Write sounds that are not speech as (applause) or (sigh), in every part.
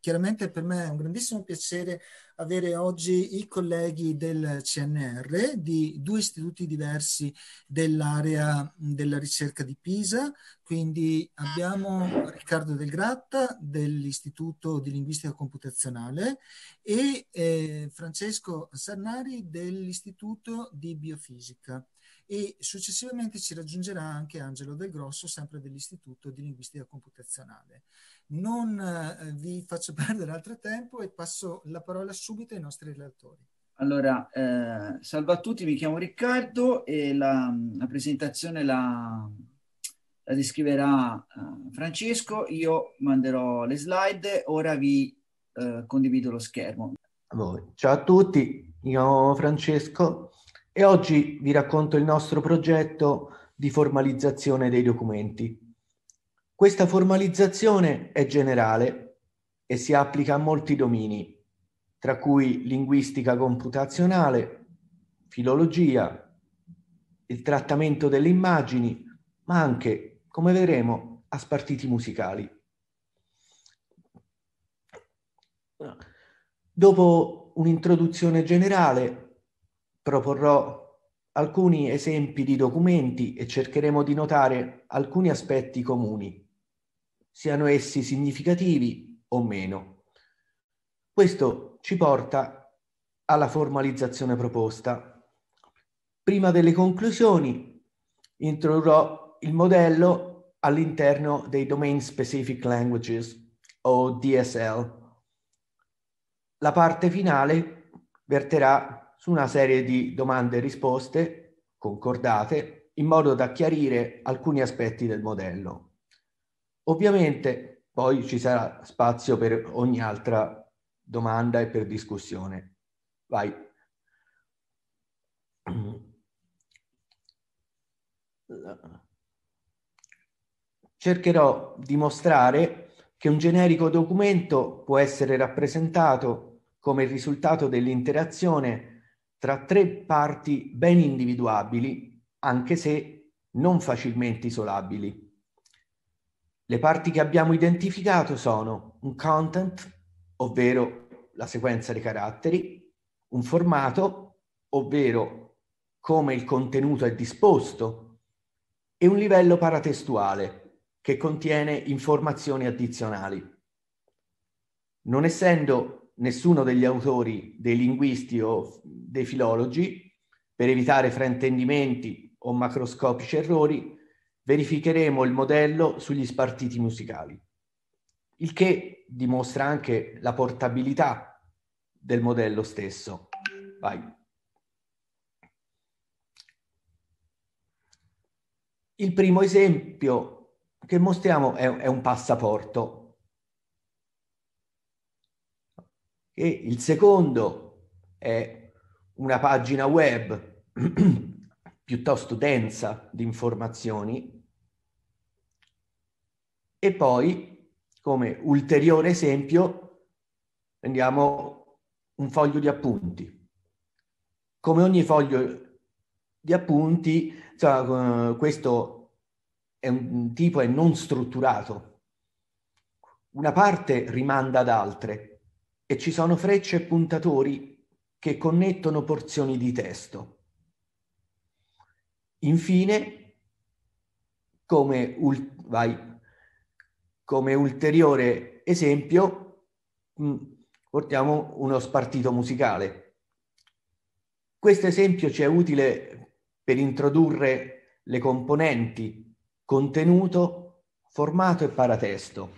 Chiaramente per me è un grandissimo piacere avere oggi i colleghi del CNR di due istituti diversi dell'area della ricerca di Pisa. Quindi abbiamo Riccardo Del Gratta dell'Istituto di Linguistica Computazionale e eh, Francesco Sarnari dell'Istituto di Biofisica e successivamente ci raggiungerà anche Angelo Del Grosso, sempre dell'Istituto di Linguistica Computazionale non eh, vi faccio (laughs) perdere altro tempo e passo la parola subito ai nostri relatori. Allora, eh, salve a tutti, mi chiamo Riccardo e la, la presentazione la, la descriverà eh, Francesco, io manderò le slide, ora vi eh, condivido lo schermo. Allora, ciao a tutti, io sono Francesco e oggi vi racconto il nostro progetto di formalizzazione dei documenti. Questa formalizzazione è generale e si applica a molti domini, tra cui linguistica computazionale, filologia, il trattamento delle immagini, ma anche, come vedremo, a spartiti musicali. Dopo un'introduzione generale proporrò alcuni esempi di documenti e cercheremo di notare alcuni aspetti comuni siano essi significativi o meno. Questo ci porta alla formalizzazione proposta. Prima delle conclusioni introdurrò il modello all'interno dei Domain Specific Languages o DSL. La parte finale verterà su una serie di domande e risposte concordate in modo da chiarire alcuni aspetti del modello. Ovviamente poi ci sarà spazio per ogni altra domanda e per discussione. Vai. Cercherò di mostrare che un generico documento può essere rappresentato come il risultato dell'interazione tra tre parti ben individuabili, anche se non facilmente isolabili. Le parti che abbiamo identificato sono un content, ovvero la sequenza dei caratteri, un formato, ovvero come il contenuto è disposto, e un livello paratestuale, che contiene informazioni addizionali. Non essendo nessuno degli autori, dei linguisti o dei filologi, per evitare fraintendimenti o macroscopici errori, verificheremo il modello sugli spartiti musicali, il che dimostra anche la portabilità del modello stesso. Vai. Il primo esempio che mostriamo è, è un passaporto. E il secondo è una pagina web (clears throat) piuttosto densa di informazioni e poi, come ulteriore esempio, prendiamo un foglio di appunti. Come ogni foglio di appunti, cioè, eh, questo è un tipo è non strutturato. Una parte rimanda ad altre e ci sono frecce e puntatori che connettono porzioni di testo. Infine, come ultimo, vai, come ulteriore esempio mm, portiamo uno spartito musicale. Questo esempio ci è utile per introdurre le componenti contenuto, formato e paratesto.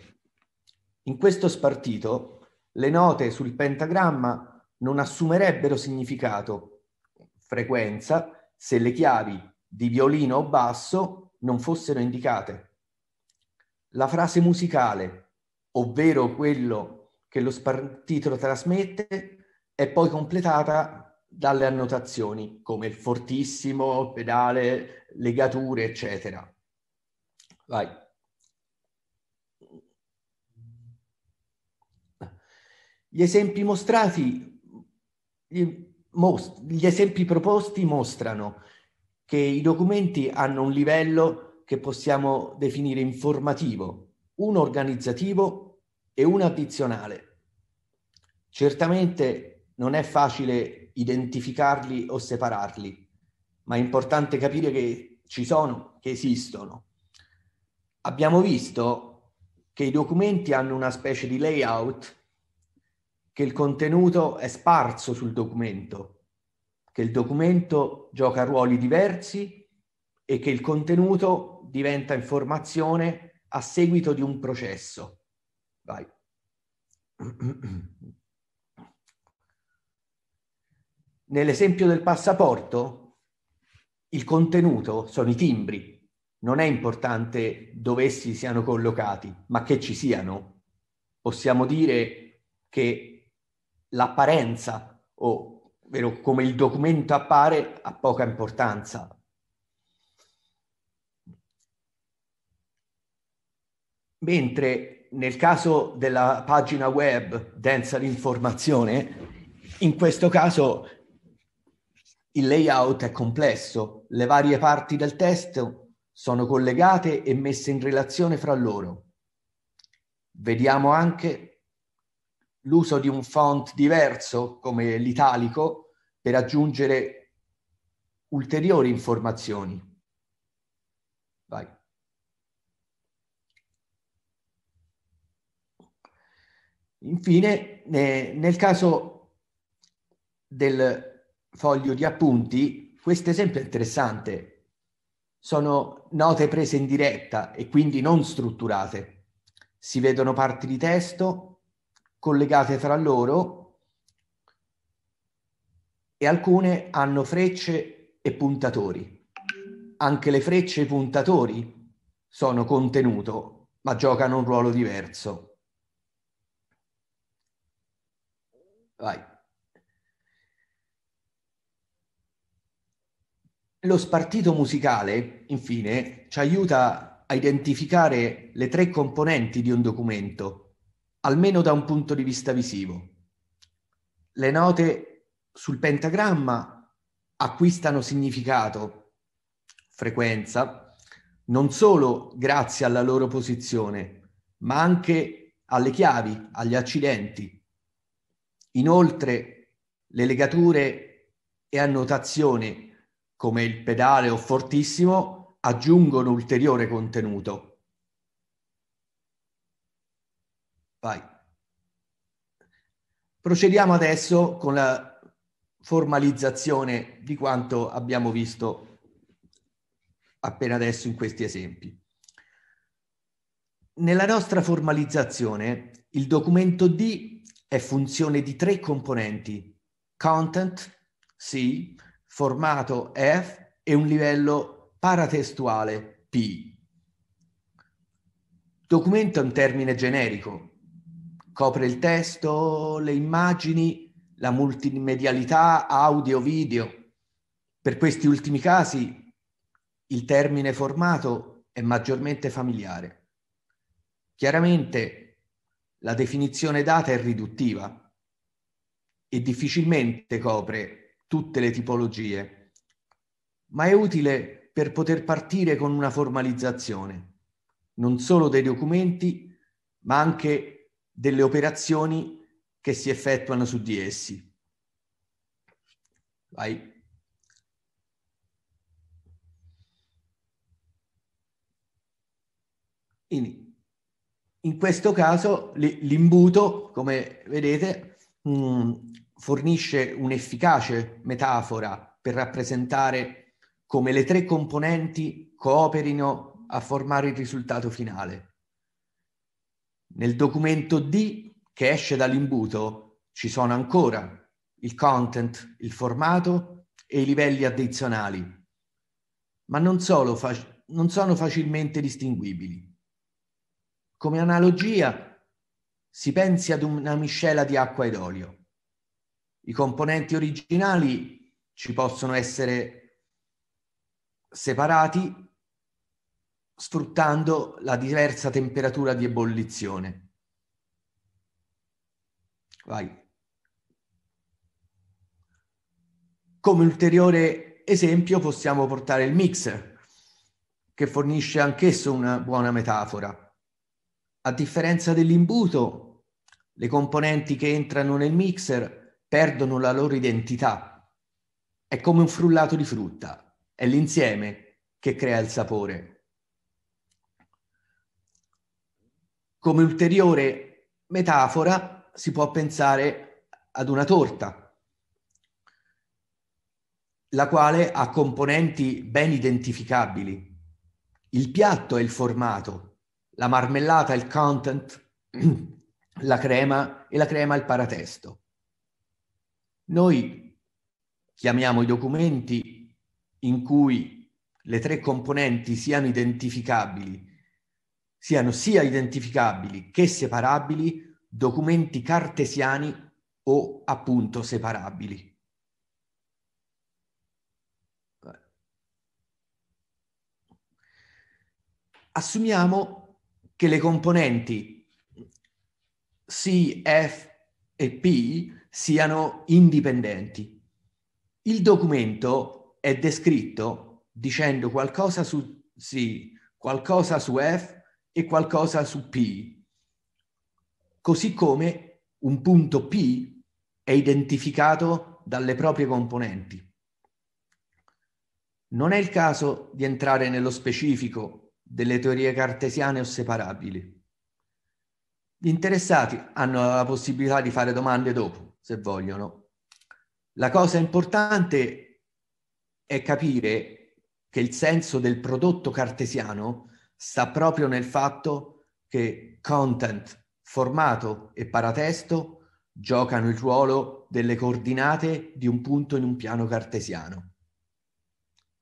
In questo spartito le note sul pentagramma non assumerebbero significato, frequenza, se le chiavi di violino o basso non fossero indicate la frase musicale, ovvero quello che lo titolo trasmette, è poi completata dalle annotazioni come il fortissimo, pedale, legature, eccetera. Vai. Gli esempi mostrati, gli esempi proposti mostrano che i documenti hanno un livello che possiamo definire informativo, uno organizzativo e uno addizionale. Certamente non è facile identificarli o separarli, ma è importante capire che ci sono, che esistono. Abbiamo visto che i documenti hanno una specie di layout, che il contenuto è sparso sul documento, che il documento gioca ruoli diversi e che il contenuto diventa informazione a seguito di un processo. Vai. (clears throat) Nell'esempio del passaporto, il contenuto sono i timbri. Non è importante dove essi siano collocati, ma che ci siano. Possiamo dire che l'apparenza, o come il documento appare, ha poca importanza, mentre nel caso della pagina web densa di informazione, in questo caso il layout è complesso, le varie parti del testo sono collegate e messe in relazione fra loro. Vediamo anche l'uso di un font diverso come l'italico per aggiungere ulteriori informazioni. Infine, eh, nel caso del foglio di appunti, questo esempio è interessante. Sono note prese in diretta e quindi non strutturate. Si vedono parti di testo collegate fra loro e alcune hanno frecce e puntatori. Anche le frecce e i puntatori sono contenuto, ma giocano un ruolo diverso. Vai. Lo spartito musicale, infine, ci aiuta a identificare le tre componenti di un documento, almeno da un punto di vista visivo. Le note sul pentagramma acquistano significato, frequenza, non solo grazie alla loro posizione, ma anche alle chiavi, agli accidenti, Inoltre le legature e annotazioni come il pedale o fortissimo aggiungono ulteriore contenuto. Vai. Procediamo adesso con la formalizzazione di quanto abbiamo visto appena adesso in questi esempi. Nella nostra formalizzazione il documento D è funzione di tre componenti, content, sì, formato F e un livello paratestuale P. Documento è un termine generico, copre il testo, le immagini, la multimedialità audio-video. Per questi ultimi casi il termine formato è maggiormente familiare. Chiaramente la definizione data è riduttiva e difficilmente copre tutte le tipologie, ma è utile per poter partire con una formalizzazione, non solo dei documenti, ma anche delle operazioni che si effettuano su di essi. Vai. Quindi in questo caso l'imbuto, come vedete, mh, mm, fornisce un'efficace metafora per rappresentare come le tre componenti cooperino a formare il risultato finale. Nel documento D che esce dall'imbuto ci sono ancora il content, il formato e i livelli addizionali, ma non, non sono facilmente distinguibili. Come analogia, si pensi ad una miscela di acqua ed olio. I componenti originali ci possono essere separati sfruttando la diversa temperatura di ebollizione. Vai. Come ulteriore esempio possiamo portare il mixer, che fornisce anch'esso una buona metafora a differenza dell'imbuto, le componenti che entrano nel mixer perdono la loro identità. È come un frullato di frutta, è l'insieme che crea il sapore. Come ulteriore metafora si può pensare ad una torta, la quale ha componenti ben identificabili. Il piatto è il formato, la marmellata, il content, (clears throat) la crema e la crema il paratesto. Noi chiamiamo i documenti in cui le tre componenti siano identificabili, siano sia identificabili che separabili, documenti cartesiani o appunto separabili. Assumiamo che le componenti C, F e P siano indipendenti. Il documento è descritto dicendo qualcosa su C, qualcosa su F e qualcosa su P, così come un punto P è identificato dalle proprie componenti. Non è il caso di entrare nello specifico delle teorie cartesiane o separabili. Gli interessati hanno la possibilità di fare domande dopo, se vogliono. La cosa importante è capire che il senso del prodotto cartesiano sta proprio nel fatto che content, formato e paratesto giocano il ruolo delle coordinate di un punto in un piano cartesiano.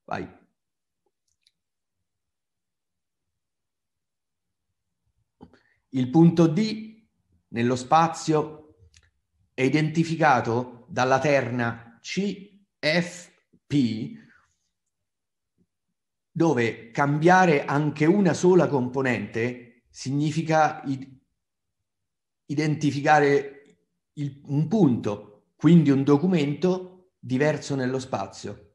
Vai. Il punto D nello spazio è identificato dalla terna CFP dove cambiare anche una sola componente significa id- identificare il, un punto, quindi un documento diverso nello spazio.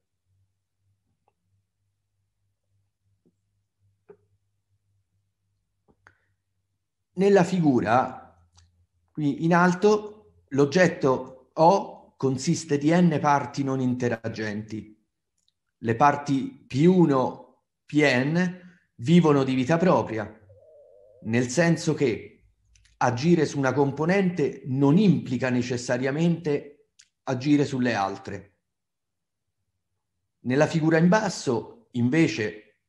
nella figura, qui in alto, l'oggetto O consiste di n parti non interagenti. Le parti P1, Pn vivono di vita propria, nel senso che agire su una componente non implica necessariamente agire sulle altre. Nella figura in basso, invece,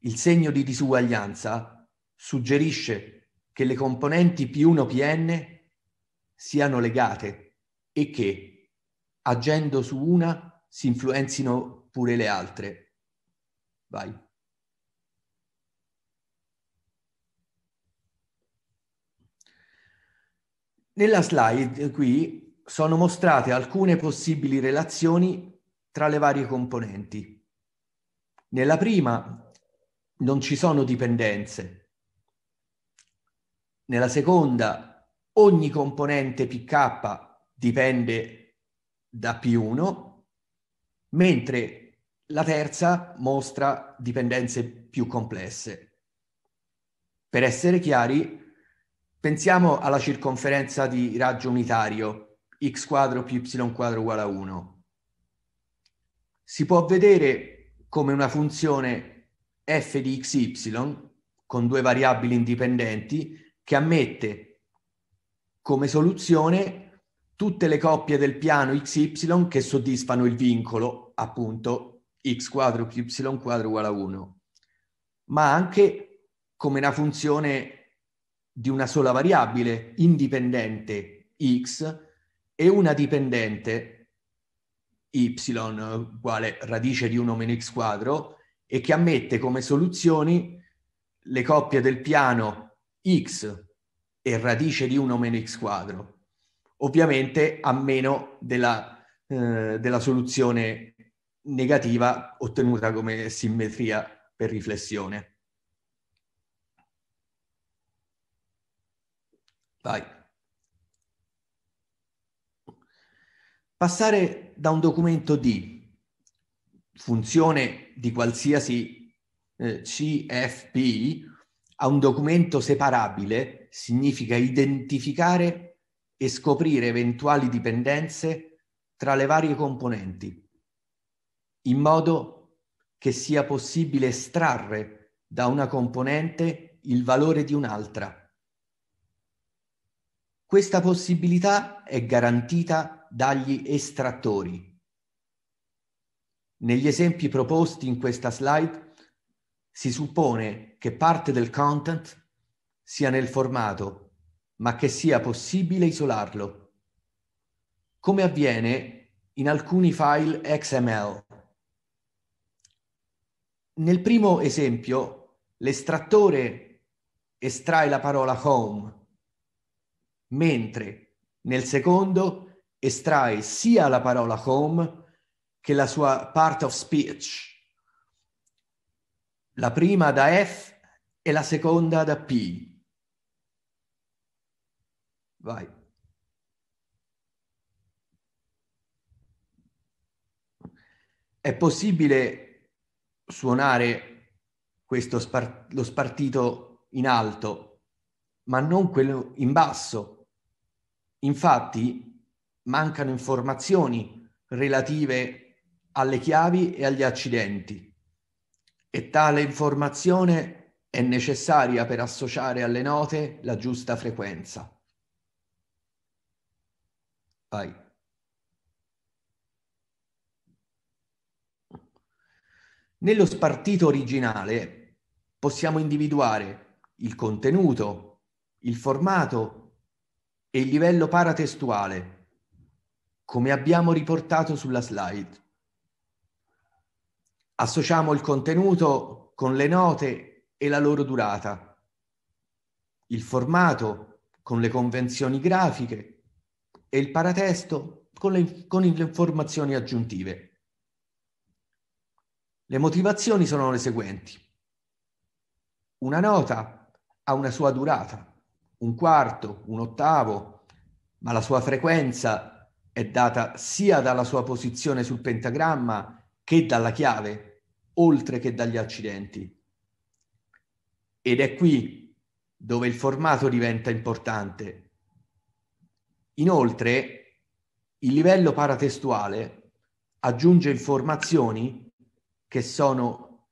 il segno di disuguaglianza suggerisce che le componenti P1-PN siano legate e che, agendo su una, si influenzino pure le altre. Vai. Nella slide qui sono mostrate alcune possibili relazioni tra le varie componenti. Nella prima non ci sono dipendenze, nella seconda ogni componente pk dipende da P1, mentre la terza mostra dipendenze più complesse. Per essere chiari, pensiamo alla circonferenza di raggio unitario, x quadro più y quadro uguale a 1. Si può vedere come una funzione f di xy con due variabili indipendenti che ammette come soluzione tutte le coppie del piano XY che soddisfano il vincolo, appunto, x quadro più y quadro uguale a 1, ma anche come una funzione di una sola variabile indipendente x e una dipendente y uguale radice di 1 meno x quadro e che ammette come soluzioni le coppie del piano x e radice di 1 meno x quadro, ovviamente a meno della, eh, della soluzione negativa ottenuta come simmetria per riflessione. Vai. Passare da un documento di funzione di qualsiasi eh, CFP a un documento separabile significa identificare e scoprire eventuali dipendenze tra le varie componenti, in modo che sia possibile estrarre da una componente il valore di un'altra. Questa possibilità è garantita dagli estrattori. Negli esempi proposti in questa slide si suppone che parte del content sia nel formato, ma che sia possibile isolarlo, come avviene in alcuni file XML. Nel primo esempio, l'estrattore estrae la parola home, mentre nel secondo estrae sia la parola home che la sua part of speech la prima da F e la seconda da P. Vai. È possibile suonare questo spar- lo spartito in alto, ma non quello in basso. Infatti mancano informazioni relative alle chiavi e agli accidenti e tale informazione è necessaria per associare alle note la giusta frequenza. Vai. Nello spartito originale possiamo individuare il contenuto, il formato e il livello paratestuale, come abbiamo riportato sulla slide. Associamo il contenuto con le note e la loro durata, il formato con le convenzioni grafiche e il paratesto con le, con le informazioni aggiuntive. Le motivazioni sono le seguenti. Una nota ha una sua durata, un quarto, un ottavo, ma la sua frequenza è data sia dalla sua posizione sul pentagramma che dalla chiave oltre che dagli accidenti. Ed è qui dove il formato diventa importante. Inoltre, il livello paratestuale aggiunge informazioni che sono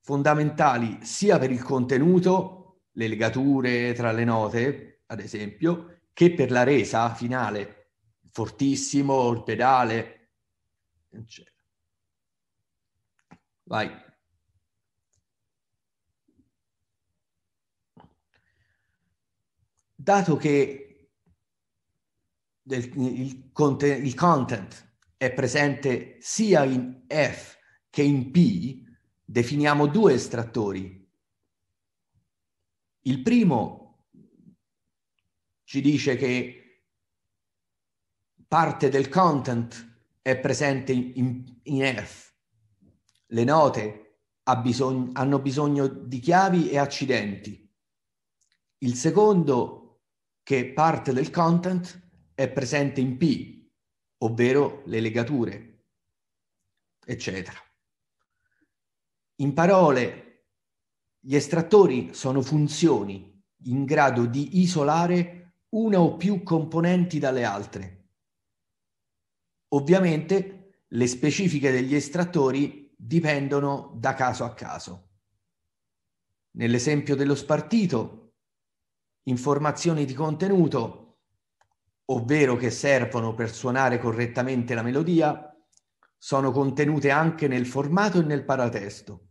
fondamentali sia per il contenuto, le legature tra le note, ad esempio, che per la resa finale, fortissimo, il pedale, eccetera like dato che del, il, content, il content è presente sia in F che in P, definiamo due estrattori. Il primo ci dice che parte del content è presente in, in F le note ha bisog- hanno bisogno di chiavi e accidenti. Il secondo, che parte del content, è presente in P, ovvero le legature, eccetera. In parole, gli estrattori sono funzioni in grado di isolare una o più componenti dalle altre. Ovviamente le specifiche degli estrattori dipendono da caso a caso. Nell'esempio dello spartito, informazioni di contenuto, ovvero che servono per suonare correttamente la melodia, sono contenute anche nel formato e nel paratesto.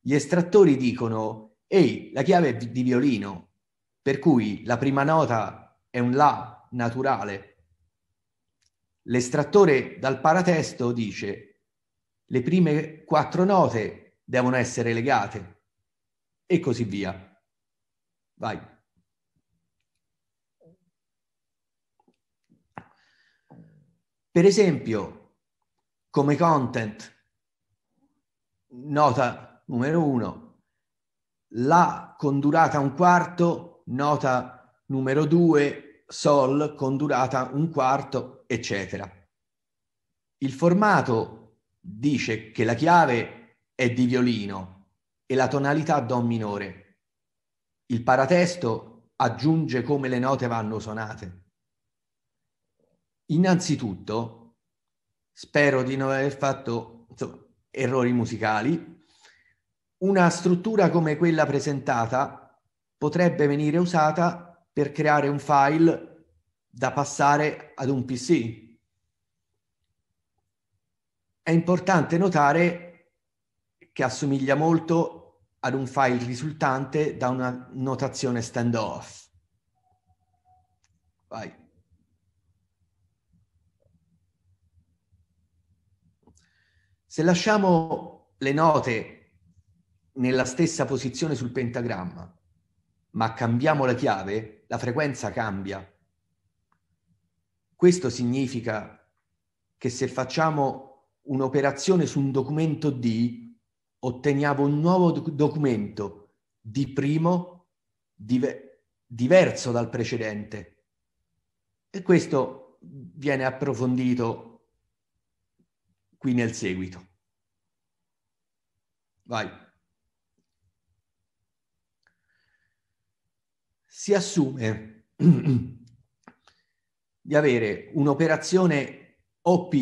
Gli estrattori dicono, ehi, la chiave è di violino, per cui la prima nota è un La naturale. L'estrattore dal paratesto dice, le prime quattro note devono essere legate e così via. Vai. Per esempio, come content, nota numero uno, la con durata un quarto, nota numero due, sol con durata un quarto, eccetera. Il formato dice che la chiave è di violino e la tonalità do minore. Il paratesto aggiunge come le note vanno suonate. Innanzitutto, spero di non aver fatto insomma, errori musicali, una struttura come quella presentata potrebbe venire usata per creare un file da passare ad un PC, è importante notare che assomiglia molto ad un file risultante da una notazione standoff. Vai. Se lasciamo le note nella stessa posizione sul pentagramma, ma cambiamo la chiave, la frequenza cambia. Questo significa che se facciamo un'operazione su un documento D, otteniamo un nuovo doc- documento D' diver- diverso dal precedente. E questo viene approfondito qui nel seguito. Vai. Si assume (clears throat) di avere un'operazione OP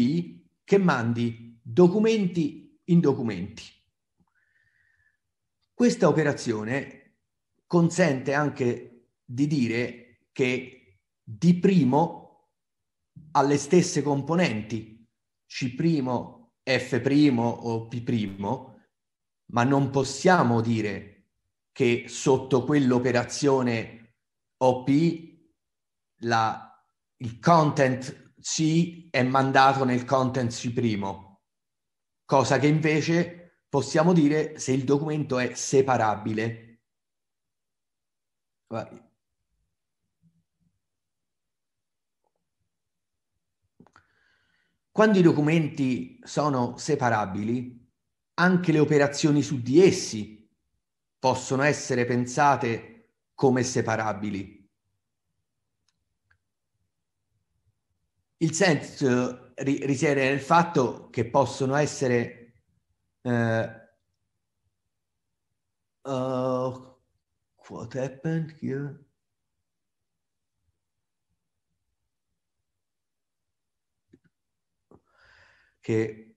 che mandi documenti in documenti. Questa operazione consente anche di dire che di primo alle stesse componenti C', F' o P', ma non possiamo dire che sotto quell'operazione OP la, il content si è mandato nel content C primo, cosa che invece possiamo dire se il documento è separabile. Vai. Quando i documenti sono separabili, anche le operazioni su di essi possono essere pensate come separabili. Il senso eh, ri- risiede nel fatto che possono essere eh, uh, what happened here? Che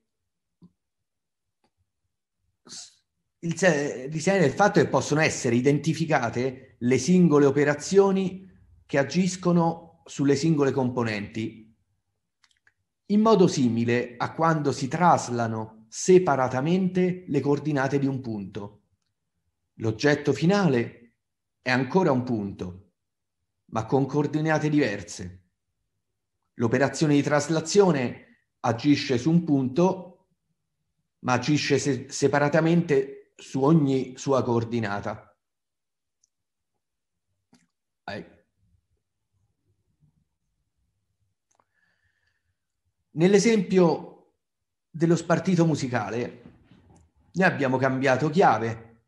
il, se- risiede nel fatto che possono essere identificate le singole operazioni che agiscono sulle singole componenti in modo simile a quando si traslano separatamente le coordinate di un punto. L'oggetto finale è ancora un punto, ma con coordinate diverse. L'operazione di traslazione agisce su un punto, ma agisce se- separatamente su ogni sua coordinata. Ecco. Nell'esempio dello spartito musicale, noi abbiamo cambiato chiave,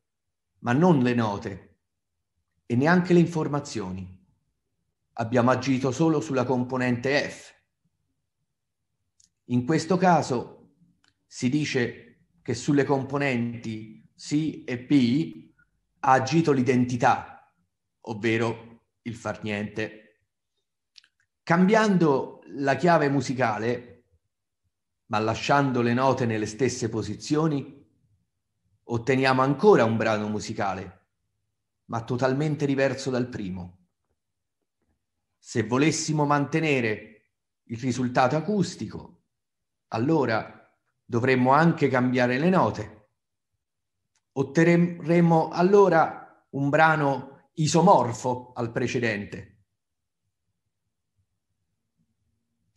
ma non le note e neanche le informazioni. Abbiamo agito solo sulla componente F. In questo caso si dice che sulle componenti C e P ha agito l'identità, ovvero il far niente. Cambiando la chiave musicale, ma lasciando le note nelle stesse posizioni, otteniamo ancora un brano musicale, ma totalmente diverso dal primo. Se volessimo mantenere il risultato acustico, allora dovremmo anche cambiare le note. Otterremmo allora un brano isomorfo al precedente.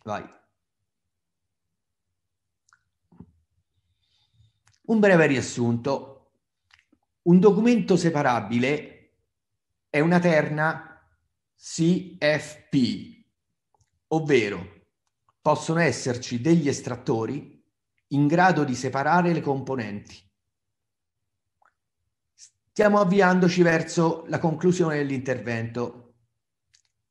Vai. Un breve riassunto. Un documento separabile è una terna CFP, ovvero possono esserci degli estrattori in grado di separare le componenti. Stiamo avviandoci verso la conclusione dell'intervento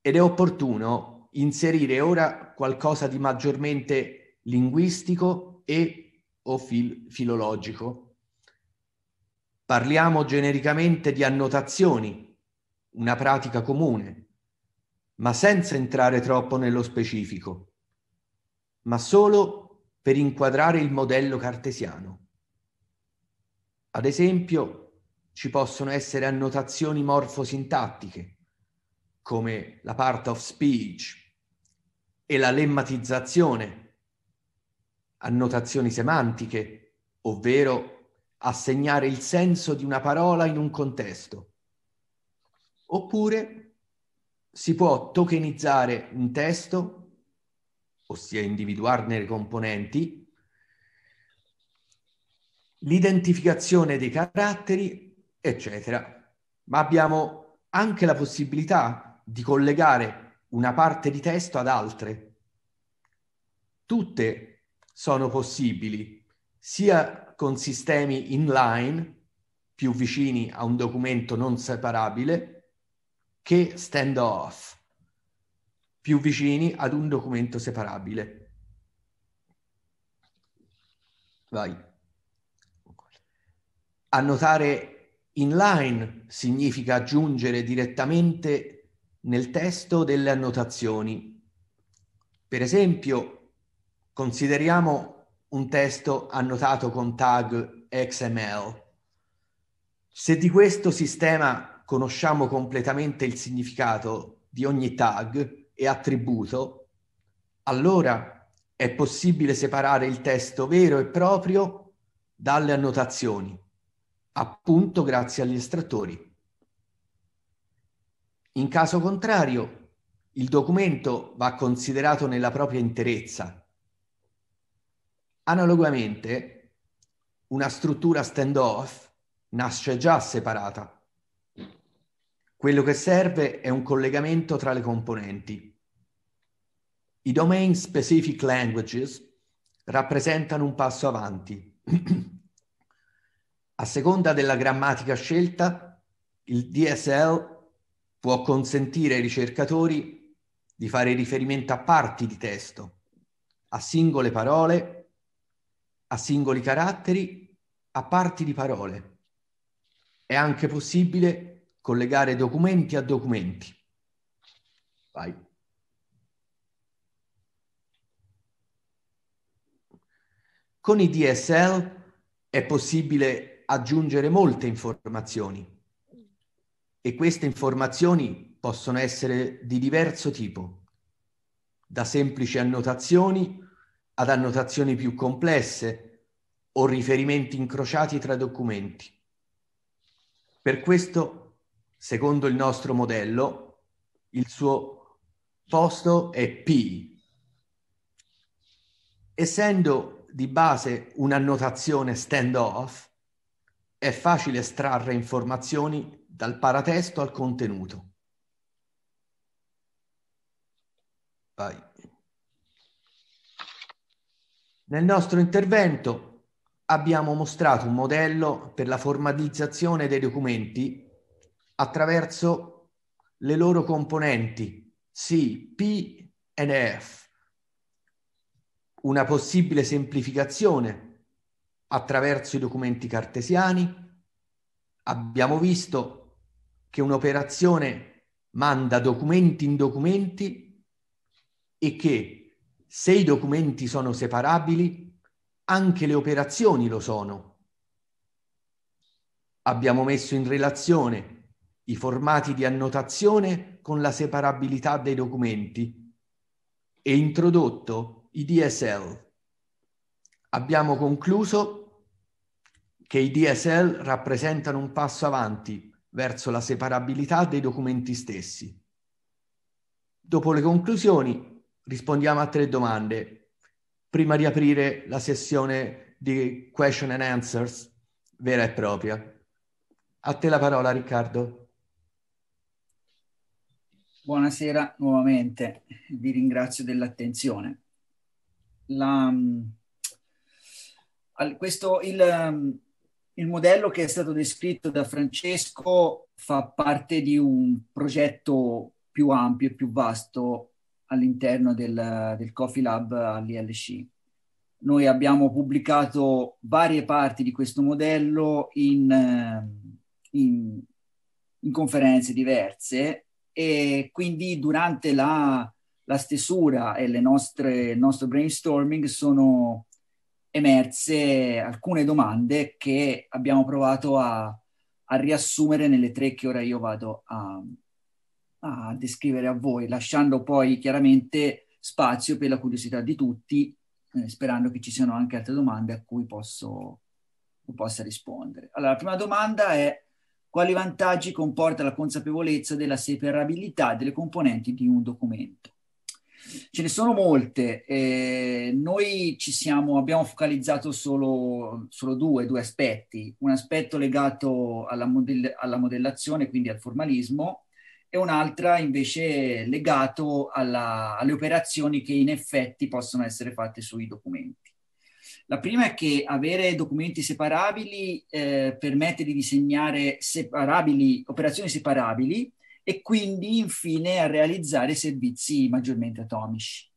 ed è opportuno inserire ora qualcosa di maggiormente linguistico e o fil- filologico. Parliamo genericamente di annotazioni, una pratica comune, ma senza entrare troppo nello specifico, ma solo per inquadrare il modello cartesiano. Ad esempio, ci possono essere annotazioni morfosintattiche, come la part of speech e la lemmatizzazione, annotazioni semantiche, ovvero assegnare il senso di una parola in un contesto. Oppure si può tokenizzare un testo, ossia individuarne le componenti, l'identificazione dei caratteri, eccetera. Ma abbiamo anche la possibilità di collegare una parte di testo ad altre. Tutte sono possibili sia con sistemi inline, più vicini a un documento non separabile, che standoff, più vicini ad un documento separabile. Vai. Annotare inline significa aggiungere direttamente nel testo delle annotazioni. Per esempio, Consideriamo un testo annotato con tag XML. Se di questo sistema conosciamo completamente il significato di ogni tag e attributo, allora è possibile separare il testo vero e proprio dalle annotazioni, appunto grazie agli estrattori. In caso contrario, il documento va considerato nella propria interezza Analogamente, una struttura standoff nasce già separata. Quello che serve è un collegamento tra le componenti. I domain specific languages rappresentano un passo avanti. (clears throat) A seconda della grammatica scelta, il DSL può consentire ai ricercatori di fare riferimento a parti di testo, a singole parole a singoli caratteri, a parti di parole. È anche possibile collegare documenti a documenti. Vai. Con i DSL è possibile aggiungere molte informazioni e queste informazioni possono essere di diverso tipo, da semplici annotazioni ad annotazioni più complesse o riferimenti incrociati tra documenti. Per questo, secondo il nostro modello, il suo posto è P. Essendo di base un'annotazione standoff, è facile estrarre informazioni dal paratesto al contenuto. Vai. Nel nostro intervento abbiamo mostrato un modello per la formalizzazione dei documenti attraverso le loro componenti C, P e F. Una possibile semplificazione attraverso i documenti cartesiani. Abbiamo visto che un'operazione manda documenti in documenti e che se i documenti sono separabili, anche le operazioni lo sono. Abbiamo messo in relazione i formati di annotazione con la separabilità dei documenti e introdotto i DSL. Abbiamo concluso che i DSL rappresentano un passo avanti verso la separabilità dei documenti stessi. Dopo le conclusioni rispondiamo a tre domande. Prima di aprire la sessione di question and answers vera e propria. A te la parola Riccardo. Buonasera nuovamente, vi ringrazio dell'attenzione. La, mm, questo, il, mm, il, modello che è stato descritto da Francesco fa parte di un progetto più ampio e più vasto all'interno del, del Coffee Lab all'ILC. Noi abbiamo pubblicato varie parti di questo modello in, eh, in, in conferenze diverse e quindi durante la, la stesura e nostre, il nostro brainstorming sono emerse alcune domande che abbiamo provato a, a riassumere nelle tre che ora io vado a, a descrivere a voi, lasciando poi chiaramente spazio per la curiosità di tutti, eh, sperando che ci siano anche altre domande a cui posso, possa rispondere. Allora, la prima domanda è quali vantaggi comporta la consapevolezza della separabilità delle componenti di un documento? Ce ne sono molte, eh, noi ci siamo, abbiamo focalizzato solo, solo due, due aspetti, un aspetto legato alla, modell- alla modellazione, quindi al formalismo, e un'altra invece legato alla, alle operazioni che in effetti possono essere fatte sui documenti. La prima è che avere documenti separabili eh, permette di disegnare separabili, operazioni separabili e quindi infine a realizzare servizi maggiormente atomici.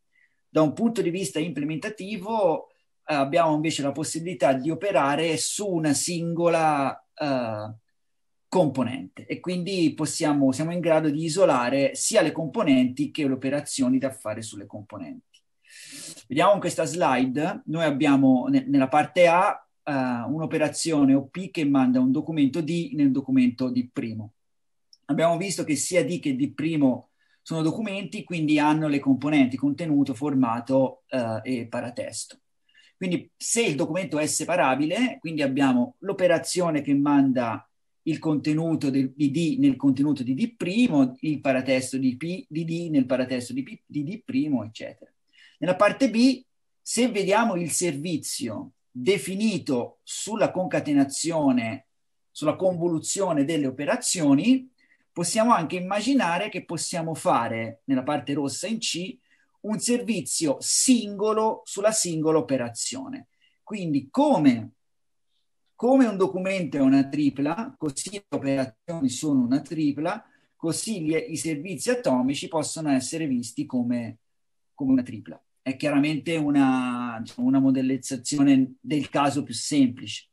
Da un punto di vista implementativo eh, abbiamo invece la possibilità di operare su una singola eh, componente e quindi possiamo, siamo in grado di isolare sia le componenti che le operazioni da fare sulle componenti. Vediamo in questa slide, noi abbiamo ne, nella parte A uh, un'operazione OP che manda un documento D nel documento D'. Abbiamo visto che sia D che D' sono documenti, quindi hanno le componenti contenuto, formato uh, e paratesto. Quindi se il documento è separabile, quindi abbiamo l'operazione che manda il contenuto del, di D nel contenuto di D', il paratesto di, P, di D nel paratesto di, P, di D', eccetera. Nella parte B, se vediamo il servizio definito sulla concatenazione, sulla convoluzione delle operazioni, possiamo anche immaginare che possiamo fare, nella parte rossa in C, un servizio singolo sulla singola operazione. Quindi come come un documento è una tripla, così le operazioni sono una tripla, così gli, i servizi atomici possono essere visti come, come una tripla. È chiaramente una, diciamo, una modellizzazione del caso più semplice.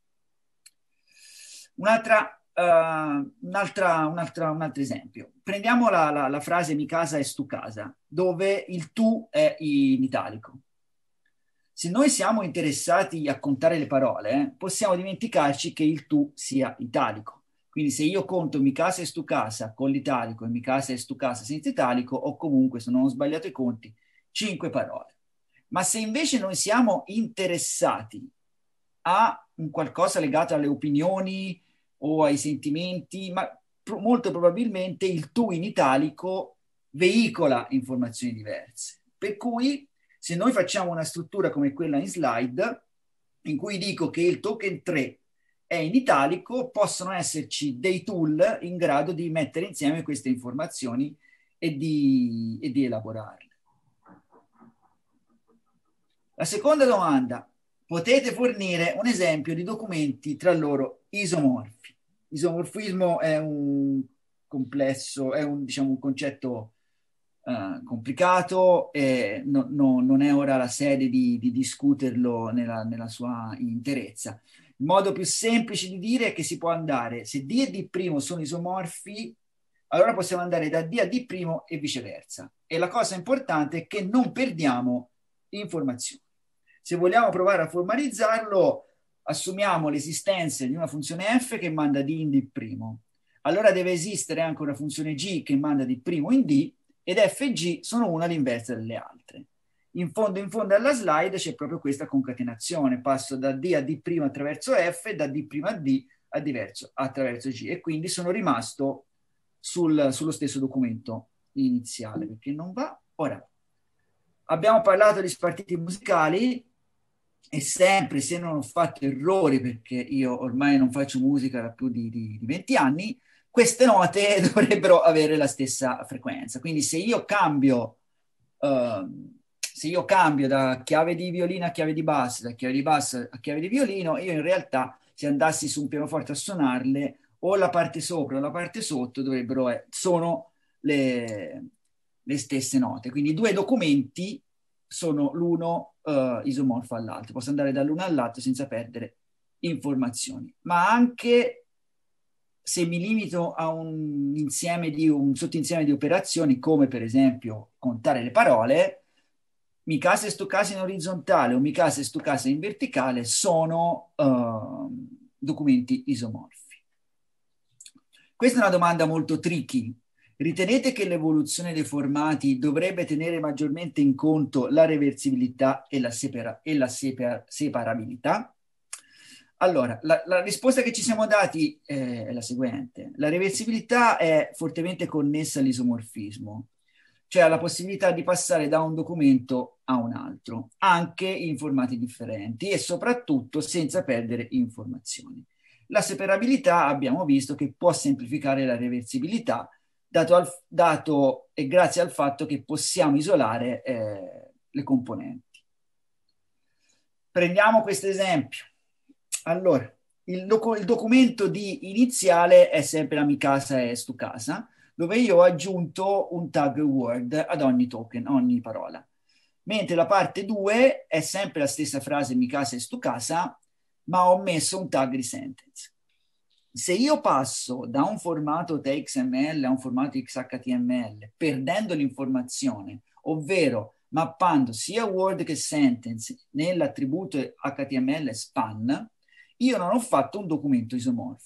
Un'altra, uh, un'altra, un'altra, un altro esempio. Prendiamo la, la, la frase mi casa e tu casa, dove il tu è in italico se noi siamo interessati a contare le parole, eh, possiamo dimenticarci che il tu sia italico. Quindi se io conto mi casa e stu casa con l'italico e mi casa e stu casa senza italico, ho comunque, se non ho sbagliato i conti, cinque parole. Ma se invece noi siamo interessati a un qualcosa legato alle opinioni o ai sentimenti, ma pro- molto probabilmente il tu in italico veicola informazioni diverse. Per cui se noi facciamo una struttura come quella in slide, in cui dico che il token 3 è in italico, possono esserci dei tool in grado di mettere insieme queste informazioni e di, e di elaborarle. La seconda domanda, potete fornire un esempio di documenti tra loro isomorfi? Isomorfismo è un complesso, è un, diciamo, un concetto uh, complicato e no, no, non è ora la sede di, di discuterlo nella, nella, sua interezza. Il modo più semplice di dire è che si può andare, se D e D' sono isomorfi, allora possiamo andare da D a D' e viceversa. E la cosa importante è che non perdiamo informazioni. Se vogliamo provare a formalizzarlo, assumiamo l'esistenza di una funzione f che manda D in D'. Allora deve esistere anche una funzione g che manda D' in D ed F e G sono una all'inversa delle altre. In fondo, in fondo alla slide c'è proprio questa concatenazione, passo da D a D' attraverso F, da D' a D a diverso attraverso G e quindi sono rimasto sul, sullo stesso documento iniziale perché non va. Ora, abbiamo parlato di spartiti musicali e sempre se non ho fatto errori perché io ormai non faccio musica da più di, di, di 20 anni, queste note (laughs) dovrebbero avere la stessa frequenza. Quindi se io cambio, uh, se io cambio da chiave di violino a chiave di basso, da chiave di basso a chiave di violino, io in realtà se andassi su un pianoforte a suonarle, o la parte sopra o la parte sotto dovrebbero, eh, sono le, le stesse note. Quindi due documenti sono l'uno uh, isomorfo all'altro, posso andare dall'uno all'altro senza perdere informazioni, ma anche se mi limito a un, insieme di, un sottoinsieme di operazioni, come per esempio contare le parole, mi case e stoccase in orizzontale o mi case e stoccase in verticale sono uh, documenti isomorfi. Questa è una domanda molto tricky. Ritenete che l'evoluzione dei formati dovrebbe tenere maggiormente in conto la reversibilità e la, separa- e la separ- separabilità? Allora, la, la, risposta che ci siamo dati eh, è la seguente. La reversibilità è fortemente connessa all'isomorfismo, cioè alla possibilità di passare da un documento a un altro, anche in formati differenti e soprattutto senza perdere informazioni. La separabilità abbiamo visto che può semplificare la reversibilità, dato, al, dato e grazie al fatto che possiamo isolare eh, le componenti. Prendiamo questo esempio allora, il, docu- il documento di iniziale è sempre la mi casa e stu casa, dove io ho aggiunto un tag word ad ogni token, ogni parola. Mentre la parte 2 è sempre la stessa frase mi casa e stu casa, ma ho messo un tag di sentence. Se io passo da un formato TXML a un formato XHTML, perdendo l'informazione, ovvero mappando sia Word che Sentence nell'attributo HTML span, io non ho fatto un documento isomorfo.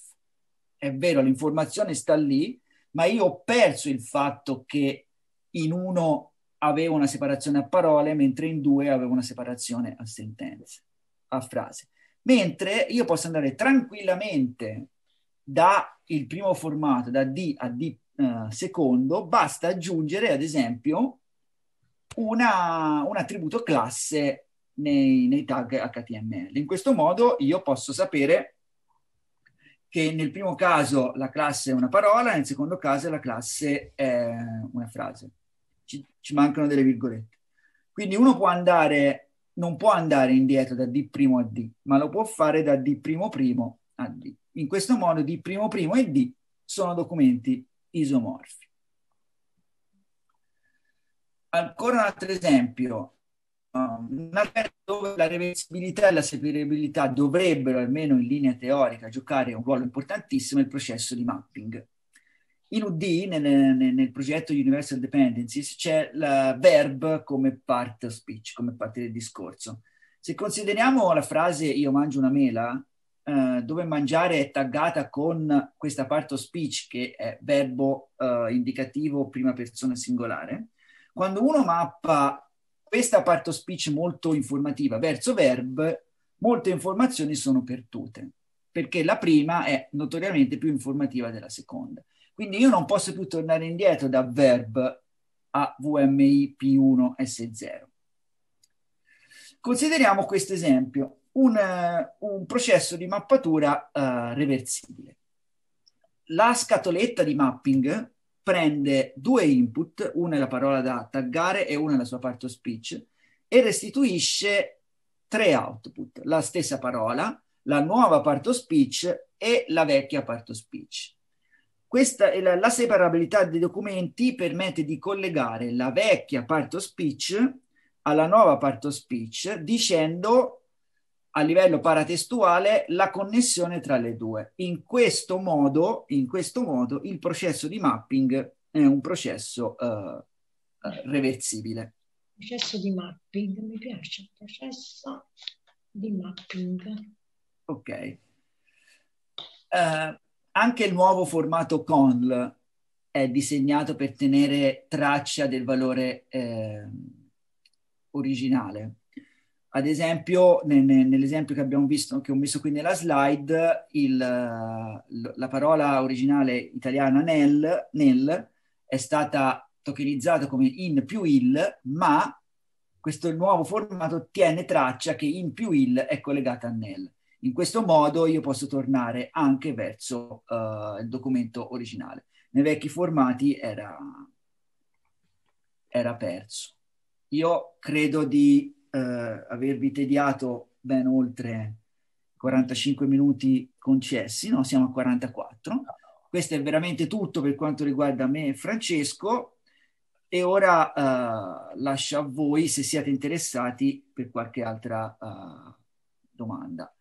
È vero, l'informazione sta lì, ma io ho perso il fatto che in uno avevo una separazione a parole, mentre in due avevo una separazione a sentenze, a frase. Mentre io posso andare tranquillamente dal primo formato, da D a D uh, secondo, basta aggiungere ad esempio una, un attributo classe nei, nei tag HTML. In questo modo io posso sapere che nel primo caso la classe è una parola, nel secondo caso la classe è una frase. Ci, ci mancano delle virgolette. Quindi uno può andare, non può andare indietro da D' a D, ma lo può fare da D'' a D. In questo modo D'' e D sono documenti isomorfi. Ancora un altro esempio, una gara dove la reversibilità e la separabilità dovrebbero, almeno in linea teorica, giocare un ruolo importantissimo nel processo di mapping. In UD, nel, nel progetto Universal Dependencies, c'è la verb come part speech, come parte del discorso. Se consideriamo la frase io mangio una mela, eh, dove mangiare è taggata con questa parte of speech che è verbo eh, indicativo prima persona singolare, quando uno mappa questa part of speech molto informativa verso verb, molte informazioni sono perdute, perché la prima è notoriamente più informativa della seconda. Quindi io non posso più tornare indietro da verb a VMI P1 S0. Consideriamo questo esempio, un, un, processo di mappatura uh, reversibile. La scatoletta di mapping prende due input, una è la parola da taggare e una è la sua part speech, e restituisce tre output, la stessa parola, la nuova part speech e la vecchia part speech. Questa, la, la separabilità dei documenti permette di collegare la vecchia part speech alla nuova part speech dicendo a livello paratestuale la connessione tra le due. In questo modo, in questo modo il processo di mapping è un processo eh, eh reversibile. Processo di mapping, mi piace, processo di mapping. Ok. Eh, anche il nuovo formato CONL è disegnato per tenere traccia del valore eh, originale ad esempio, ne, ne, nell'esempio che abbiamo visto, che ho messo qui nella slide, il, la parola originale italiana nel, nel, è stata tokenizzata come in più il, ma questo nuovo formato tiene traccia che in più il è collegata a nel. In questo modo io posso tornare anche verso uh, il documento originale. Nei vecchi formati era, era perso. Io credo di eh, avervi tediato ben oltre 45 minuti concessi, no? siamo a 44. Questo è veramente tutto per quanto riguarda me e Francesco e ora eh, lascio a voi se siete interessati per qualche altra eh, domanda.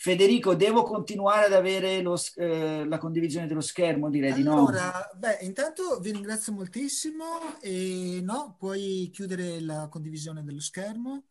Federico, devo continuare ad avere lo, eh, la condivisione dello schermo? Direi allora, di no. Allora, Beh, intanto vi ringrazio moltissimo e no, puoi chiudere la condivisione dello schermo.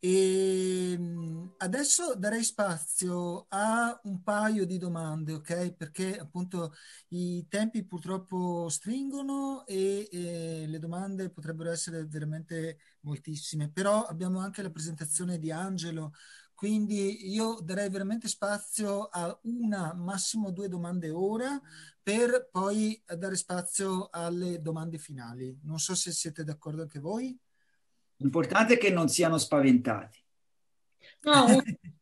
E ehm, adesso darei spazio a un paio di domande, ok? Perché appunto i tempi purtroppo stringono e, e, le domande potrebbero essere veramente moltissime, però abbiamo anche la presentazione di Angelo quindi io darei veramente spazio a una, massimo due domande ora, per poi dare spazio alle domande finali. Non so se siete d'accordo anche voi. L'importante è che non siano spaventati. No,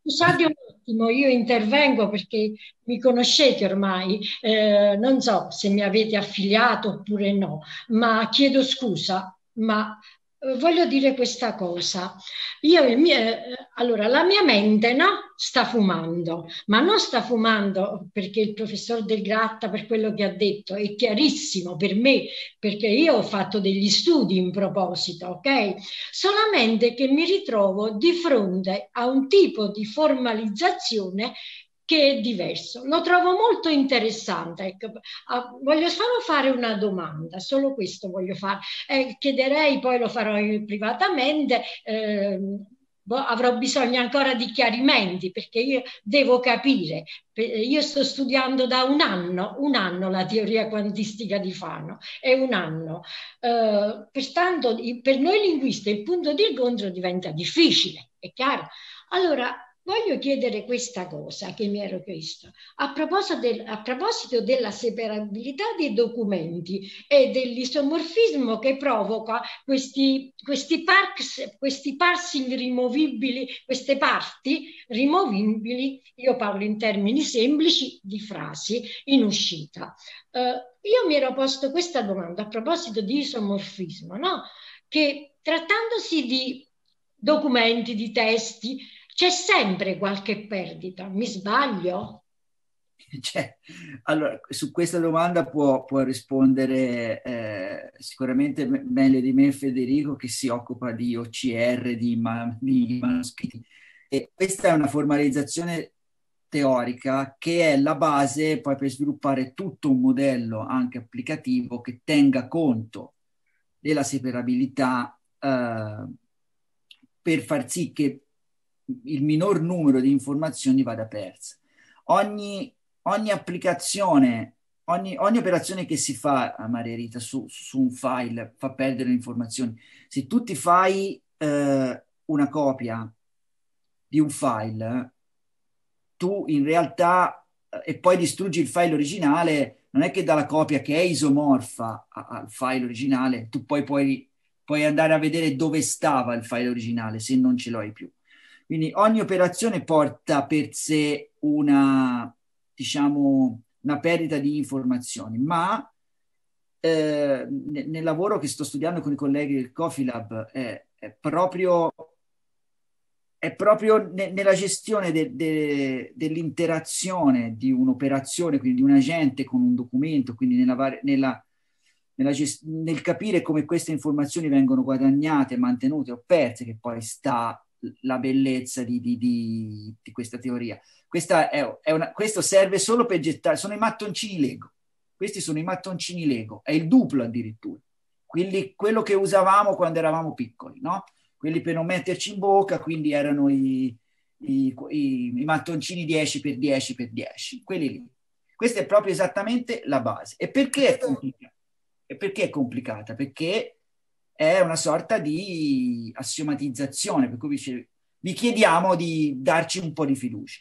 scusate un attimo, (laughs) io intervengo perché mi conoscete ormai, eh, non so se mi avete affiliato oppure no, ma chiedo scusa, ma eh, voglio dire questa cosa. Io, il mio, eh, allora, la mia mente no, sta fumando, ma non sta fumando perché il professor Del Gratta, per quello che ha detto, è chiarissimo per me, perché io ho fatto degli studi in proposito, ok? Solamente che mi ritrovo di fronte a un tipo di formalizzazione che è diverso. Lo trovo molto interessante. Ecco, ah, voglio solo fare una domanda, solo questo voglio fare. Eh, chiederei, poi lo farò privatamente, eh, avrò bisogno ancora di chiarimenti perché io devo capire. Io sto studiando da un anno, un anno la teoria quantistica di Fano, è un anno. Eh, pertanto per noi linguisti il punto di incontro diventa difficile, è chiaro. Allora, voglio chiedere questa cosa che mi ero chiesto. A proposito, del, a proposito, della separabilità dei documenti e dell'isomorfismo che provoca questi, questi, parks, questi parsing rimovibili, queste parti rimovibili, io parlo in termini semplici di frasi in uscita. Uh, io mi ero posto questa domanda a proposito di isomorfismo, no? che trattandosi di documenti, di testi, c'è sempre qualche perdita, mi sbaglio? (laughs) Cioè, allora, su questa domanda può, può rispondere eh, sicuramente meglio di me Federico che si occupa di OCR, di, di manoscritti. E questa è una formalizzazione teorica che è la base poi per sviluppare tutto un modello anche applicativo che tenga conto della separabilità eh, per far sì che il minor numero di informazioni vada persa. Ogni, ogni applicazione, ogni, ogni, operazione che si fa a ah, Maria Rita su, su un file fa perdere le informazioni. Se tu ti fai eh, una copia di un file, tu in realtà eh, e poi distruggi il file originale, non è che dalla copia che è isomorfa al file originale, tu poi puoi, puoi andare a vedere dove stava il file originale se non ce l'hai più. Quindi ogni operazione porta per sé una, diciamo, una perdita di informazioni, ma eh, nel lavoro che sto studiando con i colleghi del Cofilab è, è proprio, è proprio ne, nella gestione de, de, dell'interazione di un'operazione, quindi di un agente con un documento, quindi nella, nella, nella gest- nel capire come queste informazioni vengono guadagnate, mantenute o perse, che poi sta la bellezza di, di, di, di questa teoria. Questa è, è una, questo serve solo per gettare, sono i mattoncini Lego, questi sono i mattoncini Lego, è il duplo addirittura, quelli, quello che usavamo quando eravamo piccoli, no? Quelli per non metterci in bocca, quindi erano i, i, i, i mattoncini 10 x 10 x 10, quelli lì. Questa è proprio esattamente la base. E perché è complicata? E perché è complicata? Perché è una sorta di assiomatizzazione, per cui vi, vi chiediamo di darci un po' di fiducia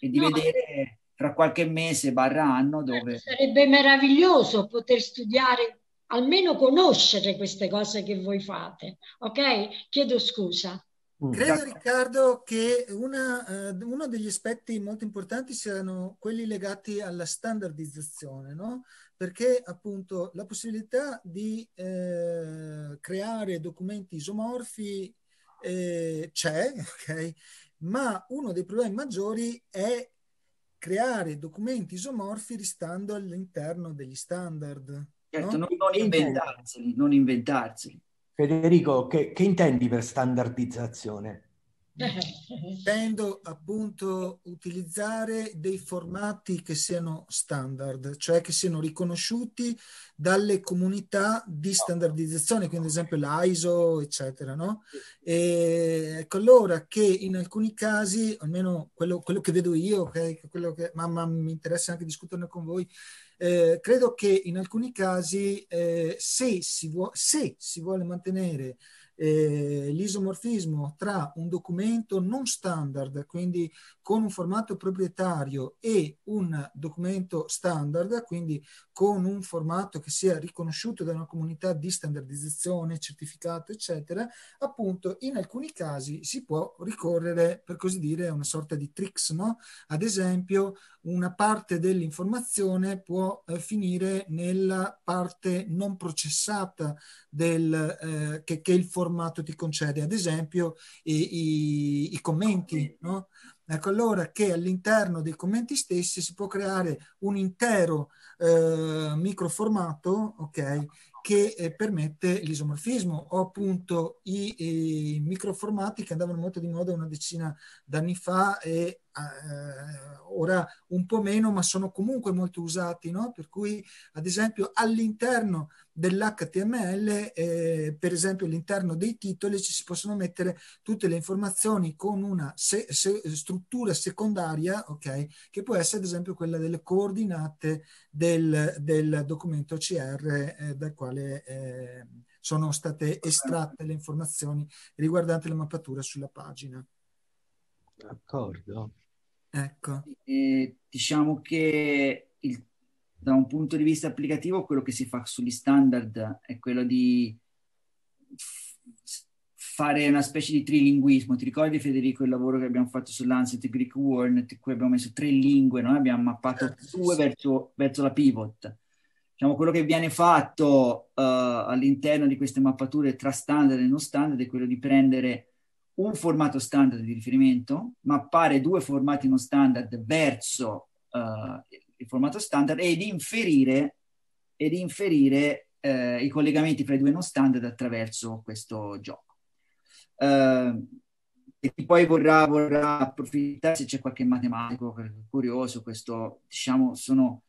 e di no. vedere fra qualche mese barra anno certo, dove... Sarebbe meraviglioso poter studiare, almeno conoscere queste cose che voi fate, ok? Chiedo scusa. Mm. Credo esatto. Riccardo che una, uh, uno degli aspetti molto importanti siano quelli legati alla standardizzazione, no? perché appunto la possibilità di eh, creare documenti isomorfi eh, c'è, (laughs) okay? ma uno dei problemi maggiori è creare documenti isomorfi ristando all'interno degli standard. Certo, no? non, non inventarseli, non inventarseli. Federico, che, che intendi per standardizzazione? Tendo appunto utilizzare dei formati che siano standard, cioè che siano riconosciuti dalle comunità di standardizzazione, quindi ad esempio l'ISO, eccetera, no? E ecco allora che in alcuni casi, almeno quello, quello che vedo io, okay, che, ma, mi interessa anche discuterne con voi, eh, credo che in alcuni casi eh, se, si vuo- se si vuole mantenere eh, l'isomorfismo tra un documento non standard, quindi con un formato proprietario, e un documento standard, quindi con un formato che sia riconosciuto da una comunità di standardizzazione, certificato, eccetera, appunto in alcuni casi si può ricorrere, per così dire, a una sorta di tricks, no? Ad esempio, una parte dell'informazione può eh, finire nella parte non processata del, eh, che, che, il formato ti concede, ad esempio i, i, i commenti, no? Ecco allora che all'interno dei commenti stessi si può creare un intero eh, microformato okay, che eh, permette l'isomorfismo o appunto i, i, microformati che andavano molto di moda una decina d'anni fa e eh, ora un po' meno, ma sono comunque molto usati, no? per cui ad esempio all'interno dell'HTML, eh, per esempio all'interno dei titoli ci si possono mettere tutte le informazioni con una se- se- struttura secondaria, okay? che può essere ad esempio quella delle coordinate del, del documento CR eh, dal quale... Eh, sono state estratte le informazioni riguardanti la mappatura sulla pagina. D'accordo. Ecco. E eh, diciamo che il, da un punto di vista applicativo quello che si fa sugli standard è quello di f- fare una specie di trilinguismo. Ti ricordi Federico il lavoro che abbiamo fatto sull'Ancet Greek Warnet, in cui abbiamo messo tre lingue, noi abbiamo mappato certo, due sì. verso, verso, la pivot. Diciamo, quello che viene fatto uh, all'interno di queste mappature tra standard e non standard è quello di prendere un formato standard di riferimento, mappare due formati non standard verso uh, il formato standard ed inferire, ed inferire uh, i collegamenti fra i due non standard attraverso questo gioco. Uh, e poi vorrà, vorrà approfittare se c'è qualche matematico curioso, questo diciamo sono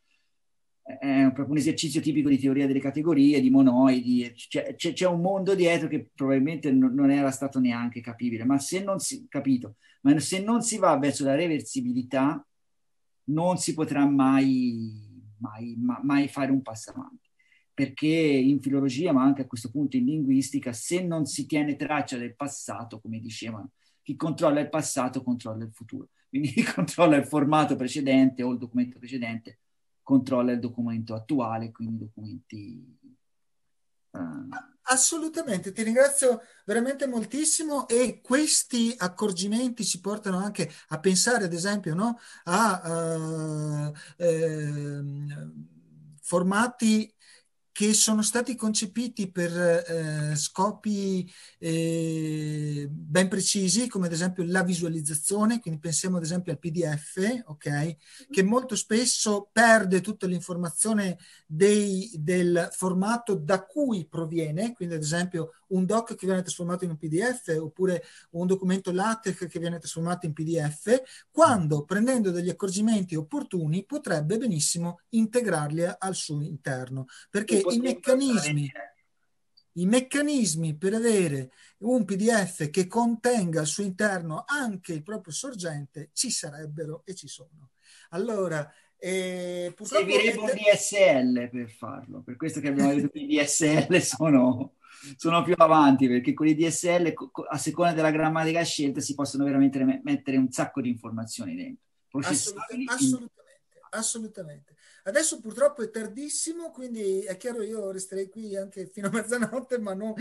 è proprio un esercizio tipico di teoria delle categorie, di monoidi, c'è, cioè, c'è, c'è un mondo dietro che probabilmente non, non, era stato neanche capibile, ma se non si, capito, ma se non si va verso la reversibilità non si potrà mai, mai, ma, mai fare un passo avanti, perché in filologia, ma anche a questo punto in linguistica, se non si tiene traccia del passato, come dicevano, chi controlla il passato controlla il futuro, quindi chi (laughs) controlla il formato precedente o il documento precedente controlla il documento attuale, quindi documenti... Uh... Assolutamente, ti ringrazio veramente moltissimo e questi accorgimenti ci portano anche a pensare, ad esempio, no? a uh, eh, ehm, formati che sono stati concepiti per eh, scopi eh, ben precisi, come ad esempio la visualizzazione, quindi pensiamo ad esempio al PDF, okay, mhm. che molto spesso perde tutta l'informazione dei, del formato da cui proviene, quindi ad esempio un doc che viene trasformato in un PDF oppure un documento LaTeX che viene trasformato in PDF, quando prendendo degli accorgimenti opportuni potrebbe benissimo integrarli al suo interno, perché i meccanismi i meccanismi per avere un PDF che contenga al suo interno anche il proprio sorgente ci sarebbero e ci sono. Allora, eh, Servirebbe un DSL per farlo, per questo che abbiamo detto che i DSL (laughs) sono sono più avanti perché con i DSL, a seconda della grammatica scelta, si possono veramente mettere un sacco di informazioni dentro. Assolutamente, assolutamente, assolutamente. Adesso purtroppo è tardissimo, quindi è chiaro io resterei qui anche fino a mezzanotte, ma non,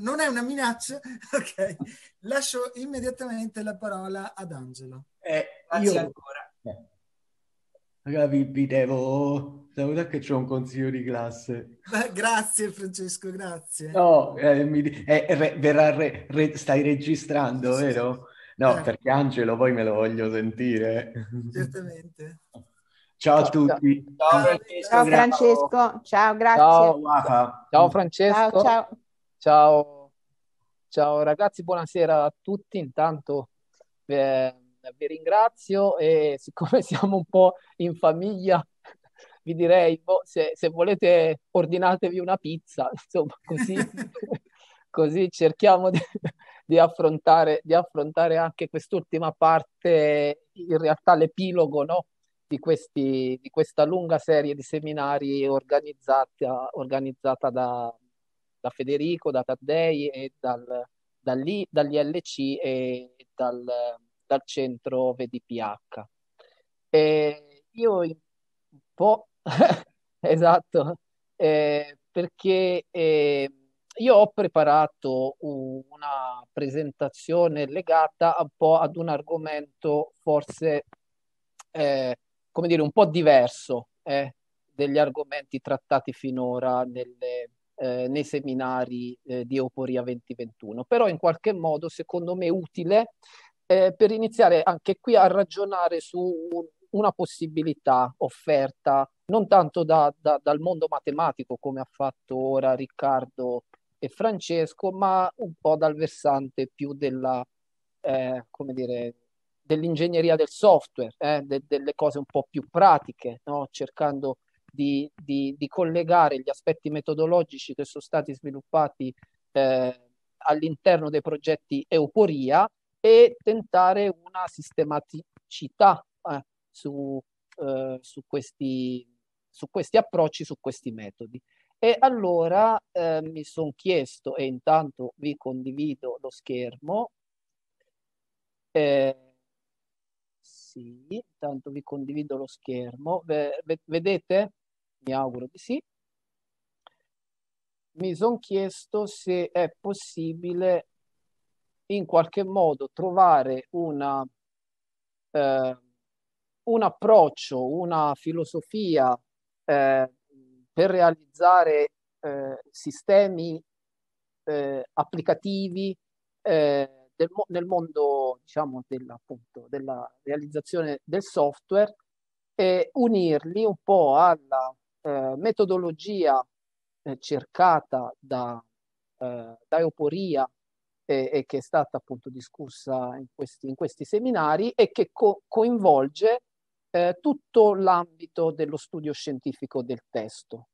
non è una minaccia. (laughs) Okay. Lascio immediatamente la parola ad Angelo. Eh, grazie io... ancora. Raga, vi, vi devo salutare che c'è un consiglio di classe. Beh, grazie Francesco, grazie. No, eh, mi, eh, re, verrà re, re, stai registrando, sì, vero? No, eh. perché Angelo poi me lo voglio sentire. Certamente. Ciao a tutti. Ciao, Francesco. Ciao, Francesco. ciao grazie. Ciao, wow. ciao Francesco. Ciao, ciao. ciao. Ciao ragazzi, buonasera a tutti. Intanto eh, vi ringrazio e siccome (laughs) siamo un po' in famiglia, vi direi boh, se, se volete ordinatevi una pizza, (laughs) insomma, così, (laughs) così cerchiamo di, di, affrontare, di affrontare anche quest'ultima parte, in realtà l'epilogo, no? Di, questi, di, questa lunga serie di seminari organizzata, organizzata da, da, Federico, da Taddei e dal, dall'ILC e dal, dal centro VDPH. E io un po', (laughs) esatto, eh, perché eh, io ho preparato una presentazione legata un po' ad un argomento forse, eh, come dire, un po' diverso eh, degli argomenti trattati finora nelle, eh, nei seminari eh, di Euforia 2021, però in qualche modo secondo me utile eh, per iniziare anche qui a ragionare su una possibilità offerta, non tanto da, da, dal mondo matematico come ha fatto ora Riccardo e Francesco, ma un po' dal versante più della, eh, come dire, dell'ingegneria del software, eh, de, delle cose un po' più pratiche, no? cercando di, di, di, collegare gli aspetti metodologici che sono stati sviluppati eh, all'interno dei progetti Euporia e tentare una sistematicità eh, su, eh, su, questi, su, questi, approcci, su questi metodi. E allora eh, mi sono chiesto, e intanto vi condivido lo schermo, eh, sì, intanto vi condivido lo schermo, vedete? Mi auguro di sì mi sono chiesto se è possibile in qualche modo trovare una, eh, un approccio, una filosofia eh, per realizzare eh, sistemi eh, applicativi eh, del, nel mondo diciamo, della, appunto, della realizzazione del software e unirli un po' alla eh, metodologia cercata da, da Euporia e, e che è stata appunto discussa in questi, in questi seminari e che co- coinvolge eh, tutto l'ambito dello studio scientifico del testo.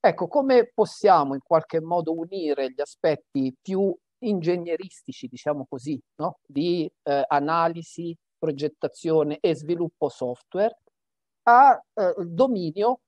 Ecco, come possiamo in qualche modo unire gli aspetti più ingegneristici, diciamo così, no? di eh, analisi, progettazione e sviluppo software al eh, dominio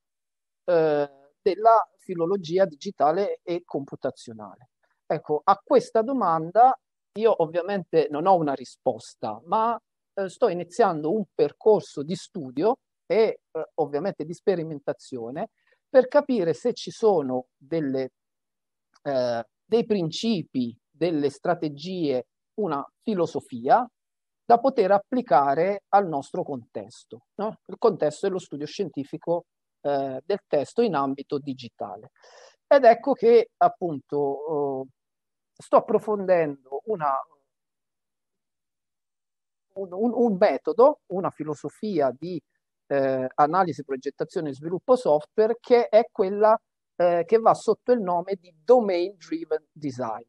eh, della filologia digitale e computazionale. Ecco, a questa domanda io ovviamente non ho una risposta, ma eh, sto iniziando un percorso di studio e eh, ovviamente di sperimentazione per capire se ci sono delle, eh, dei principi, delle strategie, una filosofia da poter applicare al nostro contesto. No? Il contesto dello studio scientifico eh, del testo in ambito digitale. Ed ecco che appunto oh, sto approfondendo una, un, un, un, metodo, una filosofia di eh, analisi, progettazione e sviluppo software che è quella eh, che va sotto il nome di domain driven design.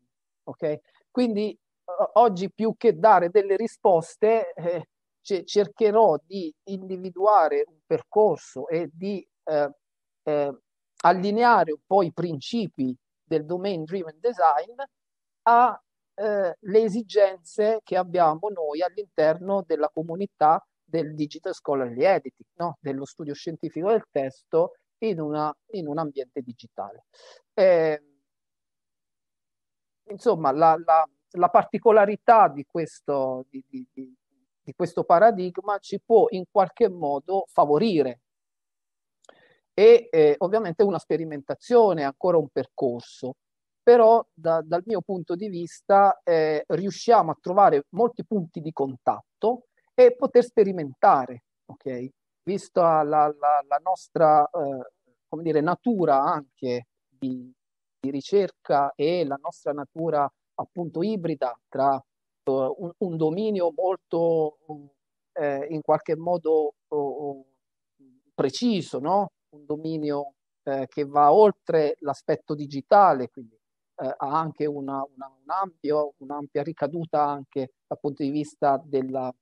Okay? Quindi eh, oggi più che dare delle risposte eh, c- cercherò di individuare un percorso e di eh, eh, allineare un po' i principi del domain driven design alle eh, esigenze che abbiamo noi all'interno della comunità del digital scholarly editing, no? dello studio scientifico del testo in, una, in un ambiente digitale. Eh, insomma, la, la, la, particolarità di questo, di, di, di questo paradigma ci può in qualche modo favorire e eh, ovviamente una sperimentazione, ancora un percorso però da, dal mio punto di vista eh, riusciamo a trovare molti punti di contatto e poter sperimentare, ok? Visto la, la, la nostra eh, come dire, natura anche di, di, ricerca e la nostra natura appunto ibrida tra uh, un, un, dominio molto mm, eh, in qualche modo uh, preciso, no? un dominio eh, che va oltre l'aspetto digitale, quindi eh, ha anche una, una, un ampio, un'ampia ricaduta anche dal punto di vista della,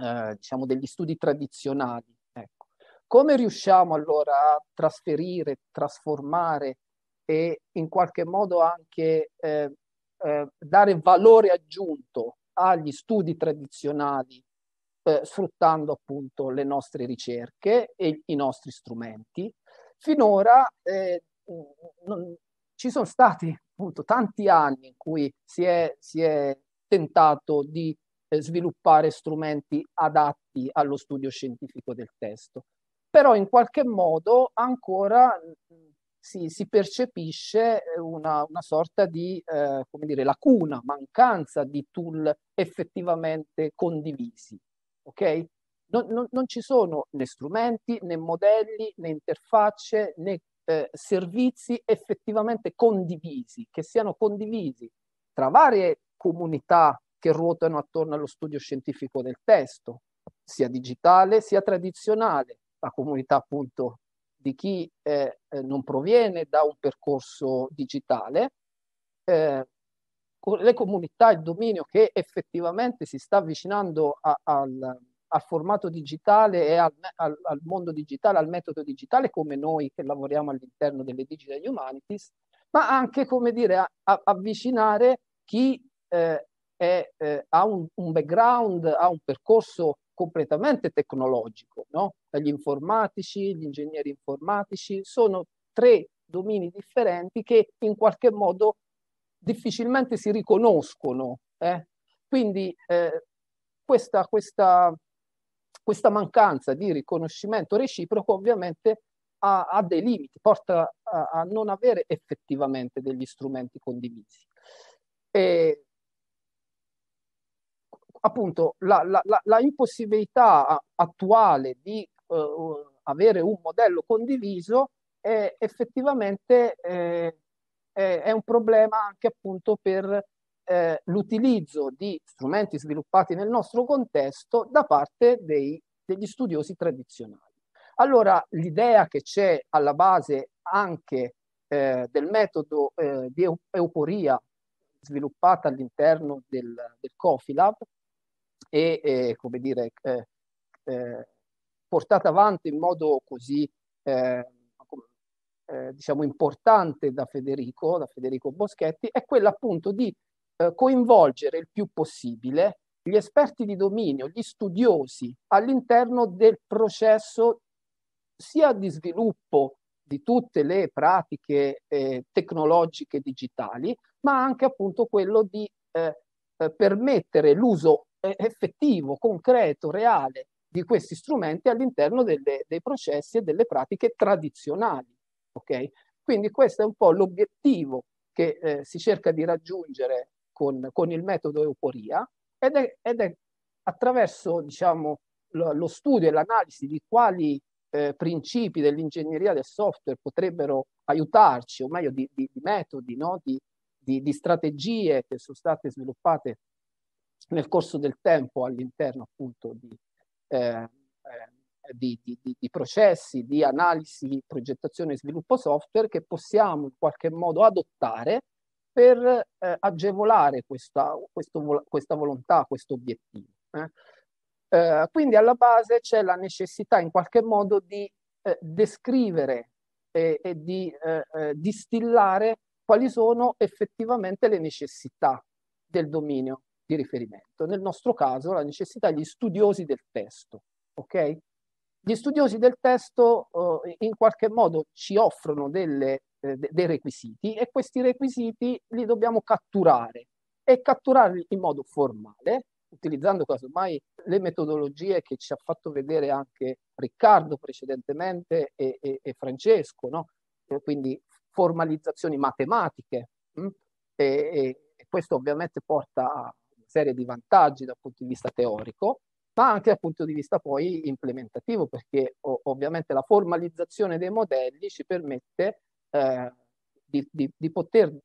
eh, diciamo degli studi tradizionali. Ecco. Come riusciamo allora a trasferire, trasformare e in qualche modo anche eh, eh dare valore aggiunto agli studi tradizionali eh, sfruttando appunto le nostre ricerche e i nostri strumenti? Finora eh, non, ci sono stati appunto tanti anni in cui si è, si è tentato di eh, sviluppare strumenti adatti allo studio scientifico del testo. Però in qualche modo ancora mm, si, si percepisce eh, una, una, sorta di eh, come dire, lacuna, mancanza di tool effettivamente condivisi. Okay? Non, non, non, ci sono né strumenti, né modelli, né interfacce, né eh, servizi effettivamente condivisi, che siano condivisi tra varie comunità che ruotano attorno allo studio scientifico del testo, sia digitale sia tradizionale, la comunità appunto di chi eh, eh non proviene da un percorso digitale, eh, le comunità, il dominio che effettivamente si sta avvicinando a, al, al formato digitale e al, al, al, mondo digitale, al metodo digitale come noi che lavoriamo all'interno delle Digital Humanities, ma anche, come dire, a, a, avvicinare chi eh, è, eh, ha un, un, background, ha un percorso completamente tecnologico, no? gli informatici, gli ingegneri informatici, sono tre domini differenti che in qualche modo difficilmente si riconoscono. Eh? Quindi eh, questa, questa, questa mancanza di riconoscimento reciproco ovviamente ha, ha dei limiti, porta a, a, non avere effettivamente degli strumenti condivisi. E, appunto la, la, la, la impossibilità attuale di eh, avere un modello condiviso è effettivamente eh, è, è un problema anche appunto per eh, l'utilizzo di strumenti sviluppati nel nostro contesto da parte dei, degli studiosi tradizionali. Allora l'idea che c'è alla base anche eh, del metodo eh, di euporia sviluppata all'interno del, del Cofilab e, e come dire, eh, eh, portata avanti in modo così eh, diciamo importante da Federico, da Federico Boschetti, è quella appunto di eh, coinvolgere il più possibile gli esperti di dominio, gli studiosi all'interno del processo sia di sviluppo di tutte le pratiche eh, tecnologiche digitali, ma anche appunto quello di eh, eh permettere l'uso eh, effettivo, concreto, reale di questi strumenti all'interno delle, dei processi e delle pratiche tradizionali. Okay? Quindi questo è un po' l'obiettivo che eh, si cerca di raggiungere con, con il metodo Euporia ed è, ed è attraverso diciamo, lo, lo studio e l'analisi di quali eh, principi dell'ingegneria del software potrebbero aiutarci, o meglio di, di, di metodi, no? di, di strategie che sono state sviluppate nel corso del tempo all'interno appunto di, eh, eh di, di, di, processi di analisi, progettazione e sviluppo software che possiamo in qualche modo adottare per eh, agevolare questa, questo, questa volontà, questo obiettivo. Eh. Eh, quindi alla base c'è la necessità in qualche modo di eh, descrivere e, e di eh, eh, distillare quali sono effettivamente le necessità del dominio di riferimento. Nel nostro caso la necessità degli studiosi del testo. Okay? Gli studiosi del testo oh, in qualche modo ci offrono delle eh, dei requisiti e questi requisiti li dobbiamo catturare e catturarli in modo formale, utilizzando casomai le metodologie che ci ha fatto vedere anche Riccardo precedentemente e, e, e Francesco, no? Eh, quindi formalizzazioni matematiche. Mh? Hm? E, e, questo ovviamente porta a una serie di vantaggi dal punto di vista teorico, ma anche dal punto di vista poi implementativo, perché ovviamente la formalizzazione dei modelli ci permette eh, di, di, di, poter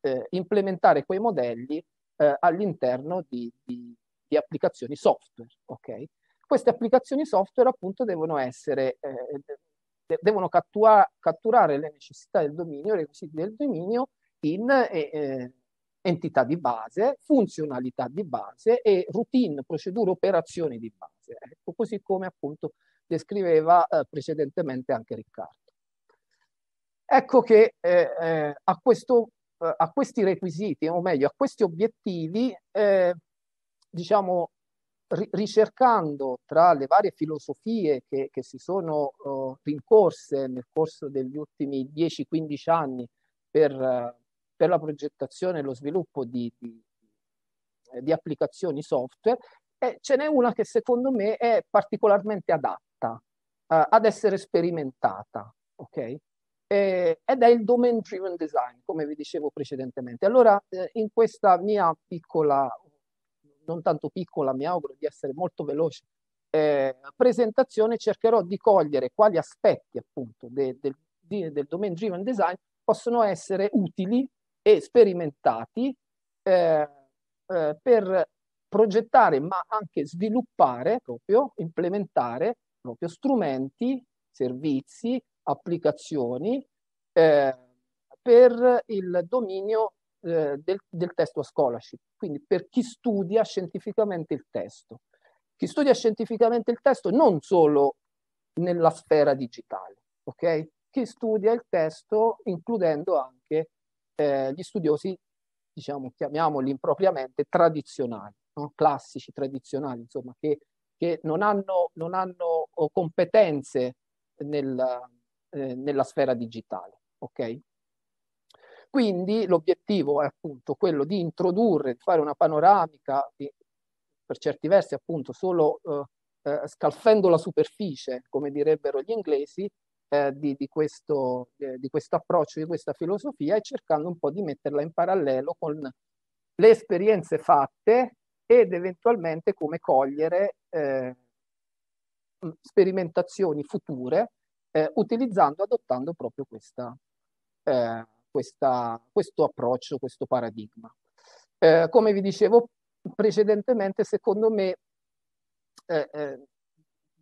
eh, implementare quei modelli eh, all'interno di, di, applicazioni software. Okay? Queste applicazioni software appunto devono essere, eh, de- devono cattua- catturare le necessità del dominio, i requisiti del dominio in eh, entità di base, funzionalità di base e routine, procedure, operazioni di base. Ecco, così come appunto descriveva precedentemente anche Riccardo. Ecco che eh, eh, a, questo, eh, a, questi requisiti, o meglio, a questi obiettivi, eh, diciamo, ri- ricercando tra le varie filosofie che, che si sono oh, rincorse nel corso degli ultimi 10-15 anni per, per, la progettazione e lo sviluppo di, di, eh, di applicazioni software, eh, ce n'è una che secondo me è particolarmente adatta ad essere sperimentata. Okay? eh, ed è il domain driven design, come vi dicevo precedentemente. Allora, eh, in questa mia piccola, non tanto piccola, mi auguro di essere molto veloce, eh, presentazione cercherò di cogliere quali aspetti appunto de, de, de, del domain driven design possono essere utili e sperimentati eh, eh, per progettare ma anche sviluppare proprio, implementare proprio strumenti, servizi applicazioni eh, per il dominio eh, del, del, testo a scholarship, quindi per chi studia scientificamente il testo. Chi studia scientificamente il testo non solo nella sfera digitale, ok? Chi studia il testo includendo anche eh, gli studiosi, diciamo, chiamiamoli impropriamente, tradizionali, no? classici, tradizionali, insomma, che, che non, hanno, non hanno oh, competenze nel, eh, nella sfera digitale. Okay? Quindi l'obiettivo è appunto quello di introdurre, di fare una panoramica, di, per certi versi appunto solo eh, eh, scalfendo la superficie, come direbbero gli inglesi, eh, di, di, questo, eh, di questo approccio, di questa filosofia e cercando un po' di metterla in parallelo con le esperienze fatte ed eventualmente come cogliere eh, sperimentazioni future eh, utilizzando, adottando proprio questa, eh, questa, questo approccio, questo paradigma. Eh, come vi dicevo precedentemente, secondo me, eh, eh,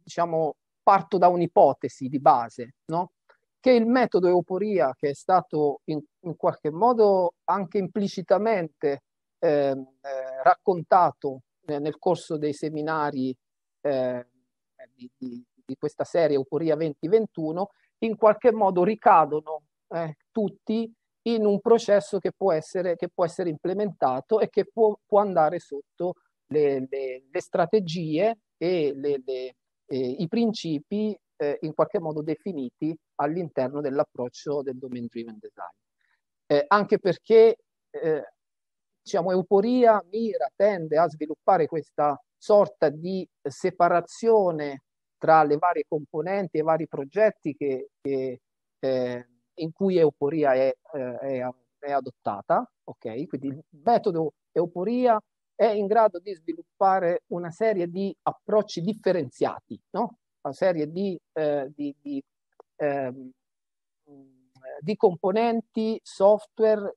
diciamo, parto da un'ipotesi di base, no? che il metodo Euporia, che è stato in, in qualche modo anche implicitamente ehm, eh, raccontato nel corso dei seminari di, di, di questa serie Euforia 2021, in qualche modo ricadono eh, tutti in un processo che può essere, che può essere implementato e che può, può andare sotto le, le, le strategie e le, eh, i principi eh, in qualche modo definiti all'interno dell'approccio del domain driven design. Eh, anche perché eh, diciamo, Euforia mira, tende a sviluppare questa sorta di separazione tra le varie componenti e i vari progetti che, che, eh, in cui Euporia è, eh, è, è adottata. Okay? Quindi il metodo Euporia è in grado di sviluppare una serie di approcci differenziati, no? una serie di, eh, di, di, ehm, di, componenti software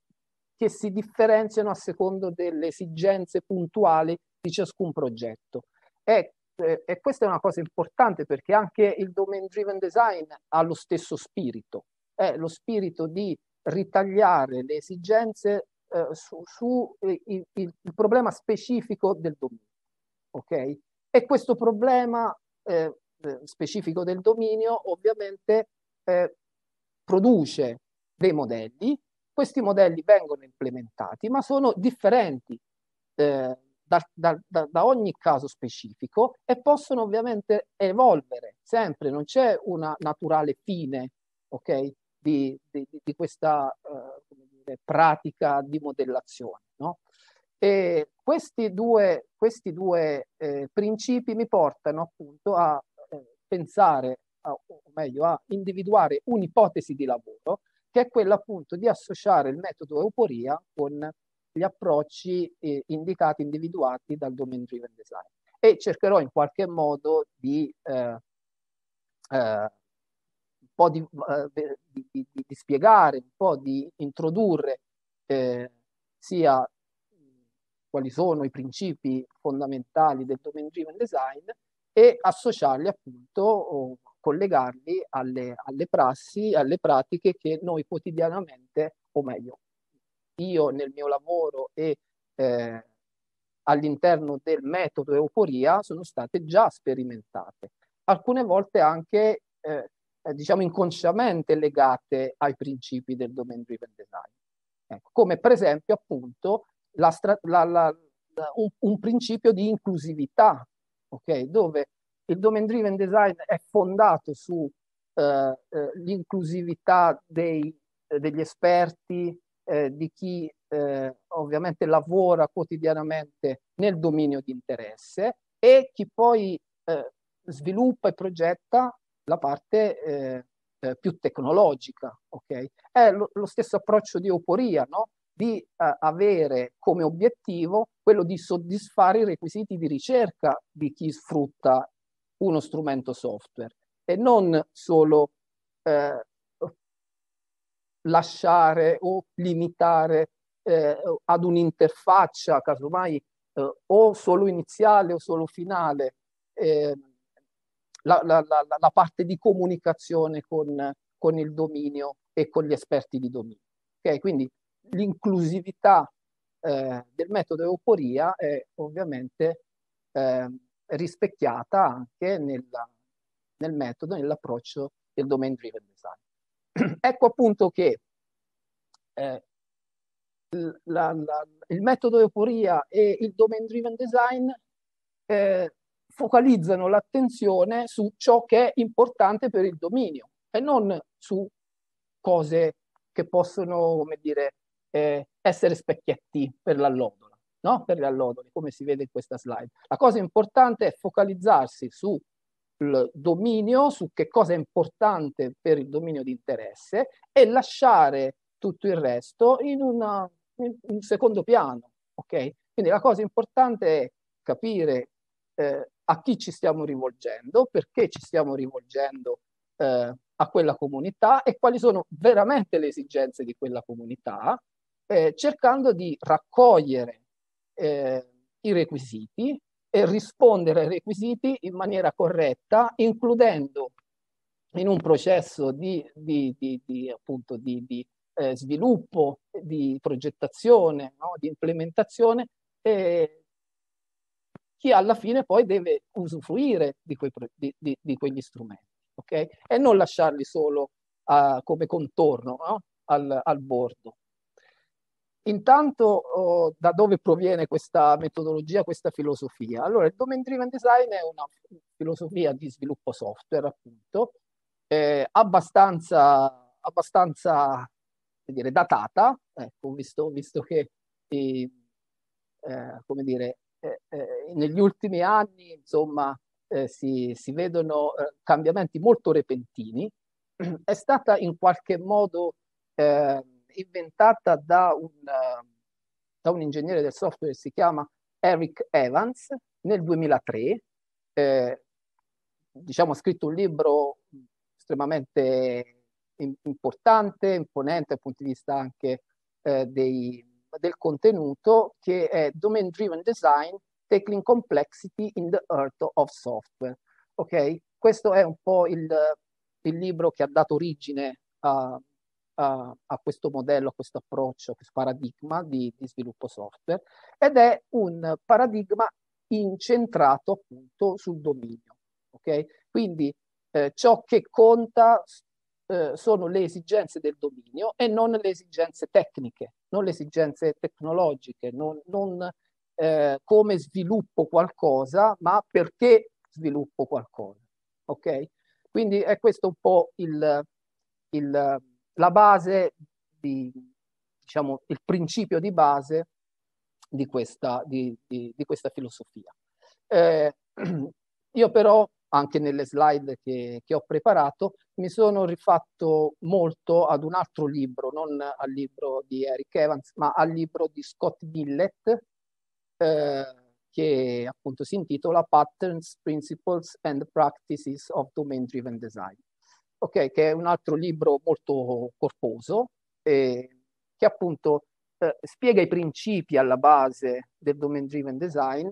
che si differenziano a secondo delle esigenze puntuali di ciascun progetto. È eh, e questa è una cosa importante perché anche il domain driven design ha lo stesso spirito, è lo spirito di ritagliare le esigenze eh, su, su eh, il, il, problema specifico del dominio. Okay? E questo problema eh, eh specifico del dominio ovviamente produce dei modelli, questi modelli vengono implementati ma sono differenti eh, da, da, da, ogni caso specifico e possono ovviamente evolvere sempre, non c'è una naturale fine okay, di, di, di, questa uh, dire, pratica di modellazione. No? E questi due, questi due eh, principi mi portano appunto a eh, pensare, a, o meglio, a individuare un'ipotesi di lavoro che è quella appunto di associare il metodo Euporia con gli approcci eh, indicati, individuati dal domain driven design. E cercherò in qualche modo di, eh, eh, un po di, eh, di, di, di, spiegare, un po' di introdurre eh, sia quali sono i principi fondamentali del domain driven design e associarli appunto o collegarli alle, alle prassi, alle pratiche che noi quotidianamente, o meglio, io nel mio lavoro e eh, all'interno del metodo Euforia sono state già sperimentate, alcune volte anche eh, diciamo inconsciamente legate ai principi del domain driven design. Ecco, come per esempio appunto la stra- la, la, un, un, principio di inclusività, okay? dove il domain driven design è fondato sull'inclusività eh, eh degli esperti, eh, di chi eh, ovviamente lavora quotidianamente nel dominio di interesse e chi poi eh, sviluppa e progetta la parte eh, più tecnologica. Okay? È lo, lo, stesso approccio di Oporia, no? di eh, avere come obiettivo quello di soddisfare i requisiti di ricerca di chi sfrutta uno strumento software e non solo eh, lasciare o limitare eh, ad un'interfaccia, casomai eh, o solo iniziale o solo finale, eh, la, la, la, la, parte di comunicazione con, con, il dominio e con gli esperti di dominio. Okay? Quindi l'inclusività eh, del metodo Euporia è ovviamente ehm, rispecchiata anche nella, nel metodo, nell'approccio del domain driven design. (clears throat) ecco appunto che eh, la, la, il metodo Euforia e il domain driven design eh, focalizzano l'attenzione su ciò che è importante per il dominio e non su cose che possono, come dire, eh, essere specchietti per l'allodola, no? Per le allodole, come si vede in questa slide. La cosa importante è focalizzarsi su il dominio su che cosa è importante per il dominio di interesse e lasciare tutto il resto in, una, in un secondo piano. Okay? Quindi la cosa importante è capire eh, a chi ci stiamo rivolgendo, perché ci stiamo rivolgendo eh, a quella comunità e quali sono veramente le esigenze di quella comunità, eh, cercando di raccogliere eh, i requisiti e rispondere ai requisiti in maniera corretta, includendo in un processo di, di, di, di appunto, eh, sviluppo, di progettazione, no? di implementazione, eh, chi alla fine poi deve usufruire di, quei, quegli strumenti okay? e non lasciarli solo uh, come contorno no? al, al bordo. Intanto oh, da dove proviene questa metodologia, questa filosofia? Allora, il domain driven design è una filosofia di sviluppo software, appunto, eh, abbastanza, abbastanza dire, datata, ecco, visto, visto che eh, come dire, eh, eh, negli ultimi anni insomma, eh, si, si, vedono eh, cambiamenti molto repentini, (clears throat) è stata in qualche modo Eh, inventata da un, eh, da un ingegnere del software, si chiama Eric Evans, nel 2003. Eh, diciamo, ha scritto un libro estremamente importante, imponente dal punto di vista anche eh, dei, del contenuto, che è Domain Driven Design, Tackling Complexity in the Earth of Software. Ok? Questo è un po' il, il libro che ha dato origine a, a, a questo modello, a questo approccio, a questo paradigma di, di sviluppo software ed è un paradigma incentrato appunto sul dominio. Okay? Quindi eh, ciò che conta eh, sono le esigenze del dominio e non le esigenze tecniche, non le esigenze tecnologiche, non, non eh, come sviluppo qualcosa, ma perché sviluppo qualcosa. Ok? Quindi è questo un po' il, il la base di, diciamo, il principio di base di questa, di, di, di questa filosofia. Eh, (clears throat) io però, anche nelle slide che, che, ho preparato, mi sono rifatto molto ad un altro libro, non al libro di Eric Evans, ma al libro di Scott Billett, eh, che appunto si intitola Patterns, Principles and Practices of Domain Driven Design ok, che è un altro libro molto corposo, eh, che appunto eh, spiega i principi alla base del domain driven design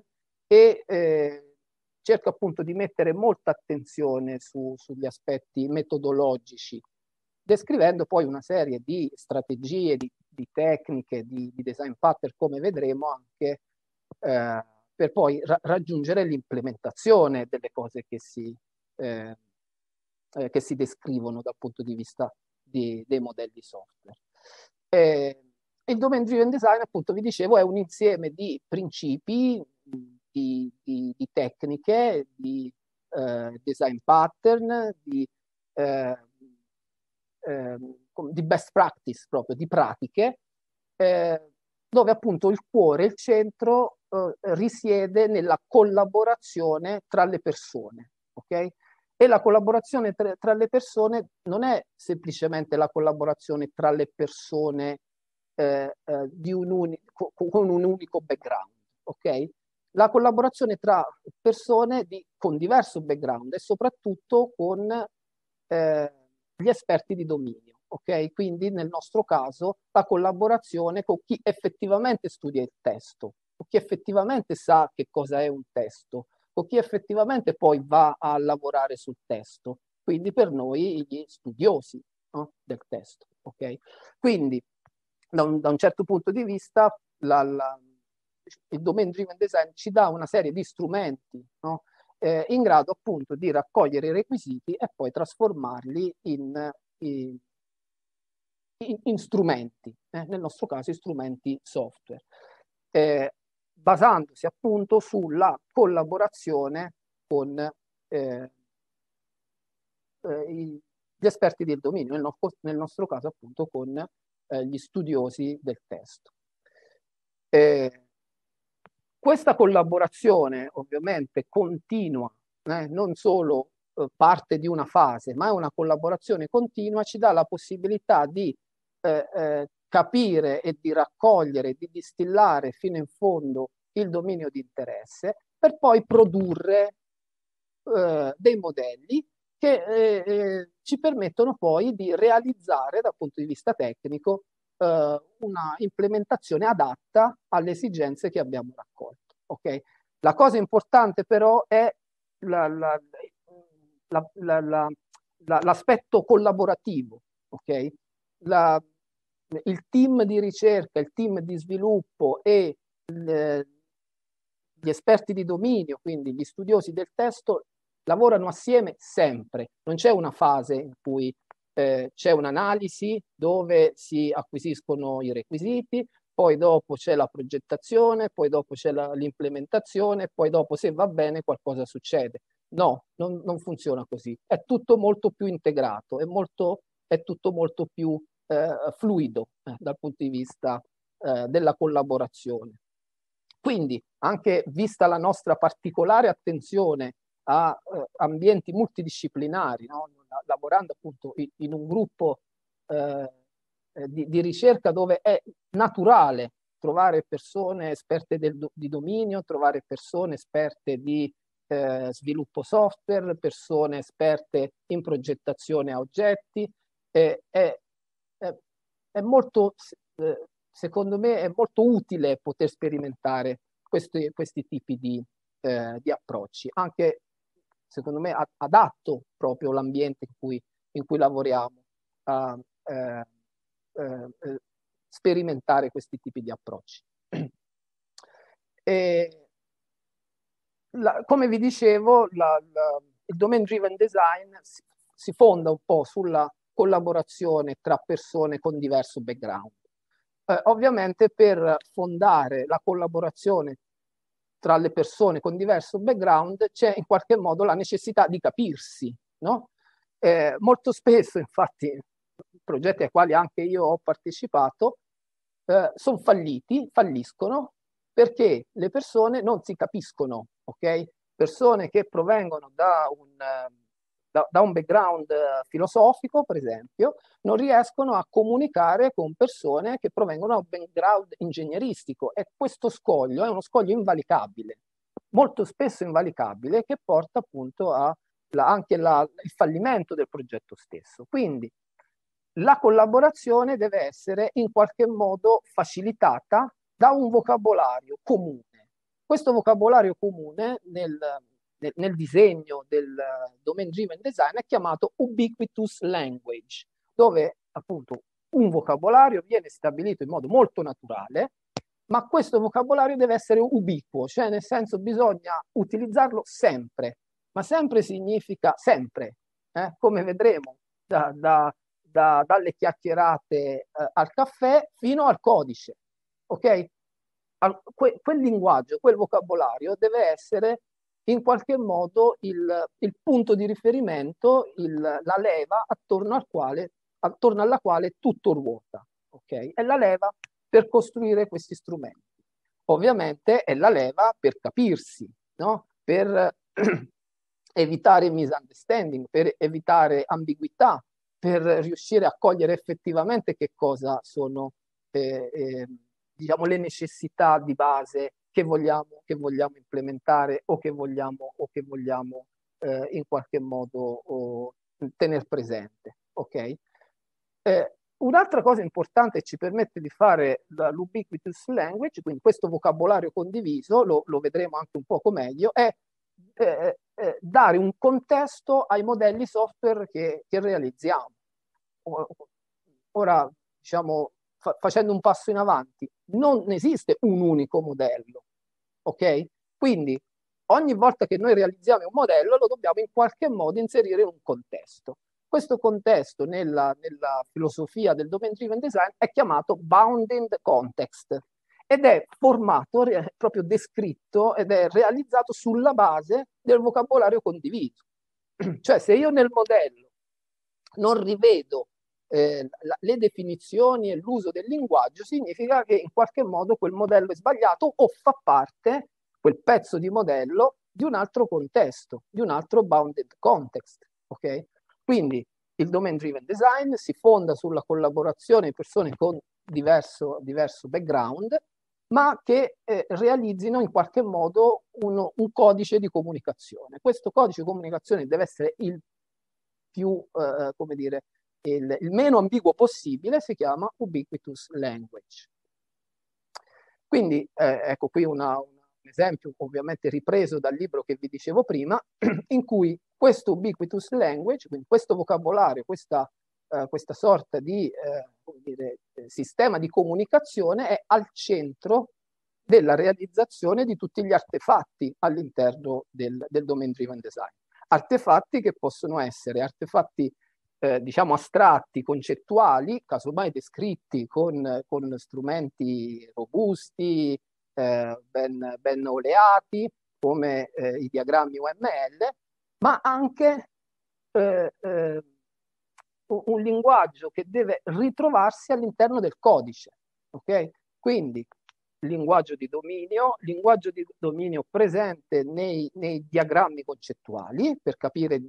e eh, cerca appunto di mettere molta attenzione su, sugli aspetti metodologici, descrivendo poi una serie di strategie, di, di tecniche, di, di, design pattern, come vedremo anche eh, per poi ra- raggiungere l'implementazione delle cose che si, eh, eh, che si descrivono dal punto di vista di, dei modelli software. Eh, il domain driven design, appunto, vi dicevo, è un insieme di principi, di, di, di tecniche, di eh, design pattern, di, eh, eh, di, best practice proprio, di pratiche, eh, dove appunto il cuore, il centro eh, risiede nella collaborazione tra le persone. Okay? E la collaborazione tra, tra le persone non è semplicemente la collaborazione tra le persone eh, eh, un uni- con un unico background, ok? La collaborazione tra persone di, con diverso background e soprattutto con eh, gli esperti di dominio, ok? Quindi nel nostro caso la collaborazione con chi effettivamente studia il testo, con chi effettivamente sa che cosa è un testo, con chi effettivamente poi va a lavorare sul testo, quindi per noi gli studiosi no? del testo. ok Quindi da un, da un, certo punto di vista la, la, il domain driven design ci dà una serie di strumenti no? eh, in grado appunto di raccogliere i requisiti e poi trasformarli in, in, in, in strumenti, eh? nel nostro caso strumenti software. Eh, basandosi appunto sulla collaborazione con eh, eh, gli esperti del dominio, nel nostro, nel nostro caso appunto con eh, gli studiosi del testo. questa collaborazione ovviamente continua, eh, non solo eh, parte di una fase, ma è una collaborazione continua, ci dà la possibilità di eh, capire e di raccogliere, di distillare fino in fondo il dominio di interesse per poi produrre eh, dei modelli che eh, eh, ci permettono poi di realizzare dal punto di vista tecnico eh, una implementazione adatta alle esigenze che abbiamo raccolto. Okay? La cosa importante però è la, la, la, l'aspetto collaborativo, okay? il team di ricerca, il team di sviluppo e le, eh, gli esperti di dominio, quindi gli studiosi del testo, lavorano assieme sempre. Non c'è una fase in cui eh, c'è un'analisi dove si acquisiscono i requisiti, poi dopo c'è la progettazione, poi dopo c'è la, l'implementazione, poi dopo se va bene qualcosa succede. No, non, non, funziona così. È tutto molto più integrato, è, molto, è tutto molto più eh, fluido eh, dal punto di vista eh, della collaborazione. Quindi anche vista la nostra particolare attenzione a eh, ambienti multidisciplinari, no? lavorando appunto in, in un gruppo eh, eh, di, di, ricerca dove è naturale trovare persone esperte del, di dominio, trovare persone esperte di eh, sviluppo software, persone esperte in progettazione a oggetti. è, è molto, eh, secondo me, è molto utile poter sperimentare questi, questi tipi di, eh, di, approcci, anche secondo me adatto proprio l'ambiente in cui, in cui lavoriamo a eh, eh, eh sperimentare questi tipi di approcci. (clears throat) E, la, come vi dicevo, la, la, il domain driven design si, si fonda un po' sulla collaborazione tra persone con diverso background. Eh, ovviamente per fondare la collaborazione tra le persone con diverso background c'è in qualche modo la necessità di capirsi, no? Eh, molto spesso, infatti, progetti ai quali anche io ho partecipato eh, sono falliti, falliscono perché le persone non si capiscono, ok? Persone che provengono da un ehm, da, da un background eh, filosofico, per esempio, non riescono a comunicare con persone che provengono da un background ingegneristico e questo scoglio è uno scoglio invalicabile, molto spesso invalicabile, che porta appunto a la, anche la, il fallimento del progetto stesso. Quindi la collaborazione deve essere in qualche modo facilitata da un vocabolario comune. Questo vocabolario comune nel, nel, nel disegno del eh, domain driven design è chiamato ubiquitous language, dove appunto un vocabolario viene stabilito in modo molto naturale, ma questo vocabolario deve essere ubiquo, cioè nel senso bisogna utilizzarlo sempre, ma sempre significa sempre, eh? come vedremo da, da, da, dalle chiacchierate eh, al caffè fino al codice, ok? Al, que, quel linguaggio, quel vocabolario deve essere in qualche modo il, il punto di riferimento, il, la leva attorno, al quale, attorno, alla quale tutto ruota. Okay? È la leva per costruire questi strumenti. Ovviamente è la leva per capirsi, no? per (clears throat) evitare misunderstanding, per evitare ambiguità, per riuscire a cogliere effettivamente che cosa sono eh, eh, diciamo, le necessità di base che vogliamo, che vogliamo implementare o che vogliamo, o che vogliamo eh, in qualche modo tenere presente. Okay? Eh, un'altra cosa importante ci permette di fare l'ubiquitous language, quindi questo vocabolario condiviso, lo, lo vedremo anche un poco meglio, è eh, eh, dare un contesto ai modelli software che, che realizziamo. Ora, diciamo, fa- facendo un passo in avanti. Non esiste un unico modello, ok? Quindi ogni volta che noi realizziamo un modello lo dobbiamo in qualche modo inserire in un contesto. Questo contesto nella, nella filosofia del domain driven design è chiamato bounded context ed è formato, è proprio descritto ed è realizzato sulla base del vocabolario condiviso. (clears throat) Cioè se io nel modello non rivedo eh, le definizioni e l'uso del linguaggio significa che in qualche modo quel modello è sbagliato o fa parte, quel pezzo di modello, di un altro contesto, di un altro bounded context. Okay? Quindi il domain driven design si fonda sulla collaborazione di persone con diverso, diverso background, ma che eh, realizzino in qualche modo uno, un codice di comunicazione. Questo codice di comunicazione deve essere il più, eh, come dire, il, il meno ambiguo possibile si chiama ubiquitous language. Quindi eh, ecco qui una, un esempio ovviamente ripreso dal libro che vi dicevo prima, (clears throat) in cui questo ubiquitous language, quindi questo vocabolario, questa, eh, questa sorta di eh, dire, eh, sistema di comunicazione è al centro della realizzazione di tutti gli artefatti all'interno del, del domain driven design. Artefatti che possono essere artefatti eh, diciamo astratti, concettuali, casomai descritti con, con strumenti robusti, eh, ben, ben, oleati, come eh, i diagrammi UML, ma anche eh, eh, un linguaggio che deve ritrovarsi all'interno del codice. Okay? Quindi linguaggio di dominio, linguaggio di dominio presente nei, nei diagrammi concettuali per capire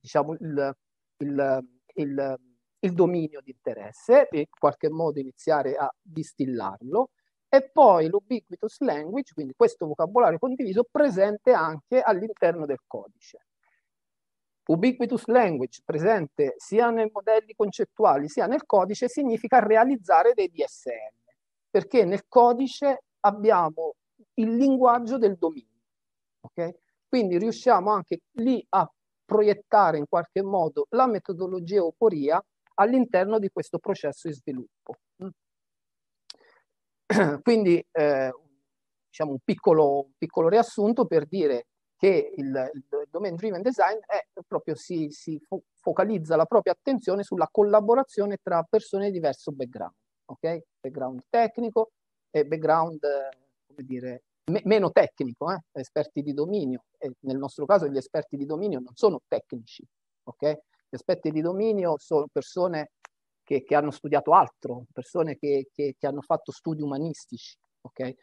diciamo, il, il, il, il dominio di interesse e in qualche modo iniziare a distillarlo e poi l'ubiquitous language, quindi questo vocabolario condiviso presente anche all'interno del codice. Ubiquitous language presente sia nei modelli concettuali sia nel codice significa realizzare dei DSL, perché nel codice abbiamo il linguaggio del dominio. Okay? Quindi riusciamo anche lì a proiettare in qualche modo la metodologia euforia all'interno di questo processo di sviluppo. (clears throat) Quindi eh, diciamo un piccolo, un piccolo, riassunto per dire che il, il domain driven design è proprio si, si fo- focalizza la propria attenzione sulla collaborazione tra persone di diverso background, ok? Background tecnico e background, eh, come dire, me- meno tecnico, eh? esperti di dominio. E nel nostro caso gli esperti di dominio non sono tecnici, ok? Gli esperti di dominio sono persone che, che hanno studiato altro, persone che, che, che hanno fatto studi umanistici, ok?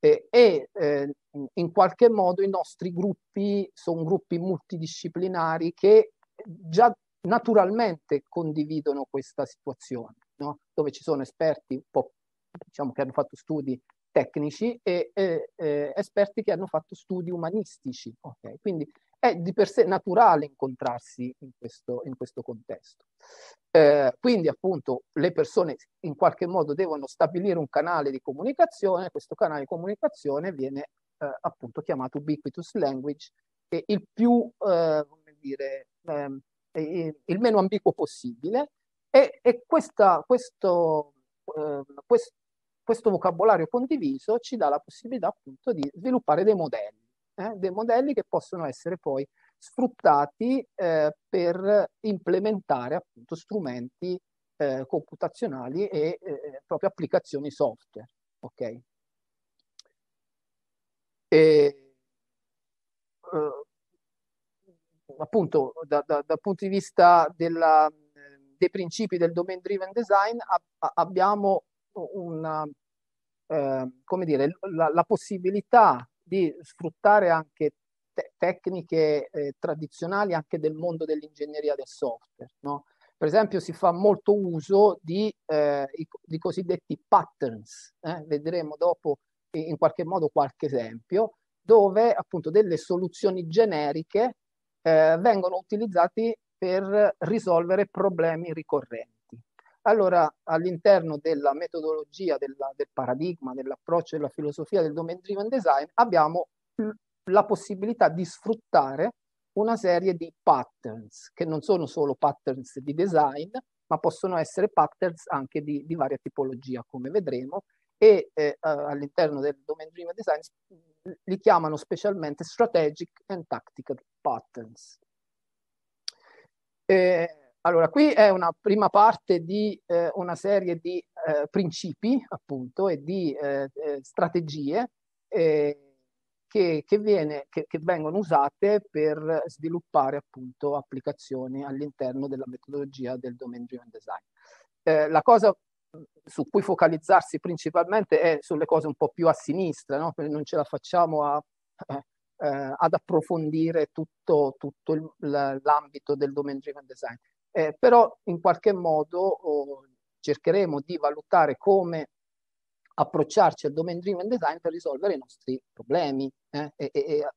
E, e eh, in qualche modo i nostri gruppi sono gruppi multidisciplinari che già naturalmente condividono questa situazione, no? dove ci sono esperti un po', diciamo, che hanno fatto studi tecnici e eh, eh, esperti che hanno fatto studi umanistici. Okay? Quindi è di per sé naturale incontrarsi in questo, in questo contesto. Eh, quindi appunto le persone in qualche modo devono stabilire un canale di comunicazione, questo canale di comunicazione viene eh, appunto chiamato ubiquitous language e il più, eh, come dire, ehm, il meno ambiguo possibile e, e questa, questo, ehm, questo questo vocabolario condiviso ci dà la possibilità appunto di sviluppare dei modelli, eh? dei modelli che possono essere poi sfruttati eh, per implementare appunto strumenti eh, computazionali e eh, eh, proprio applicazioni software. Ok? E, eh, appunto da, da, dal punto di vista della, dei principi del domain driven design a, a, abbiamo una, eh, come dire, la, la, possibilità di sfruttare anche te- tecniche eh, tradizionali anche del mondo dell'ingegneria del software. No? Per esempio si fa molto uso di, eh, i, di cosiddetti patterns, eh? vedremo dopo in qualche modo qualche esempio, dove appunto delle soluzioni generiche eh, vengono utilizzate per risolvere problemi ricorrenti. Allora, all'interno della metodologia, della, del paradigma, dell'approccio, della filosofia del domain driven design, abbiamo la possibilità di sfruttare una serie di patterns, che non sono solo patterns di design, ma possono essere patterns anche di, di varia tipologia, come vedremo, e eh, eh all'interno del domain driven design li chiamano specialmente strategic and tactical patterns. Eh, allora, qui è una prima parte di eh, una serie di eh, principi, appunto, e di eh, eh strategie eh, che, che, viene, che, che, vengono usate per sviluppare, appunto, applicazioni all'interno della metodologia del domain driven design. Eh, la cosa su cui focalizzarsi principalmente è sulle cose un po' più a sinistra, no? non ce la facciamo a, eh, ad approfondire tutto, tutto il, l'ambito del domain driven design eh, però in qualche modo oh, cercheremo di valutare come approcciarci al domain driven design per risolvere i nostri problemi eh, e, e,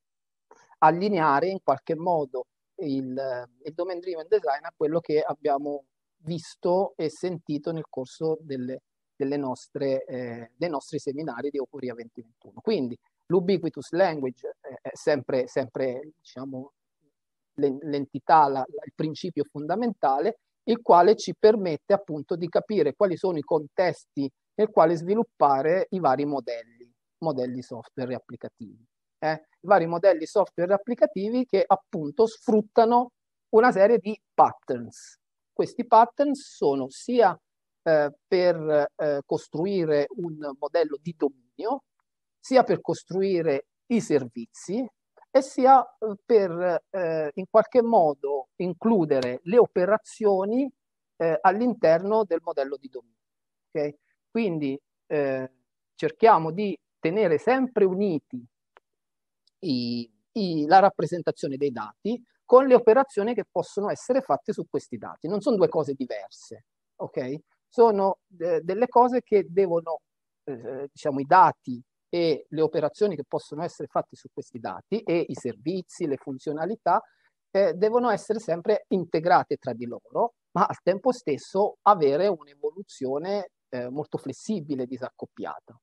allineare in qualche modo il, il domain driven design a quello che abbiamo visto e sentito nel corso delle, delle nostre, eh, dei nostri seminari di Oporia 2021. Quindi l'ubiquitous language eh, è sempre, sempre diciamo, l'entità, la, il principio fondamentale, il quale ci permette appunto di capire quali sono i contesti nel quale sviluppare i vari modelli, modelli software e applicativi. Eh? I vari modelli software e applicativi che appunto sfruttano una serie di patterns. Questi patterns sono sia eh, per eh, costruire un modello di dominio, sia per costruire i servizi, e sia eh, per eh, in qualche modo includere le operazioni eh, all'interno del modello di dominio. Okay? Quindi eh, cerchiamo di tenere sempre uniti i, i, la rappresentazione dei dati con le operazioni che possono essere fatte su questi dati. Non sono due cose diverse, ok? Sono eh, delle cose che devono, eh, diciamo, i dati e le operazioni che possono essere fatte su questi dati e i servizi, le funzionalità eh, devono essere sempre integrate tra di loro, ma al tempo stesso avere un'evoluzione eh, molto flessibile, e disaccoppiata.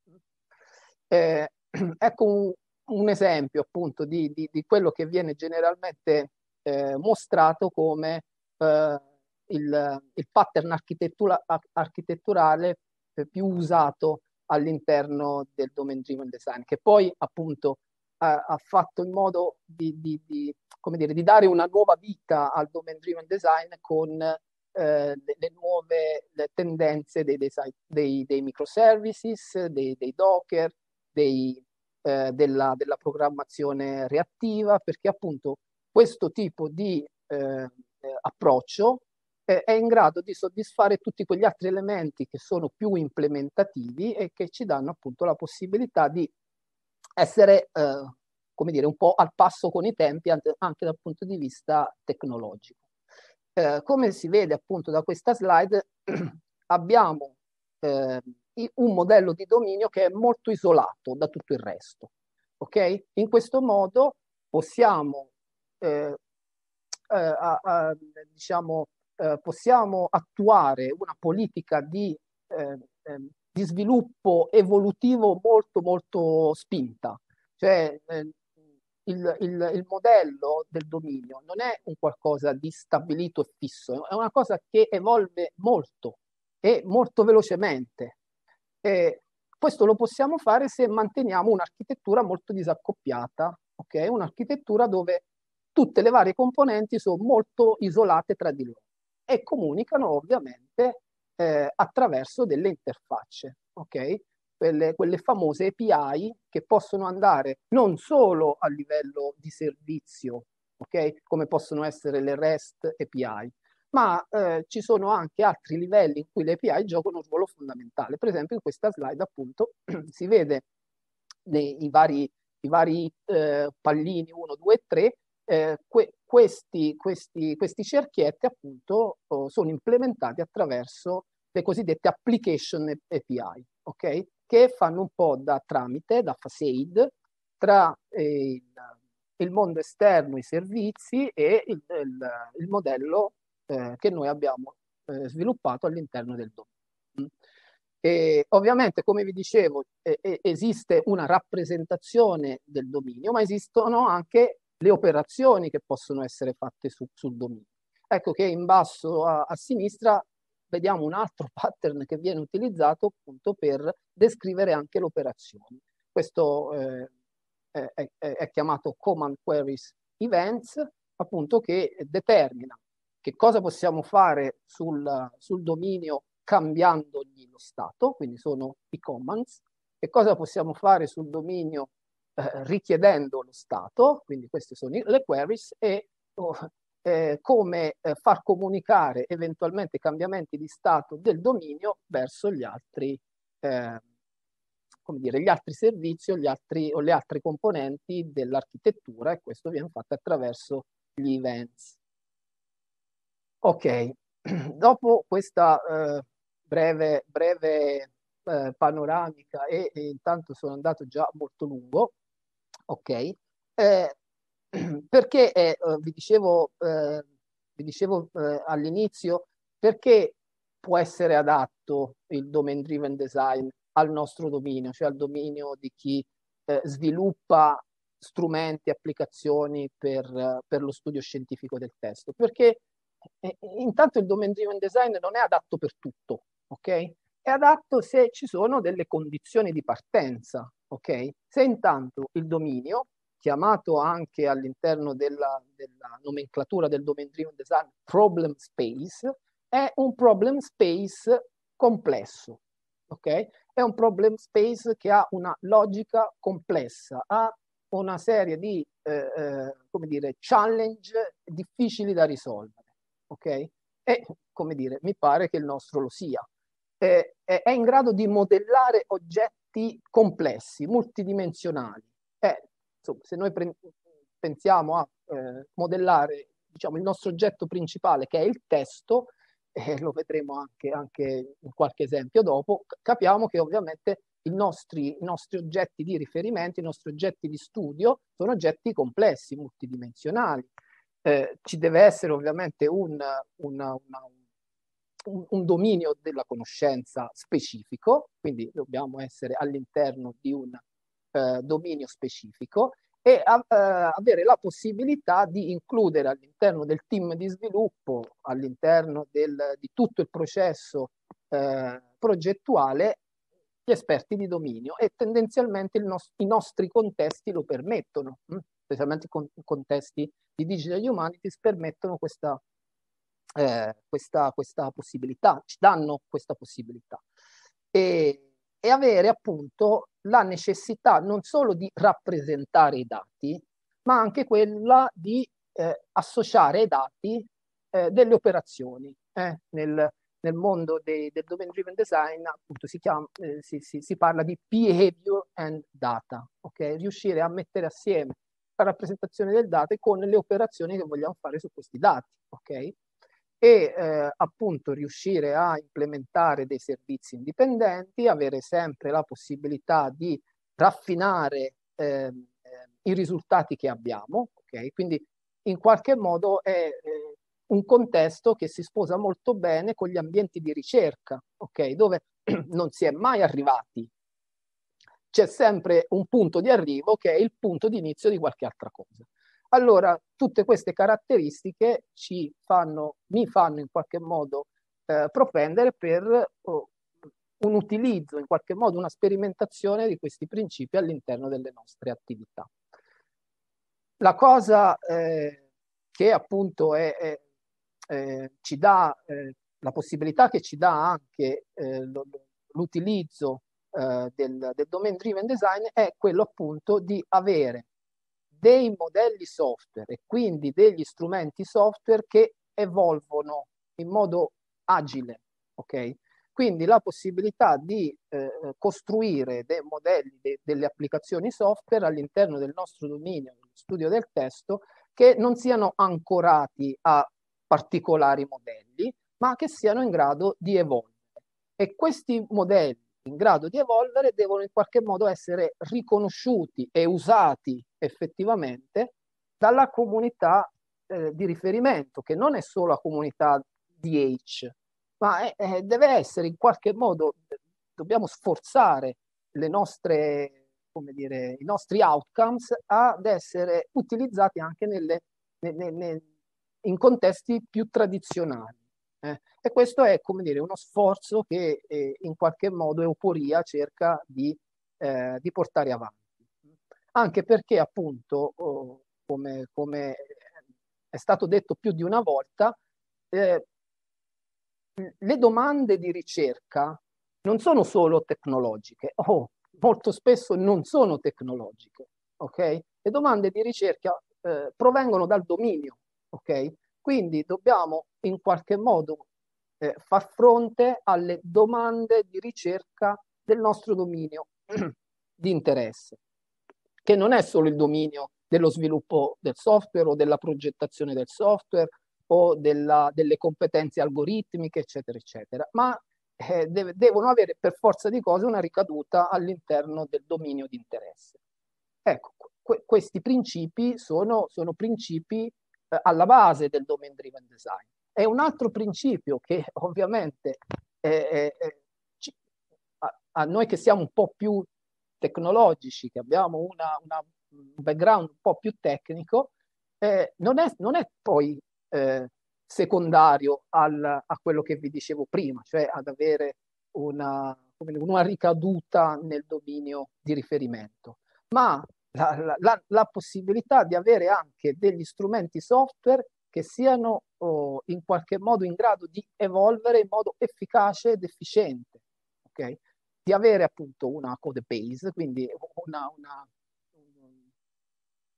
Eh, (clears throat) ecco un, un, esempio appunto di, di, di, quello che viene generalmente eh, mostrato come eh, il, il, pattern architettura, architetturale eh, più usato all'interno del domain driven design, che poi appunto ha, ha fatto in modo di, di, di, dire, di, dare una nuova vita al domain driven design con eh, le, le, nuove le tendenze dei, design, dei, dei microservices, dei, dei docker, dei, eh, della, della, programmazione reattiva, perché appunto questo tipo di eh, approccio eh, è in grado di soddisfare tutti quegli altri elementi che sono più implementativi e che ci danno appunto la possibilità di essere, eh, come dire, un po' al passo con i tempi anche, anche dal punto di vista tecnologico. Eh, come si vede appunto da questa slide, (clears throat) abbiamo eh, un modello di dominio che è molto isolato da tutto il resto. Okay? In questo modo possiamo eh, eh a, a, diciamo, eh, possiamo attuare una politica di, eh, ehm, di, sviluppo evolutivo molto molto spinta. Cioè eh, il, il, il, modello del dominio non è un qualcosa di stabilito e fisso, è una cosa che evolve molto e molto velocemente. E questo lo possiamo fare se manteniamo un'architettura molto disaccoppiata, okay? un'architettura dove tutte le varie componenti sono molto isolate tra di loro e comunicano ovviamente eh, attraverso delle interfacce, ok? Quelle, quelle, famose API che possono andare non solo a livello di servizio, ok? Come possono essere le REST API, ma eh, ci sono anche altri livelli in cui le API giocano un ruolo fondamentale. Per esempio in questa slide appunto (clears throat) si vede nei, i vari, i vari eh, pallini 1, 2 e 3 eh, que- questi, questi, questi cerchietti appunto oh, sono implementati attraverso le cosiddette application API, ok? che fanno un po' da tramite, da facade, tra eh, il, il, mondo esterno, i servizi e il, il, il modello eh, che noi abbiamo eh, sviluppato all'interno del dominio. Mm. E ovviamente, come vi dicevo, esiste una rappresentazione del dominio, ma esistono anche le operazioni che possono essere fatte su, sul dominio. Ecco che in basso a, a sinistra vediamo un altro (laughs) pattern che viene utilizzato appunto per descrivere anche l'operazione. Questo eh, è, è, chiamato Command Queries Events, appunto che determina che cosa possiamo fare sul, sul dominio cambiandogli lo stato, quindi sono i commands, che cosa possiamo fare sul dominio eh, richiedendo lo stato, quindi queste sono le queries, e oh, eh, come eh, far comunicare eventualmente cambiamenti di stato del dominio verso gli altri, eh, come dire, gli altri servizi o, gli altri, o le altre componenti dell'architettura e questo viene fatto attraverso gli events. Ok, (clears throat) dopo questa eh, breve, breve eh, panoramica e, e, intanto sono andato già molto lungo, Ok? Eh, (clears throat) perché è, eh, eh, vi dicevo, eh, vi dicevo eh, all'inizio, perché può essere adatto il domain driven design al nostro dominio, cioè al dominio di chi eh, sviluppa strumenti, applicazioni per, per, lo studio scientifico del testo, perché intanto il domain driven design non è adatto per tutto, ok? È adatto se ci sono delle condizioni di partenza ok? Se intanto il dominio, chiamato anche all'interno della, della nomenclatura del domain driven design problem space, è un problem space complesso, ok? È un problem space che ha una logica complessa, ha una serie di, eh, eh, come dire, challenge difficili da risolvere, ok? E, come dire, mi pare che il nostro lo sia. Eh, è in grado di modellare oggetti aspetti complessi, multidimensionali. Eh, insomma, se noi pre- pensiamo a eh, modellare diciamo, il nostro oggetto principale, che è il testo, eh, (laughs) lo vedremo anche, anche, in qualche esempio dopo, capiamo che ovviamente i nostri, i nostri oggetti di riferimento, i nostri oggetti di studio sono oggetti complessi, multidimensionali. Eh, ci deve essere ovviamente un, una, una, un, un dominio della conoscenza specifico, quindi dobbiamo essere all'interno di un eh, dominio specifico e a, eh, avere la possibilità di includere all'interno del team di sviluppo, all'interno del, di tutto il processo eh, progettuale, gli esperti di dominio e tendenzialmente nos- i nostri contesti lo permettono, hm? specialmente i con- contesti di digital humanities permettono questa, eh, questa, questa, possibilità, ci danno questa possibilità. E, e avere appunto la necessità non solo di rappresentare i dati, ma anche quella di eh, associare ai dati eh, delle operazioni. Eh, nel, nel, mondo dei, del domain driven design appunto si, chiama, eh, si, si, si, parla di behavior and data, okay? riuscire a mettere assieme la rappresentazione del dato con le operazioni che vogliamo fare su questi dati. Okay? e eh, appunto riuscire a implementare dei servizi indipendenti, avere sempre la possibilità di raffinare eh, i risultati che abbiamo, okay? quindi in qualche modo è eh, un contesto che si sposa molto bene con gli ambienti di ricerca, okay? dove (clears throat) non si è mai arrivati. C'è sempre un punto di arrivo che è il punto di inizio di qualche altra cosa. Allora, tutte queste caratteristiche ci fanno, mi fanno in qualche modo eh, propendere per oh, un utilizzo, in qualche modo una sperimentazione di questi principi all'interno delle nostre attività. La cosa eh, che appunto è, è, eh, ci dà, eh, la possibilità che ci dà anche eh, l'utilizzo eh, del, del domain driven design è quello appunto di avere dei modelli software e quindi degli strumenti software che evolvono in modo agile. Okay? Quindi la possibilità di eh, costruire dei modelli, de- delle applicazioni software all'interno del nostro dominio, dello studio del testo, che non siano ancorati a particolari modelli, ma che siano in grado di evolvere. E questi modelli in grado di evolvere devono in qualche modo essere riconosciuti e usati effettivamente dalla comunità eh, di riferimento, che non è solo la comunità di H, ma è, è, deve essere in qualche modo, dobbiamo sforzare le nostre, come dire, i nostri outcomes ad essere utilizzati anche nelle, ne, ne, in contesti più tradizionali. Eh. E questo è, come dire, uno sforzo che eh, in qualche modo Euporia cerca di, eh, di portare avanti anche perché appunto, oh, come, come, è stato detto più di una volta, eh, le domande di ricerca non sono solo tecnologiche, oh, molto spesso non sono tecnologiche, ok? Le domande di ricerca eh, provengono dal dominio, ok? Quindi dobbiamo in qualche modo eh, far fronte alle domande di ricerca del nostro dominio (clears throat) di interesse che non è solo il dominio dello sviluppo del software o della progettazione del software o della, delle competenze algoritmiche, eccetera, eccetera, ma eh, de- devono avere per forza di cose una ricaduta all'interno del dominio di interesse. Ecco, que- questi principi sono, sono principi eh, alla base del domain driven design. È un altro principio che ovviamente eh, ci, a, a noi che siamo un po' più tecnologici, che abbiamo una, una, un background un po' più tecnico, eh, non, è, non, è, poi eh, secondario al, a quello che vi dicevo prima, cioè ad avere una, una ricaduta nel dominio di riferimento, ma la, la, la, possibilità di avere anche degli strumenti software che siano oh, in qualche modo in grado di evolvere in modo efficace ed efficiente. Okay? di avere appunto una code base, quindi una, una,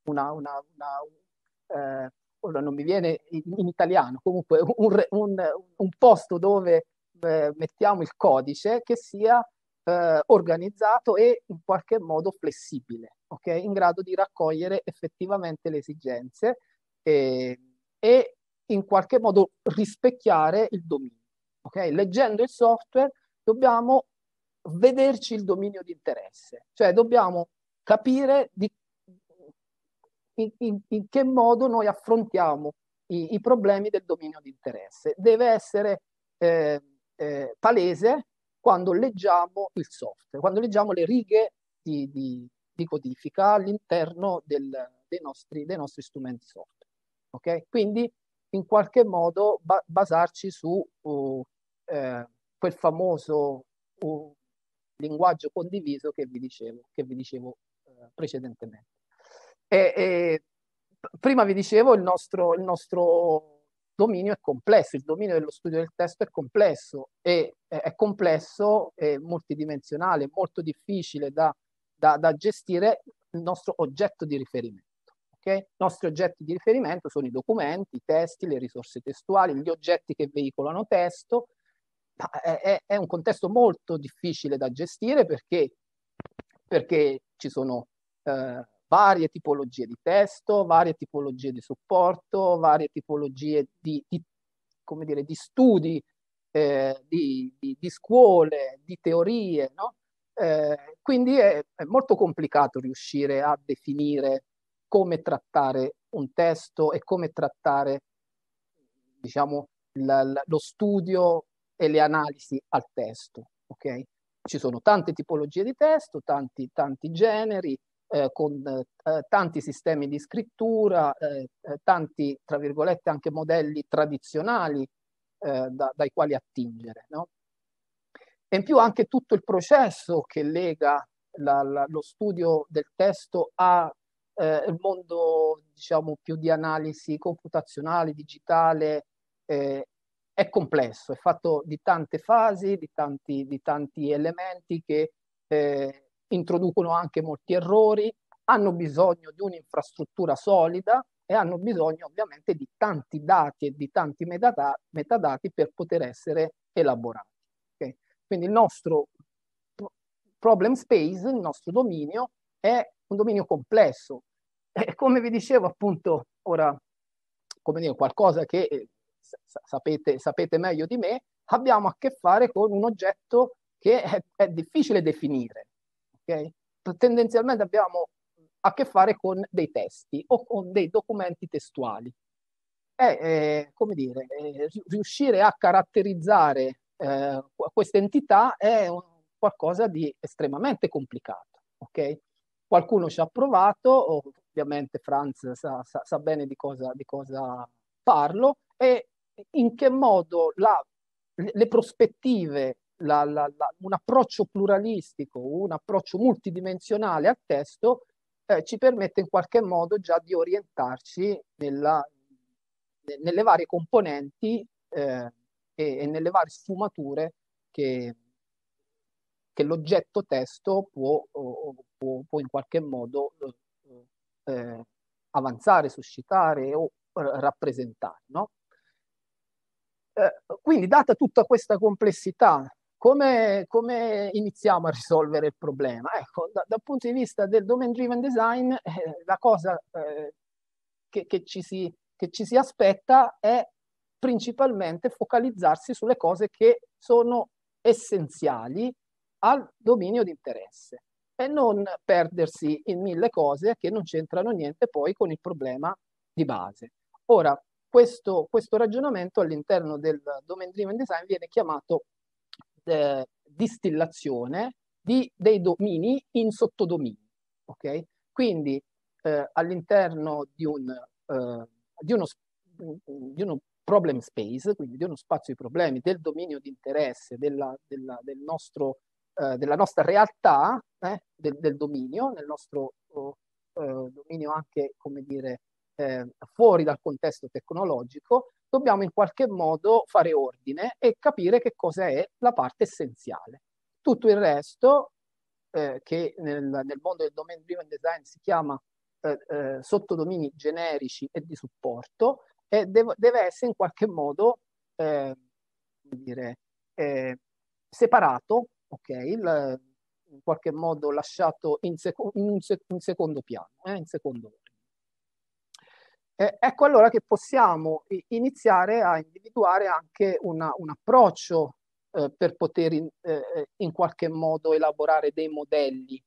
una, una, una eh, ora non mi viene in, italiano, comunque un, un, un posto dove eh, mettiamo il codice che sia eh, organizzato e in qualche modo flessibile, okay? in grado di raccogliere effettivamente le esigenze e, e in qualche modo rispecchiare il dominio. Okay? Leggendo il software dobbiamo vederci il dominio di interesse, cioè dobbiamo capire di, in, in, in, che modo noi affrontiamo i, i, problemi del dominio di interesse. Deve essere eh, eh, palese quando leggiamo il software, quando leggiamo le righe di, di, di codifica all'interno del, dei, nostri, dei, nostri, strumenti software. Okay? Quindi in qualche modo ba- basarci su uh, eh, quel famoso uh, linguaggio condiviso che vi dicevo, che vi dicevo eh, precedentemente. E, e, prima vi dicevo il nostro, il nostro dominio è complesso, il dominio dello studio del testo è complesso e è complesso e multidimensionale, molto difficile da, da, da gestire il nostro oggetto di riferimento. Okay? I nostri oggetti di riferimento sono i documenti, i testi, le risorse testuali, gli oggetti che veicolano testo, è, è un contesto molto difficile da gestire perché, perché ci sono eh, varie tipologie di testo, varie tipologie di supporto, varie tipologie di, di, dire, di studi, eh, di, di, scuole, di teorie. No? Eh, quindi è, è, molto complicato riuscire a definire come trattare un testo e come trattare diciamo, la, la, lo studio e le analisi al testo. Okay? Ci sono tante tipologie di testo, tanti, tanti generi, eh, con eh, tanti sistemi di scrittura, eh, eh tanti, tra virgolette, anche modelli tradizionali eh, da, dai quali attingere. No? E in più anche tutto il processo che lega la, la, lo studio del testo al eh, mondo, diciamo, più di analisi computazionale, digitale, è complesso, è fatto di tante fasi, di tanti, di tanti elementi che eh, introducono anche molti errori, hanno bisogno di un'infrastruttura solida e hanno bisogno ovviamente di tanti dati e di tanti metadati, metadati per poter essere elaborati. Okay? Quindi il nostro problem space, il nostro dominio, è un dominio complesso. E come vi dicevo appunto ora, come dire, qualcosa che sapete, sapete meglio di me, abbiamo a che fare con un oggetto che è, è difficile definire. Okay? Tendenzialmente abbiamo a che fare con dei testi o con dei documenti testuali. È, eh, come dire, eh, riuscire a caratterizzare eh, questa entità è un, qualcosa di estremamente complicato. Okay? Qualcuno ci ha provato, ovviamente Franz sa, sa, sa bene di cosa, di cosa parlo, e in che modo la, le prospettive, la, la, un approccio pluralistico, un approccio multidimensionale al testo eh, ci permette in qualche modo già di orientarci nella, nelle varie componenti eh, e, e, nelle varie sfumature che, che l'oggetto testo può, può, può, in qualche modo eh, eh avanzare, suscitare o rappresentare. No? Eh, quindi, data tutta questa complessità, come, come, iniziamo a risolvere il problema? Ecco, da, dal punto di vista del domain driven design, eh, la cosa eh, che, che, ci si, che ci si aspetta è principalmente focalizzarsi sulle cose che sono essenziali al dominio di interesse e non perdersi in mille cose che non c'entrano niente poi con il problema di base. Ora, questo, questo ragionamento all'interno del domain driven design viene chiamato eh, distillazione di, dei domini in sottodomini. Okay? Quindi eh, all'interno di, un, eh, di, uno, di uno problem space, quindi di uno spazio di problemi, del dominio di interesse, della, della, del nostro, eh, della nostra realtà, eh, del, del, dominio, nel nostro oh, eh, dominio anche, come dire, eh, fuori dal contesto tecnologico, dobbiamo in qualche modo fare ordine e capire che cosa è la parte essenziale. Tutto il resto, eh, che nel, nel, mondo del domain driven design si chiama eh, eh sottodomini generici e di supporto, deve, deve, essere in qualche modo eh, dire, eh, separato, okay, il, in qualche modo lasciato in, seco- in, un, sec- in secondo piano, in secondo eh, ecco allora che possiamo iniziare a individuare anche una, un approccio eh, per poter in, eh, eh in, qualche modo elaborare dei modelli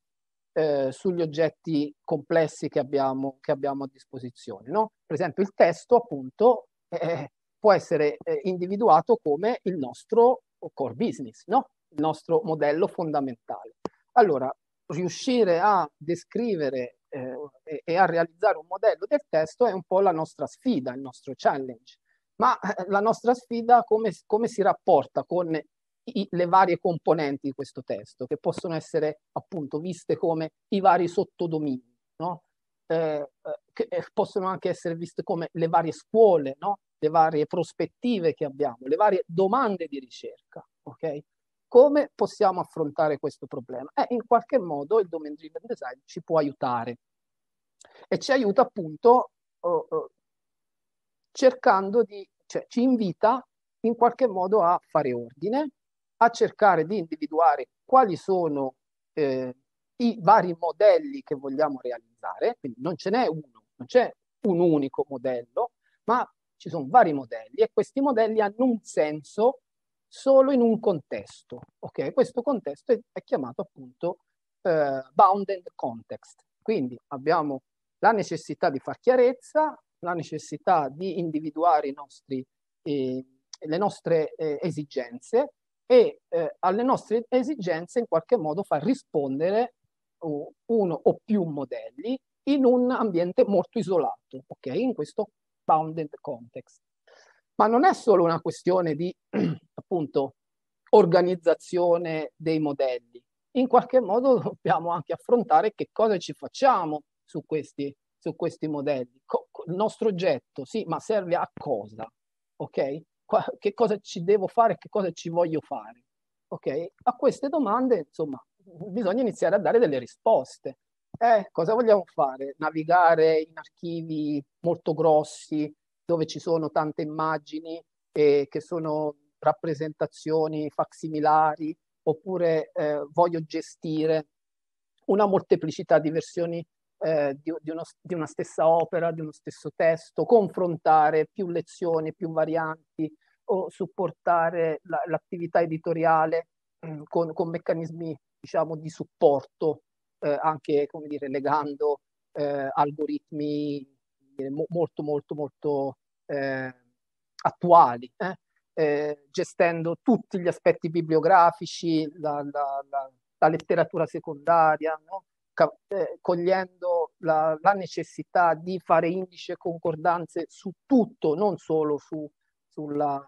eh, sugli oggetti complessi che abbiamo, che abbiamo a disposizione. No? Per esempio il testo appunto eh, può essere individuato come il nostro core business, no? il nostro modello fondamentale. Allora, riuscire a descrivere eh, e a realizzare un modello del testo è un po' la nostra sfida, il nostro challenge. Ma eh, la nostra sfida come, come si rapporta con i, le varie componenti di questo testo, che possono essere appunto viste come i vari sottodomini, no? eh, eh che eh, possono anche essere viste come le varie scuole, no? le varie prospettive che abbiamo, le varie domande di ricerca. Okay? come possiamo affrontare questo problema? Eh, in qualche modo il domain driven design ci può aiutare e ci aiuta appunto uh, uh, cercando di, cioè ci invita in qualche modo a fare ordine, a cercare di individuare quali sono eh, i vari modelli che vogliamo realizzare, quindi non ce n'è uno, non c'è un unico modello, ma ci sono vari modelli e questi modelli hanno un senso solo in un contesto. Okay? Questo contesto è, è chiamato appunto eh, bounded context. Quindi abbiamo la necessità di far chiarezza, la necessità di individuare i nostri, eh, le nostre eh, esigenze e eh, alle nostre esigenze in qualche modo far rispondere uno o più modelli in un ambiente molto isolato, okay? in questo bounded context. Ma non è solo una questione di (clears throat) appunto organizzazione dei modelli. In qualche modo (laughs) dobbiamo anche affrontare che cosa ci facciamo su questi, su questi modelli. Co- il nostro oggetto, sì, ma serve a cosa? Ok? Qua- che cosa ci devo fare? Che cosa ci voglio fare? Ok? A queste domande, insomma, bisogna iniziare a dare delle risposte. Eh, cosa vogliamo fare? Navigare in archivi molto grossi dove ci sono tante immagini e che sono rappresentazioni facsimilari oppure eh, voglio gestire una molteplicità di versioni eh, di, di, uno, di, una stessa opera, di uno stesso testo, confrontare più lezioni, più varianti o supportare la, l'attività editoriale mh, mm, con, con, meccanismi diciamo, di supporto, eh, anche come dire, legando eh, algoritmi molto molto molto eh, attuali. Eh? eh, gestendo tutti gli aspetti bibliografici, la, la, la, la letteratura secondaria, no? Ca- eh, cogliendo la, necessità di fare indice e concordanze su tutto, non solo su, sulla,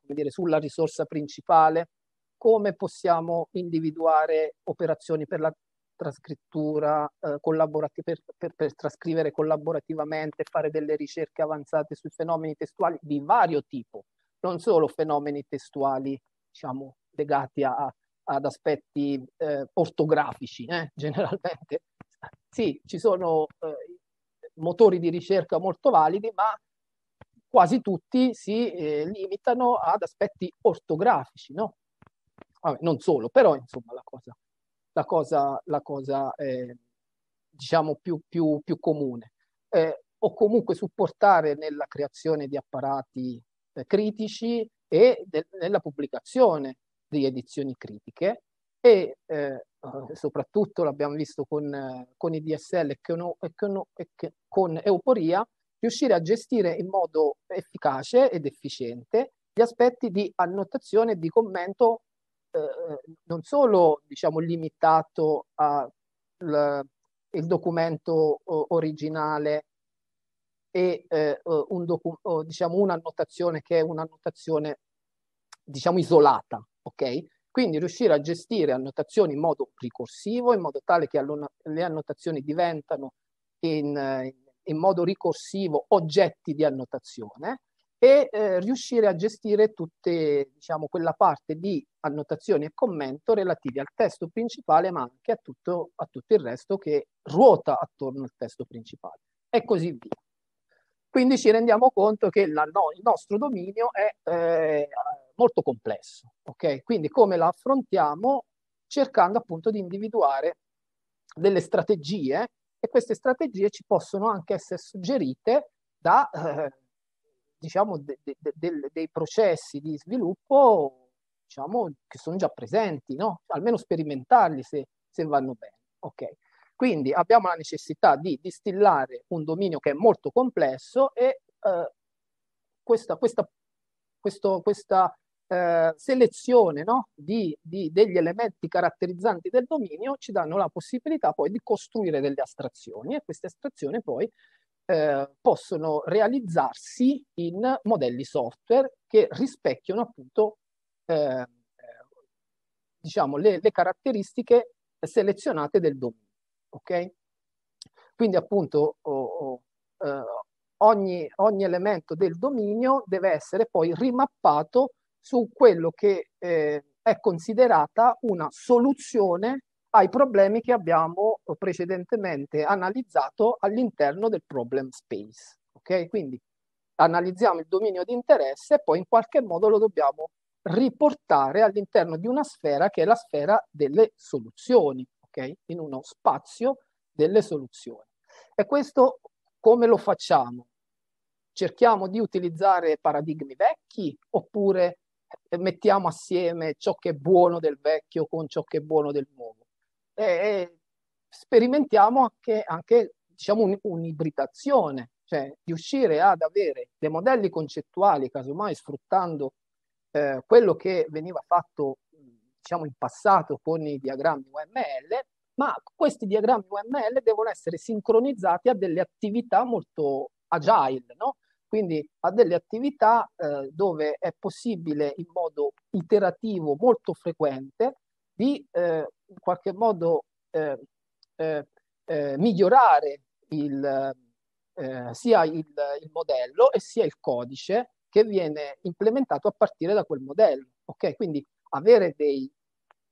dire, sulla risorsa principale, come possiamo individuare operazioni per la trascrittura eh, collaborativa per, per, per, trascrivere collaborativamente, fare delle ricerche avanzate sui fenomeni testuali di vario tipo, non solo fenomeni testuali, diciamo, legati a, ad aspetti eh, ortografici, eh, (laughs) generalmente. Sì, ci sono eh, motori di ricerca molto validi, ma quasi tutti si eh, limitano ad aspetti ortografici, no? Vabbè, non solo, però insomma la cosa, la cosa, la cosa eh, diciamo più, più, più comune. Eh, o comunque supportare nella creazione di apparati critici e de- nella pubblicazione di edizioni critiche e eh, soprattutto l'abbiamo visto con, con i DSL e con, e, con, e con Euporia, riuscire a gestire in modo efficace ed efficiente gli aspetti di annotazione e di commento eh, non solo diciamo, limitato al documento originale e eh, eh, un docu- diciamo un'annotazione che è un'annotazione diciamo isolata, ok? Quindi riuscire a gestire annotazioni in modo ricorsivo, in modo tale che allona- le annotazioni diventano in, eh, in, modo ricorsivo oggetti di annotazione e eh, riuscire a gestire tutte, diciamo, quella parte di annotazioni e commento relativi al testo principale, ma anche a tutto, a tutto il resto che ruota attorno al testo principale. E così via. Quindi ci rendiamo conto che la, no, il nostro dominio è eh, molto complesso. Okay? Quindi come lo affrontiamo? Cercando appunto di individuare delle strategie e queste strategie ci possono anche essere suggerite da eh, diciamo de, de, de, dei processi di sviluppo diciamo, che sono già presenti, no? almeno sperimentarli se, se vanno bene. Okay. Quindi abbiamo la necessità di distillare un dominio che è molto complesso e eh, questa, questa, questo, questa eh, selezione no? di, di, degli elementi caratterizzanti del dominio ci danno la possibilità poi di costruire delle astrazioni e queste astrazioni poi eh, possono realizzarsi in modelli software che rispecchiano appunto eh, eh, diciamo, le, le caratteristiche selezionate del dominio ok? Quindi appunto oh, oh, eh, ogni, ogni, elemento del dominio deve essere poi rimappato su quello che eh, è considerata una soluzione ai problemi che abbiamo precedentemente analizzato all'interno del problem space. Ok? Quindi analizziamo il dominio di interesse e poi in qualche modo lo dobbiamo riportare all'interno di una sfera che è la sfera delle soluzioni okay? in uno spazio delle soluzioni. E questo come lo facciamo? Cerchiamo di utilizzare paradigmi vecchi oppure eh, mettiamo assieme ciò che è buono del vecchio con ciò che è buono del nuovo? E sperimentiamo anche, anche diciamo, un'ibridazione, cioè riuscire ad avere dei modelli concettuali, casomai sfruttando eh, quello che veniva fatto diciamo, in passato con i diagrammi UML, ma questi diagrammi UML devono essere sincronizzati a delle attività molto agile, no? quindi a delle attività eh, dove è possibile in modo iterativo, molto frequente, di eh, in qualche modo eh, eh, eh migliorare il, eh, sia il, il, modello e sia il codice che viene implementato a partire da quel modello. Okay? Quindi avere dei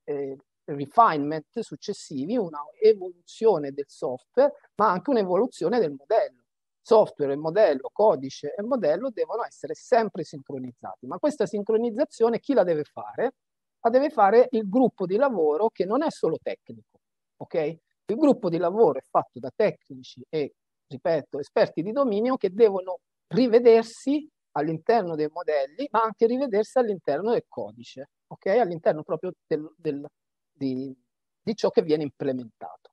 eh, refinement successivi, una evoluzione del software, ma anche un'evoluzione del modello. Software e modello, codice e modello devono essere sempre sincronizzati, ma questa sincronizzazione chi la deve fare? La deve fare il gruppo di lavoro che non è solo tecnico, ok? Il gruppo di lavoro è fatto da tecnici e, ripeto, esperti di dominio che devono rivedersi all'interno dei modelli, ma anche rivedersi all'interno del codice okay? all'interno proprio del, del, di, di, ciò che viene implementato.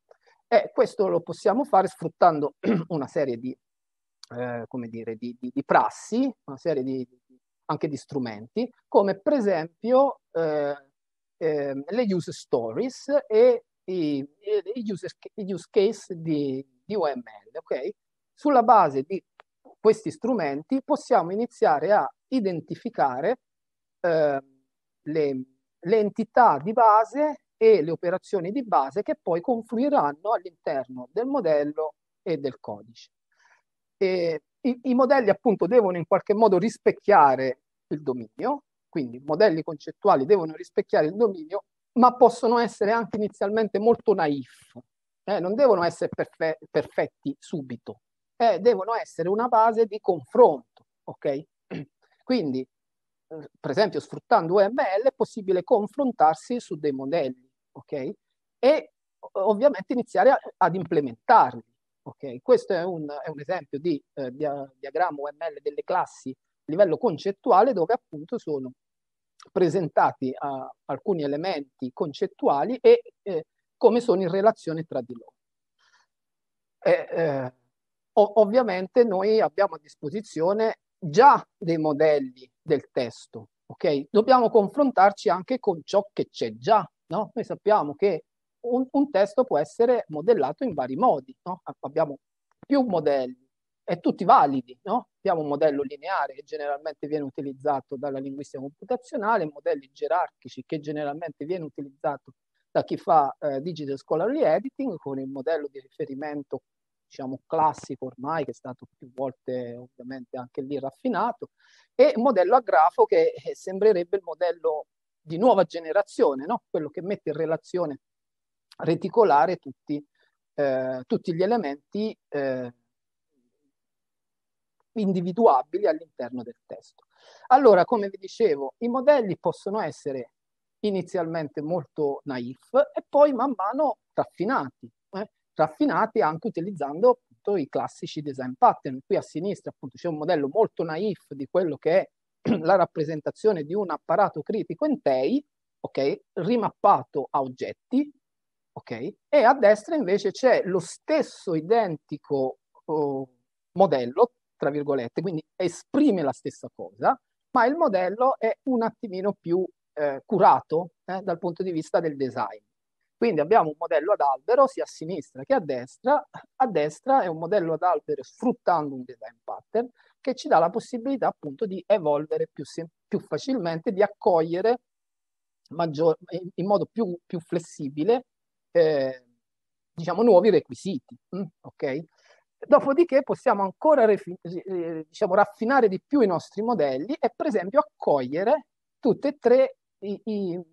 E questo lo possiamo fare sfruttando (clears throat) una serie di, eh, dire, di, di prassi, una serie di, anche di strumenti, come per esempio eh, eh, le user stories e i, i, user, i use case di, di OML. Okay? Sulla base di questi strumenti possiamo iniziare a identificare eh, le, le entità di base e le operazioni di base che poi confluiranno all'interno del modello e del codice. E i, i, modelli appunto devono in qualche modo rispecchiare il dominio, quindi i modelli concettuali devono rispecchiare il dominio, ma possono essere anche inizialmente molto naif, eh, non devono essere perfe- perfetti subito, eh, devono essere una base di confronto, ok? (clears throat) Quindi Ehm, per esempio sfruttando UML, è possibile confrontarsi su dei modelli, ok? E ovviamente iniziare a, ad implementarli, ok? Questo è un, è un esempio di eh, diagramma UML delle classi a livello concettuale dove appunto sono presentati a, alcuni elementi concettuali e eh, come sono in relazione tra di loro. E, eh, ov- ovviamente noi abbiamo a disposizione già dei modelli del testo, ok? Dobbiamo confrontarci anche con ciò che c'è già, no? Noi sappiamo che un, un testo può essere modellato in vari modi, no? Abbiamo più modelli e tutti validi, no? Abbiamo un modello lineare che generalmente viene utilizzato dalla linguistica computazionale, modelli gerarchici che generalmente viene utilizzato da chi fa eh, digital scholarly editing con il modello di riferimento diciamo, classico ormai, che è stato più volte ovviamente anche lì raffinato, e un modello a grafo che eh, sembrerebbe il modello di nuova generazione, no? quello che mette in relazione reticolare tutti, eh, tutti gli elementi eh, individuabili all'interno del testo. Allora, come vi dicevo, i modelli possono essere inizialmente molto naif e poi man mano raffinati. Eh? raffinati anche utilizzando appunto i classici design pattern. Qui a sinistra appunto c'è un modello molto naif di quello che è (clears throat) la rappresentazione di un apparato critico in TEI, ok, rimappato a oggetti, ok, e a destra invece c'è lo stesso identico oh, modello, tra virgolette, quindi esprime la stessa cosa, ma il modello è un attimino più eh, curato eh, dal punto di vista del design. Quindi abbiamo un modello ad albero sia a sinistra che a destra. A destra è un modello ad albero sfruttando un design pattern che ci dà la possibilità appunto di evolvere più, più facilmente, di accogliere maggior, in, modo più, più flessibile eh, diciamo, nuovi requisiti. Mm, okay? Dopodiché possiamo ancora eh, diciamo, raffinare di più i nostri modelli e per esempio accogliere tutte e tre i, i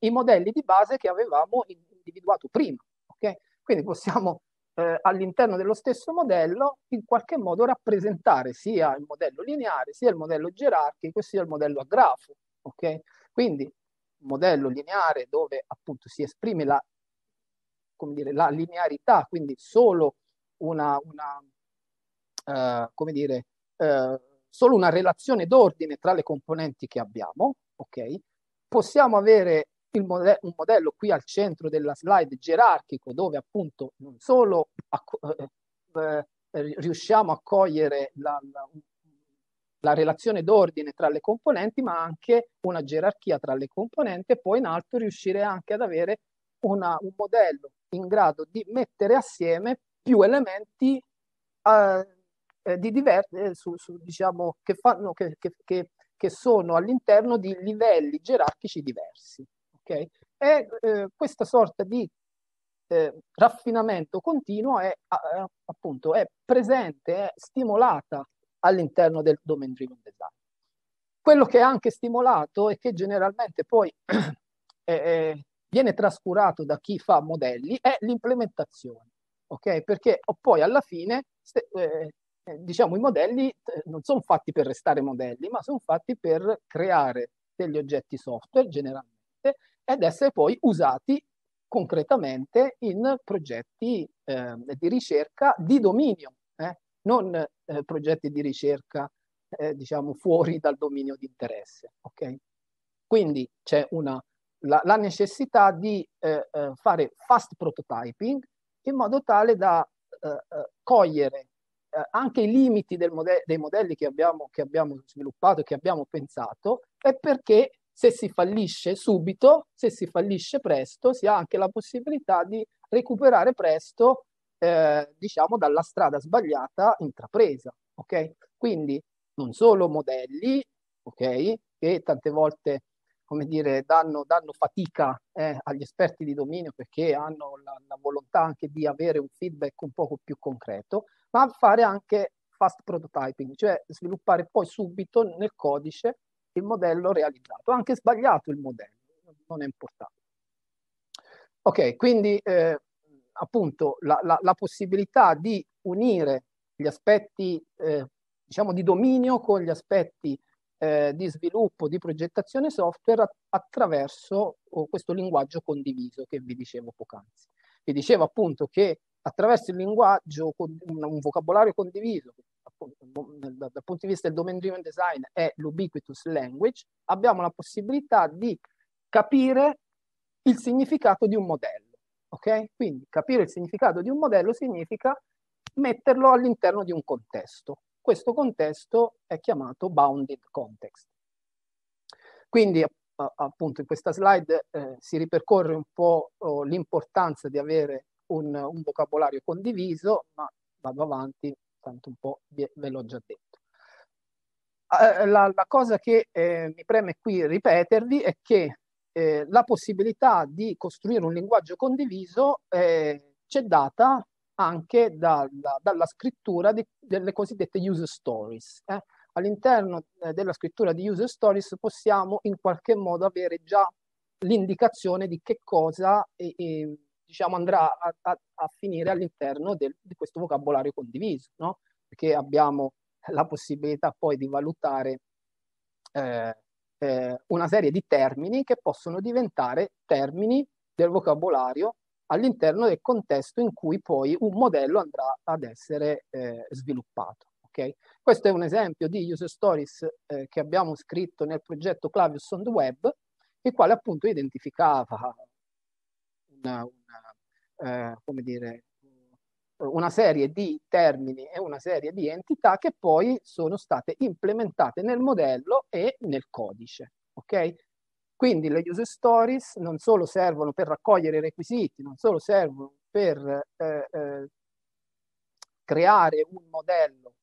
i modelli di base che avevamo individuato prima. Okay? Quindi possiamo eh, all'interno dello stesso modello in qualche modo rappresentare sia il modello lineare, sia il modello gerarchico, sia il modello a grafo. Okay? Quindi un modello lineare dove appunto si esprime la, dire, la linearità, quindi solo una, una eh, come dire, eh, solo una relazione d'ordine tra le componenti che abbiamo, ok? Possiamo avere mode- un modello qui al centro della slide gerarchico dove appunto non solo acc- eh, eh, eh riusciamo a cogliere la, la, la relazione d'ordine tra le componenti, ma anche una gerarchia tra le componenti e poi in alto riuscire anche ad avere una, un modello in grado di mettere assieme più elementi eh, eh di diver- eh, su, su, diciamo, che, fanno, che, che, che sono all'interno di livelli gerarchici diversi ok? E eh, questa sorta di eh, raffinamento continuo è, a, appunto, è presente, è stimolata all'interno del domain driven design. Quello che è anche stimolato e che generalmente poi eh, (clears throat) viene trascurato da chi fa modelli è l'implementazione, ok? Perché poi alla fine, se, eh, eh, diciamo, i modelli eh, non sono fatti per restare modelli, ma sono fatti per creare degli oggetti software generalmente ed essere poi usati concretamente in progetti eh, di ricerca di dominio, eh? non eh, progetti di ricerca eh, diciamo fuori dal dominio di interesse. Okay? Quindi c'è una, la, la, necessità di eh, eh, fare fast prototyping in modo tale da cogliere anche i limiti mode dei modelli che abbiamo, che abbiamo sviluppato, che abbiamo pensato, e perché se si fallisce subito, se si fallisce presto, si ha anche la possibilità di recuperare presto, eh, diciamo, dalla strada sbagliata intrapresa. Ok? Quindi non solo modelli, ok, che tante volte come dire, danno, danno fatica eh, agli esperti di dominio perché hanno la, la, volontà anche di avere un feedback un poco più concreto, ma fare anche fast prototyping, cioè sviluppare poi subito nel codice il modello realizzato, anche sbagliato il modello, non è importante. Ok, quindi eh, appunto la, la, la, possibilità di unire gli aspetti eh, diciamo di dominio con gli aspetti eh, di sviluppo, di progettazione software attraverso oh, questo linguaggio condiviso che vi dicevo poc'anzi. Vi dicevo appunto che attraverso il linguaggio, un vocabolario condiviso, appunto, dal, dal punto di vista del domain driven design è l'ubiquitous language, abbiamo la possibilità di capire il significato di un modello. Ok? Quindi capire il significato di un modello significa metterlo all'interno di un contesto. Questo contesto è chiamato bounded context. Quindi appunto in questa slide eh, si ripercorre un po' oh, l'importanza di avere un, un, vocabolario condiviso, ma vado avanti tanto un po' ve l'ho già detto. Ah, eh, la, la cosa che eh, mi preme qui ripetervi è che eh, la possibilità di costruire un linguaggio condiviso eh, c'è data anche da, da, dalla scrittura di, delle cosiddette user stories. Eh. All'interno eh, della scrittura di user stories possiamo in qualche modo avere già l'indicazione di che cosa eh, diciamo, andrà a, a, a finire all'interno del, di questo vocabolario condiviso, no? perché abbiamo la possibilità poi di valutare eh, eh, una serie di termini che possono diventare termini del vocabolario all'interno del contesto in cui poi un modello andrà ad essere eh, sviluppato. Okay? Questo è un esempio di user stories eh, che abbiamo scritto nel progetto Clavius on the Web, il quale appunto identificava una, una eh, come dire, una serie di termini e una serie di entità che poi sono state implementate nel modello e nel codice. Okay? Quindi le user stories non solo servono per raccogliere i requisiti, non solo servono per eh, eh, creare un modello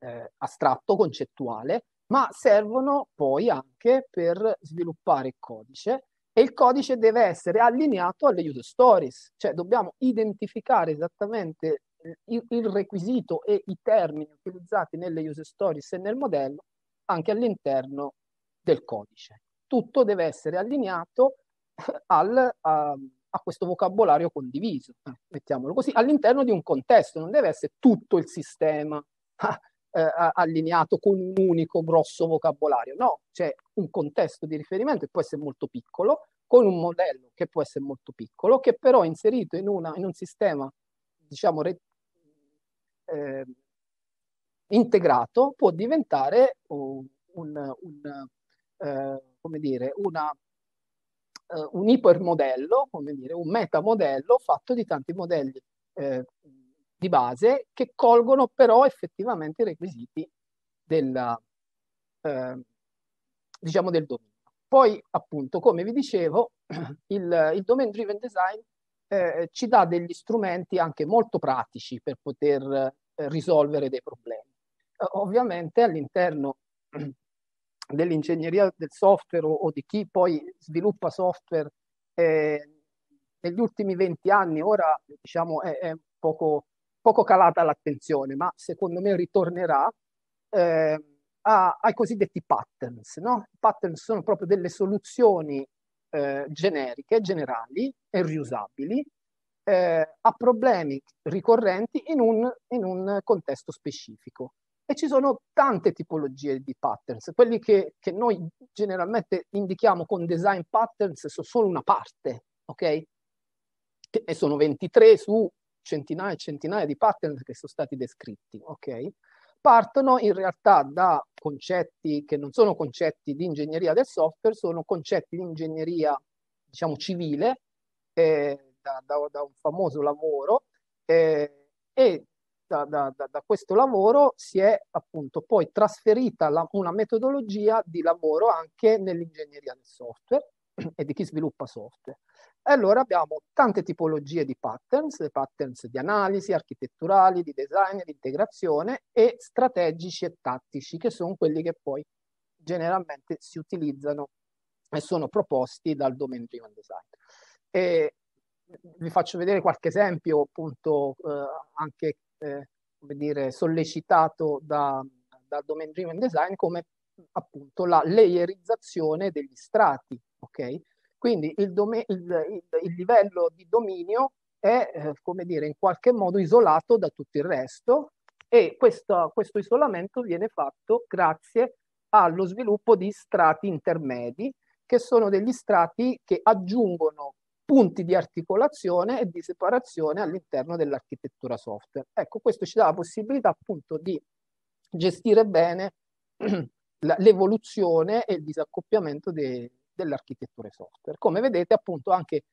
eh, astratto, concettuale, ma servono poi anche per sviluppare il codice e il codice deve essere allineato alle user stories, cioè dobbiamo identificare esattamente eh, il, il requisito e i termini utilizzati nelle user stories e nel modello anche all'interno del codice. Tutto deve essere allineato eh, al, a, a questo vocabolario condiviso, mettiamolo così, all'interno di un contesto, non deve essere tutto il sistema (laughs) ah, eh, allineato con un unico grosso vocabolario, no, c'è un contesto di riferimento che può essere molto piccolo, con un modello che può essere molto piccolo, che però è inserito in, una, in un sistema, diciamo, re, eh, integrato, può diventare un, un, un eh, come dire, una, eh, un ipermodello, come dire, un metamodello fatto di tanti modelli eh, di base che colgono però effettivamente i requisiti del, eh, diciamo del dominio. Poi, appunto, come vi dicevo, (clears throat) il, il domain driven design eh, ci dà degli strumenti anche molto pratici per poter eh, risolvere dei problemi. Eh, ovviamente all'interno (clears throat) dell'ingegneria del software o, o, di chi poi sviluppa software eh, negli ultimi 20 anni, ora diciamo è, è un poco poco calata l'attenzione, ma secondo me ritornerà eh, a, ai cosiddetti patterns. No? I patterns sono proprio delle soluzioni eh, generiche, generali e riusabili eh, a problemi ricorrenti in un, in un, contesto specifico. E ci sono tante tipologie di patterns. Quelli che, che noi generalmente indichiamo con design patterns sono solo una parte, ok? e sono 23 su centinaia e centinaia di pattern che sono stati descritti, ok? Partono in realtà da concetti che non sono concetti di ingegneria del software, sono concetti di ingegneria, diciamo, civile, eh, da, da, da, un famoso lavoro, eh, e da, da, questo lavoro si è appunto poi trasferita la, una metodologia di lavoro anche nell'ingegneria del software, e di chi sviluppa software. E allora abbiamo tante tipologie di patterns, patterns di analisi, architetturali, di design, di integrazione e strategici e tattici, che sono quelli che poi generalmente si utilizzano e sono proposti dal domain driven design. E vi faccio vedere qualche esempio, appunto, eh, anche eh, come dire, sollecitato dal da domain driven design, come appunto la layerizzazione degli strati Okay? Quindi il, dome- il, il, il, livello di dominio è, eh, come dire, in qualche modo isolato da tutto il resto e questo, questo isolamento viene fatto grazie allo sviluppo di strati intermedi, che sono degli strati che aggiungono punti di articolazione e di separazione all'interno dell'architettura software. Ecco, questo ci dà la possibilità appunto di gestire bene (clears throat) l'evoluzione e il disaccoppiamento dei, dell'architettura software. Come vedete, appunto, anche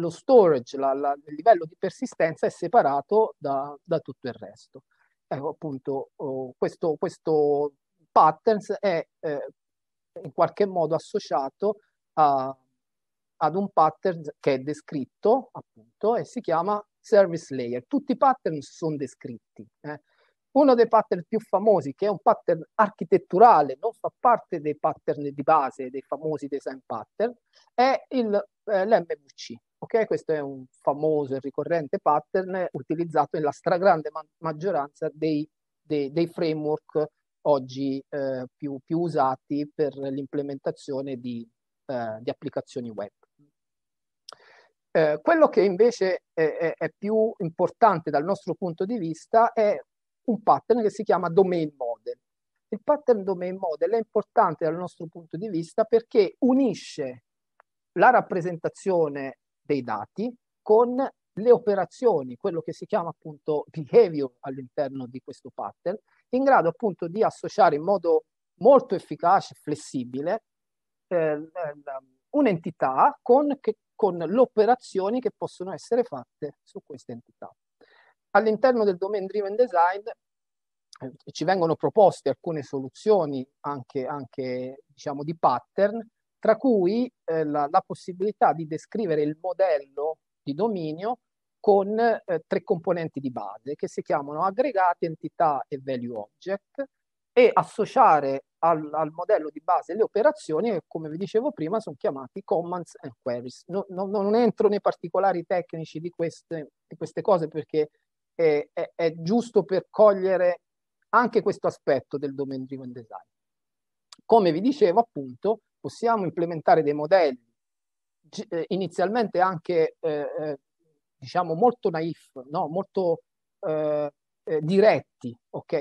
lo storage, la, la, il livello di persistenza è separato da, da tutto il resto. Ecco, appunto, oh, questo, questo, patterns è eh, in qualche modo associato a, ad un pattern che è descritto, appunto, e si chiama service layer. Tutti i pattern sono descritti. Eh. Uno dei pattern più famosi, che è un pattern architetturale, non fa parte dei pattern di base, dei famosi design pattern, è il, eh, l'MVC. Okay? Questo è un famoso e ricorrente pattern utilizzato nella stragrande ma- maggioranza dei, dei, dei, framework oggi eh, più, più, usati per l'implementazione di, eh, di applicazioni web. Eh, quello che invece è, è, è, più importante dal nostro punto di vista è un pattern che si chiama domain model. Il pattern domain model è importante dal nostro punto di vista perché unisce la rappresentazione dei dati con le operazioni, quello che si chiama appunto behavior all'interno di questo pattern, in grado appunto di associare in modo molto efficace e flessibile eh, un'entità con, che, con le operazioni che possono essere fatte su questa entità all'interno del domain driven design eh, ci vengono proposte alcune soluzioni anche, anche diciamo, di pattern, tra cui eh, la, la, possibilità di descrivere il modello di dominio con eh, tre componenti di base che si chiamano aggregati, entità e value object e associare al, al, modello di base le operazioni che, come vi dicevo prima, sono chiamati commands and queries. No, no, non entro nei particolari tecnici di queste, di queste, cose perché è, è, è giusto per cogliere anche questo aspetto del domain driven design. Come vi dicevo, appunto, possiamo implementare dei modelli eh, inizialmente anche eh, eh, diciamo molto naif, no? molto eh, eh, diretti, ok?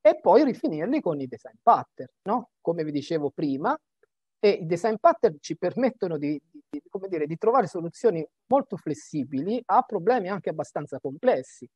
E poi rifinirli con i design pattern, no? Come vi dicevo prima, e i design pattern ci permettono di, di, dire, di trovare soluzioni molto flessibili a problemi anche abbastanza complessi.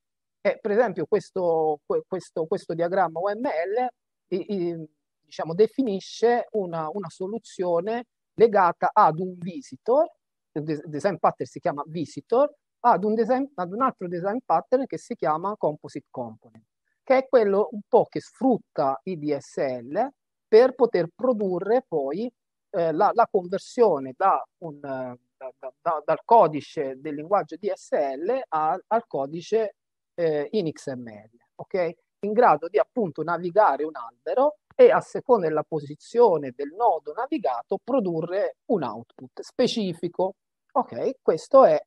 Eh, per esempio questo, questo, questo diagramma UML eh, diciamo, definisce una, una, soluzione legata ad un visitor, il design pattern si chiama visitor, ad un, design, ad un altro design pattern che si chiama composite component, che è quello un po' che sfrutta i DSL per poter produrre poi eh, la, la, conversione da un, da, da, dal codice del linguaggio DSL al, al codice eh, in XML, ok? In grado di appunto navigare un albero e a seconda della posizione del nodo navigato produrre un output specifico. Ok, questo è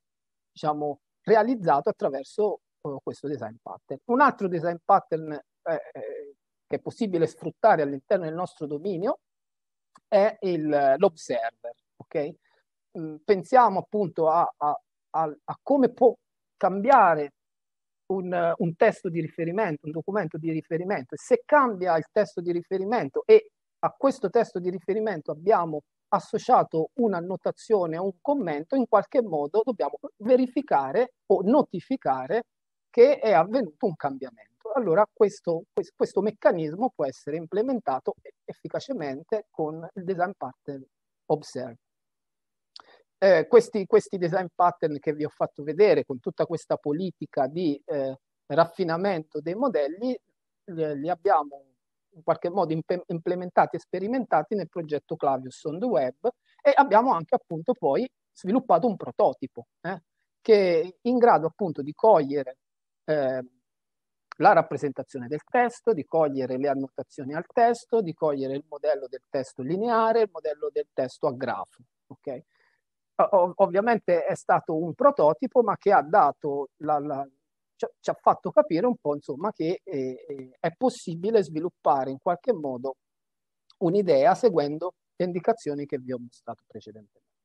diciamo realizzato attraverso uh, questo design pattern. Un altro design pattern eh, eh, che è possibile sfruttare all'interno del nostro dominio è il, l'observer. Ok, mm, pensiamo appunto a, a, a, a come può cambiare un, un, testo di riferimento, un documento di riferimento. E se cambia il testo di riferimento e a questo testo di riferimento abbiamo associato un'annotazione o un commento, in qualche modo dobbiamo verificare o notificare che è avvenuto un cambiamento. Allora questo, questo meccanismo può essere implementato efficacemente con il design pattern observed eh, questi, questi, design pattern che vi ho fatto vedere con tutta questa politica di eh, raffinamento dei modelli li abbiamo in qualche modo imp- implementati e sperimentati nel progetto Clavius on the web e abbiamo anche appunto poi sviluppato un prototipo eh, che è in grado appunto di cogliere ehm, la rappresentazione del testo, di cogliere le annotazioni al testo, di cogliere il modello del testo lineare, il modello del testo a grafo. Okay? ov- ovviamente è stato un prototipo, ma che ha dato la, la ci ha fatto capire un po' insomma che eh, eh, è possibile sviluppare in qualche modo un'idea seguendo le indicazioni che vi ho mostrato precedentemente.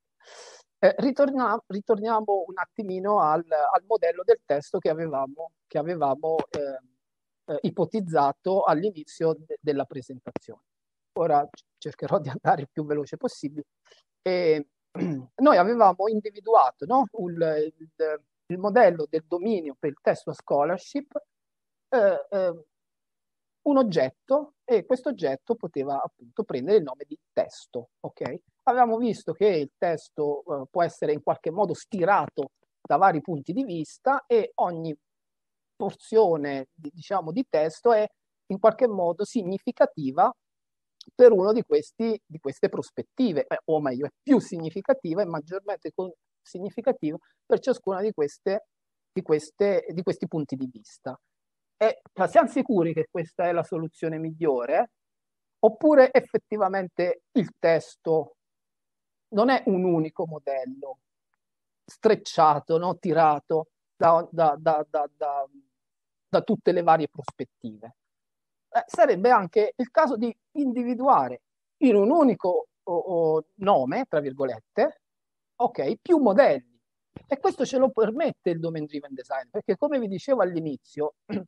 Eh, ritorna, ritorniamo un attimino al, al, modello del testo che avevamo, che avevamo eh, eh ipotizzato all'inizio de- della presentazione. Ora cercherò di andare il più veloce possibile. E, (clears throat) noi avevamo individuato no? il, il, il, modello del dominio per il testo scholarship, eh, eh, un oggetto e questo oggetto poteva appunto prendere il nome di testo. Okay? Avevamo visto che il testo eh, può essere in qualche modo stirato da vari punti di vista e ogni porzione diciamo, di testo è in qualche modo significativa per una di, di, queste prospettive, eh, o meglio, è più significativa e maggiormente con, significativa per ciascuna di, queste, di, queste, di questi punti di vista. E ma cioè, siamo sicuri che questa è la soluzione migliore? Oppure effettivamente il testo non è un unico modello strecciato, no? tirato da, da, da, da tutte le varie prospettive? eh, sarebbe anche il caso di individuare in un unico o, o nome, tra virgolette, okay, più modelli. E questo ce lo permette il domain driven design, perché come vi dicevo all'inizio, (clears throat)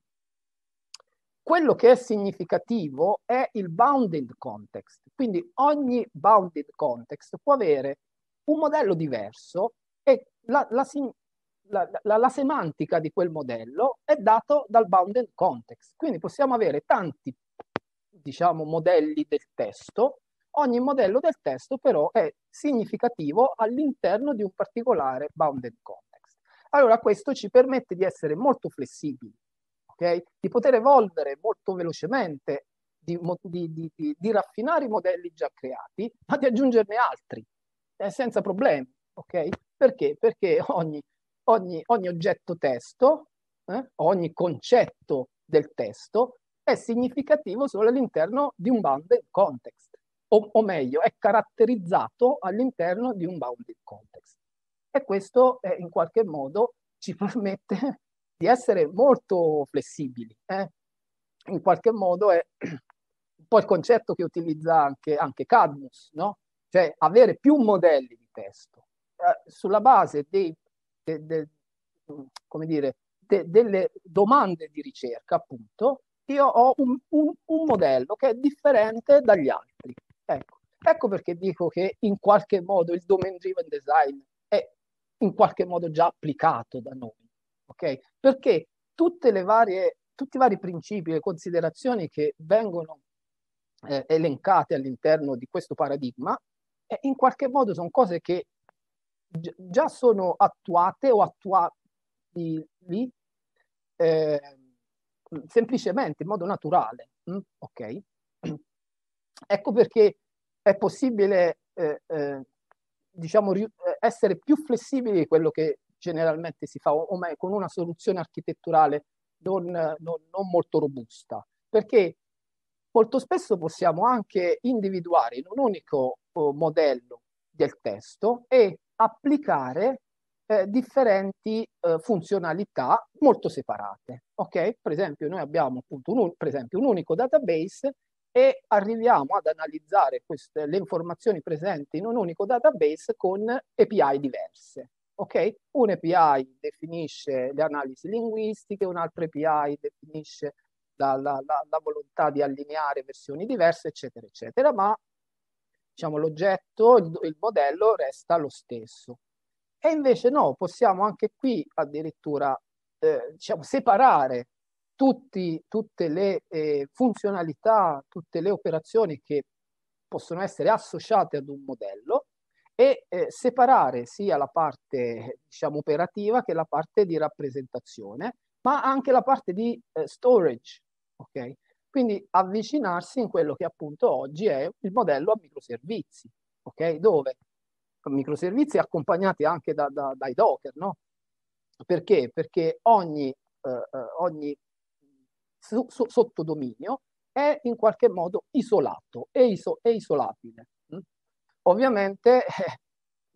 quello che è significativo è il bounded context. Quindi ogni bounded context può avere un modello diverso e la, la, la, la, la, semantica di quel modello è dato dal bounded context. Quindi possiamo avere tanti, diciamo, modelli del testo. Ogni modello del testo però è significativo all'interno di un particolare bounded context. Allora questo ci permette di essere molto flessibili, okay? di poter evolvere molto velocemente, di, di, di, di raffinare i modelli già creati, ma di aggiungerne altri, eh, senza problemi. Okay? Perché? Perché ogni, ogni, ogni oggetto testo, eh, ogni concetto del testo è significativo solo all'interno di un bounded context, o, o meglio, è caratterizzato all'interno di un bounded context. E questo eh, in qualche modo ci (laughs) permette di essere molto flessibili. Eh? In qualche modo è un (clears throat) po' il concetto che utilizza anche, anche Cadmus, no? cioè avere più modelli di testo eh, sulla base dei de, de, come dire, de, delle domande di ricerca, appunto, io ho un, un, un modello che è differente dagli altri. Ecco. ecco. perché dico che in qualche modo il domain driven design è in qualche modo già applicato da noi, okay? Perché varie, tutti i vari principi e considerazioni che vengono eh, elencate all'interno di questo paradigma, eh, in qualche modo sono cose che già sono attuate o attuabili eh, semplicemente in modo naturale. Mm? Ok? (clears throat) Ecco perché è possibile eh, eh, diciamo, ri- essere più flessibili di quello che generalmente si fa, o, o meglio, con una soluzione architetturale non, non, non molto robusta, perché molto spesso possiamo anche individuare in un unico oh, modello del testo e applicare eh, differenti eh, funzionalità molto separate. Okay? Per esempio, noi abbiamo appunto un, esempio, un unico database e arriviamo ad analizzare queste, le informazioni presenti in un unico database con API diverse. Okay? Un API definisce le analisi linguistiche, un'altra API definisce la, la, la, la volontà di allineare versioni diverse, eccetera, eccetera, ma diciamo, l'oggetto, il, il modello resta lo stesso. E invece no, possiamo anche qui addirittura eh, diciamo, separare tutti, tutte le eh, funzionalità, tutte le operazioni che possono essere associate ad un modello e eh, separare sia la parte diciamo, operativa che la parte di rappresentazione, ma anche la parte di eh, storage. Okay? Quindi avvicinarsi in quello che appunto oggi è il modello a microservizi, okay? dove microservizi accompagnati anche da, da, dai docker, no? Perché? Perché ogni, eh, eh ogni su, su, sottodominio è in qualche modo isolato, è, iso, isolabile. Mm? Ovviamente eh,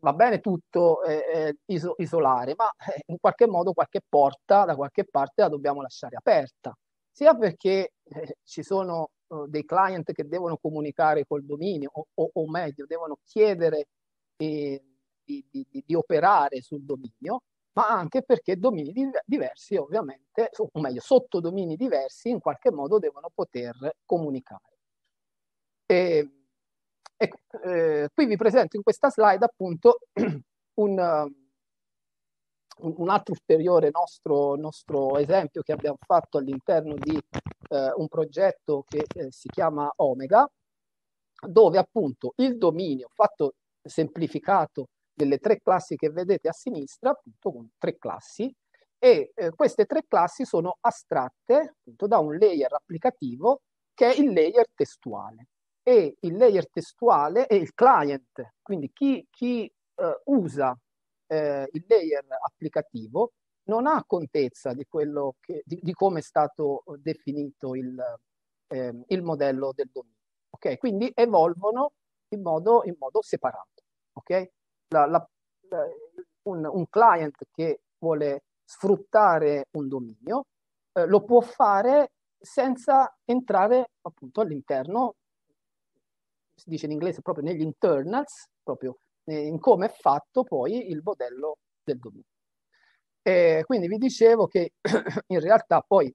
va bene tutto eh, eh iso, isolare, ma eh, in qualche modo qualche porta da qualche parte la dobbiamo lasciare aperta sia perché eh, ci sono eh, dei client che devono comunicare col dominio, o, o, o meglio, devono chiedere eh, di, di, di, operare sul dominio, ma anche perché domini di, diversi, ovviamente, o meglio, sottodomini diversi, in qualche modo devono poter comunicare. E, ecco, eh, qui vi presento in questa slide appunto (clears throat) un, un altro ulteriore nostro, nostro, esempio che abbiamo fatto all'interno di eh, un progetto che eh, si chiama Omega, dove appunto il dominio fatto semplificato delle tre classi che vedete a sinistra, appunto con tre classi, e eh, queste tre classi sono astratte appunto da un layer applicativo che è il layer testuale. E il layer testuale è il client, quindi chi, chi eh, usa eh, il layer applicativo non ha contezza di, quello che, di, di come è stato eh, definito il, eh, il modello del dominio. Okay? Quindi evolvono in modo, in modo separato. Okay? La, la, la, un, un, client che vuole sfruttare un dominio eh, lo può fare senza entrare appunto all'interno, si dice in inglese proprio negli internals, proprio in come è fatto poi il modello del dominio. E quindi vi dicevo che (clears throat) in realtà poi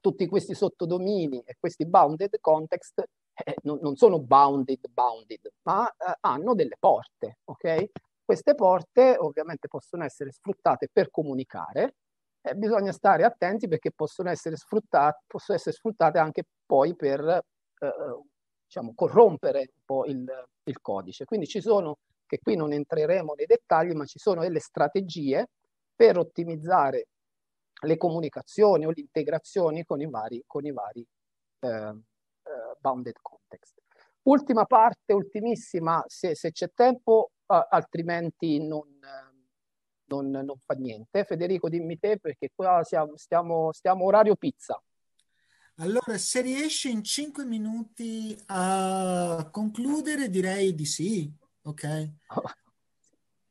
tutti questi sottodomini e questi bounded context eh, non, non, sono bounded bounded, ma eh, hanno delle porte, ok? Queste porte ovviamente possono essere sfruttate per comunicare, eh, bisogna stare attenti perché possono essere, possono essere sfruttate anche poi per eh, eh, diciamo, corrompere un po' il, il codice. Quindi ci sono e qui non entreremo nei dettagli, ma ci sono delle strategie per ottimizzare le comunicazioni o l'integrazione con i vari, con i vari ehm, eh, bounded context. Ultima parte, ultimissima, se, se c'è tempo, eh, altrimenti non, non, non, fa niente. Federico, dimmi te perché qua siamo, stiamo, stiamo orario pizza. Allora, se riesci in cinque minuti a concludere, direi di sì ok? (laughs)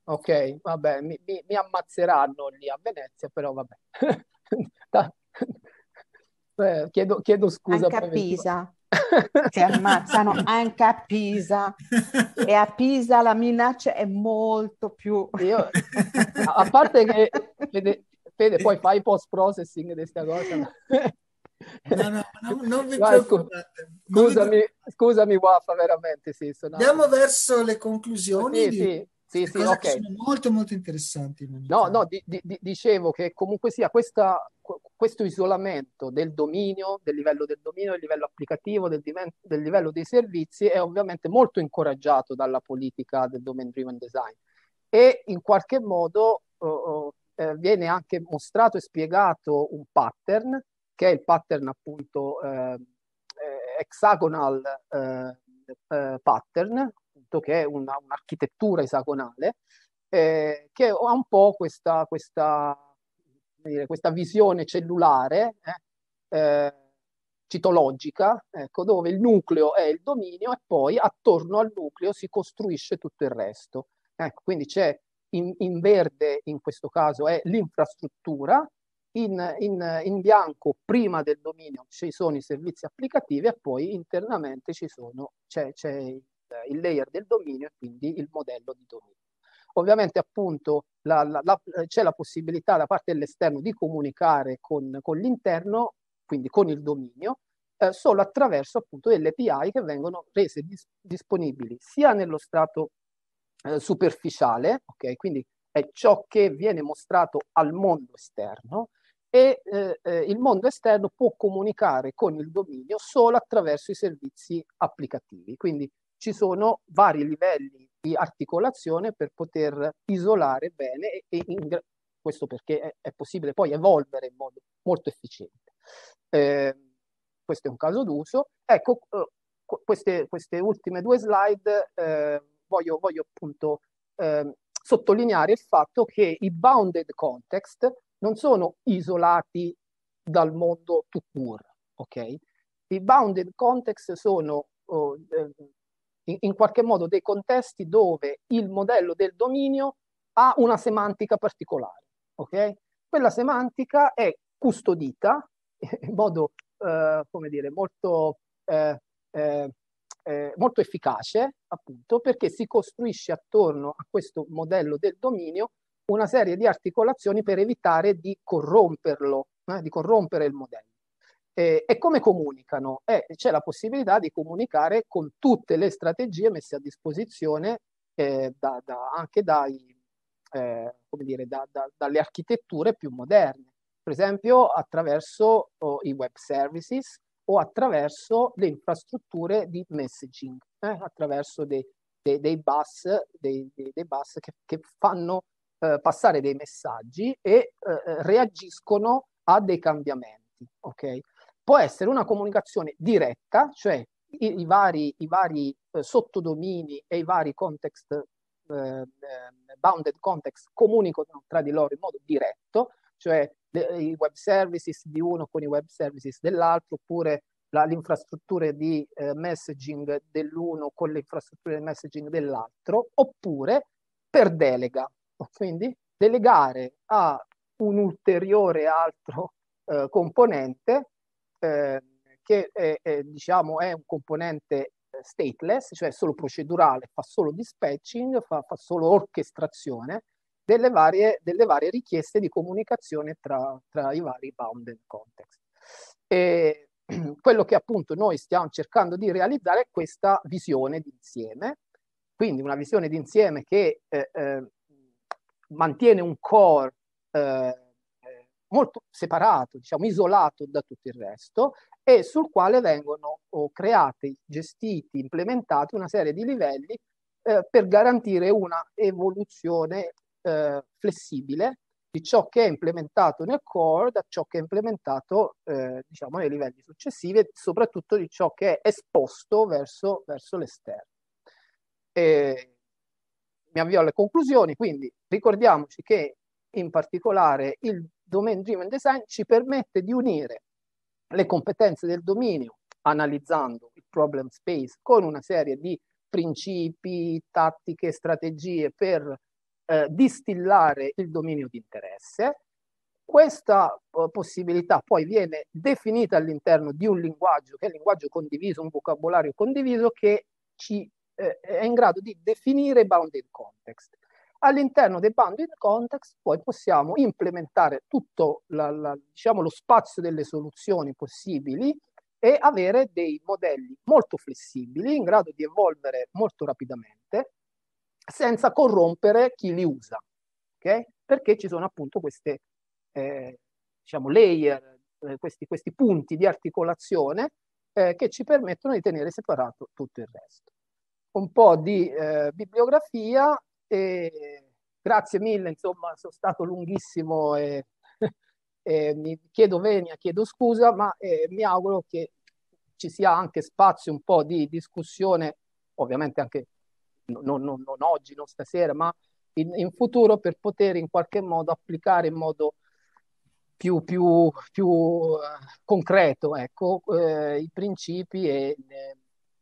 Ok, vabbè, mi, mi, mi ammazzeranno lì a Venezia, però vabbè. Beh, (laughs) (laughs) chiedo, chiedo, scusa. Anche a Pisa. Ti cioè, ammazzano anche a Pisa. E a Pisa la minaccia è molto più... Io, a parte che, Fede, Fede poi fai post-processing di questa cosa. No, no, no, non vi (laughs) Vai, preoccupate. scusami, vi... scusami Waffa, veramente. Sì, sono... Andiamo verso le conclusioni. Sì, di... sì. Sì, sì, okay. sono molto molto interessanti. No, no, di, di, dicevo che comunque sia questa, questo isolamento del dominio, del livello del dominio, del livello applicativo, del, del livello dei servizi è ovviamente molto incoraggiato dalla politica del domain driven design e in qualche modo uh, uh, viene anche mostrato e spiegato un pattern che è il pattern appunto ehm, eh, hexagonal eh, eh, pattern, appunto, che è una, un'architettura esagonale, eh, che ha un po' questa, questa, dire, questa visione cellulare, eh, eh, citologica, ecco, dove il nucleo è il dominio e poi attorno al nucleo si costruisce tutto il resto. Ecco, quindi c'è in, in verde, in questo caso, è l'infrastruttura, in, in, in, bianco prima del dominio ci sono i servizi applicativi e poi internamente ci sono, c'è, c'è il, il, layer del dominio e quindi il modello di dominio. Ovviamente appunto la, la, la, c'è la possibilità da parte dell'esterno di comunicare con, con l'interno, quindi con il dominio, eh, solo attraverso appunto delle API che vengono rese dis- disponibili sia nello strato eh, superficiale, ok, quindi è ciò che viene mostrato al mondo esterno, e eh, eh, il mondo esterno può comunicare con il dominio solo attraverso i servizi applicativi. Quindi ci sono vari livelli di articolazione per poter isolare bene e, e in, questo perché è, è, possibile poi evolvere in modo molto efficiente. Eh, questo è un caso d'uso. Ecco, eh, queste, queste ultime due slide eh, voglio, voglio, appunto eh, sottolineare il fatto che i bounded context non sono isolati dal mondo to pur, ok? I bounded context sono oh, eh, in, in qualche modo dei contesti dove il modello del dominio ha una semantica particolare, ok? Quella semantica è custodita (laughs) in modo, eh, come dire, molto, eh, eh, eh, molto efficace, appunto, perché si costruisce attorno a questo modello del dominio una serie di articolazioni per evitare di corromperlo, eh, di corrompere il modello. Eh, e come comunicano? Eh, c'è la possibilità di comunicare con tutte le strategie messe a disposizione eh, da, da, anche dai, eh, dire, da, dalle architetture più moderne, per esempio attraverso oh, i web services o attraverso le infrastrutture di messaging, eh, attraverso dei, dei, dei, bus, dei, dei bus che, che fanno eh, passare dei messaggi e eh, eh, reagiscono a dei cambiamenti. Okay? Può essere una comunicazione diretta, cioè i, i vari, i vari eh, sottodomini e i vari context, eh, eh, bounded context comunicano tra di loro in modo diretto, cioè le, i web services di uno con i web services dell'altro, oppure la, l'infrastruttura di eh, messaging dell'uno con l'infrastruttura di messaging dell'altro, oppure per delega, Certo. quindi delegare a un ulteriore altro eh, componente eh, che è, è, diciamo, è un componente eh, stateless, cioè solo procedurale, fa solo dispatching, fa, fa solo orchestrazione delle varie, delle varie, richieste di comunicazione tra, tra i vari bounded context. E (clears throat) quello che appunto noi stiamo cercando di realizzare è questa visione d'insieme, quindi una visione d'insieme che eh, eh, mantiene un core eh, eh, molto separato, diciamo isolato da tutto il resto e sul quale vengono creati, gestiti, implementati una serie di livelli eh, per garantire una evoluzione eh, flessibile di ciò che è implementato nel core da ciò che è implementato eh, diciamo, nei livelli successivi e soprattutto di ciò che è esposto verso, verso l'esterno. E mi avvio alle conclusioni, quindi ricordiamoci che in particolare il domain driven design ci permette di unire le competenze del dominio analizzando il problem space con una serie di principi, tattiche, strategie per eh, distillare il dominio di interesse. Questa eh, possibilità poi viene definita all'interno di un linguaggio, che è il linguaggio condiviso, un vocabolario condiviso che ci eh, è in grado di definire bounded context. All'interno dei bounded context poi possiamo implementare tutto la, la, diciamo, lo spazio delle soluzioni possibili e avere dei modelli molto flessibili in grado di evolvere molto rapidamente senza corrompere chi li usa, okay? perché ci sono appunto queste eh, diciamo, layer, eh, questi, questi punti di articolazione eh, che ci permettono di tenere separato tutto il resto un po' di eh, bibliografia e grazie mille, insomma, sono stato lunghissimo e, (laughs) e mi chiedo venia, chiedo scusa, ma eh, mi auguro che ci sia anche spazio un po' di discussione, ovviamente anche non, non, non oggi, non stasera, ma in, in, futuro per poter in qualche modo applicare in modo più, più, più eh, concreto ecco, eh, i principi e le,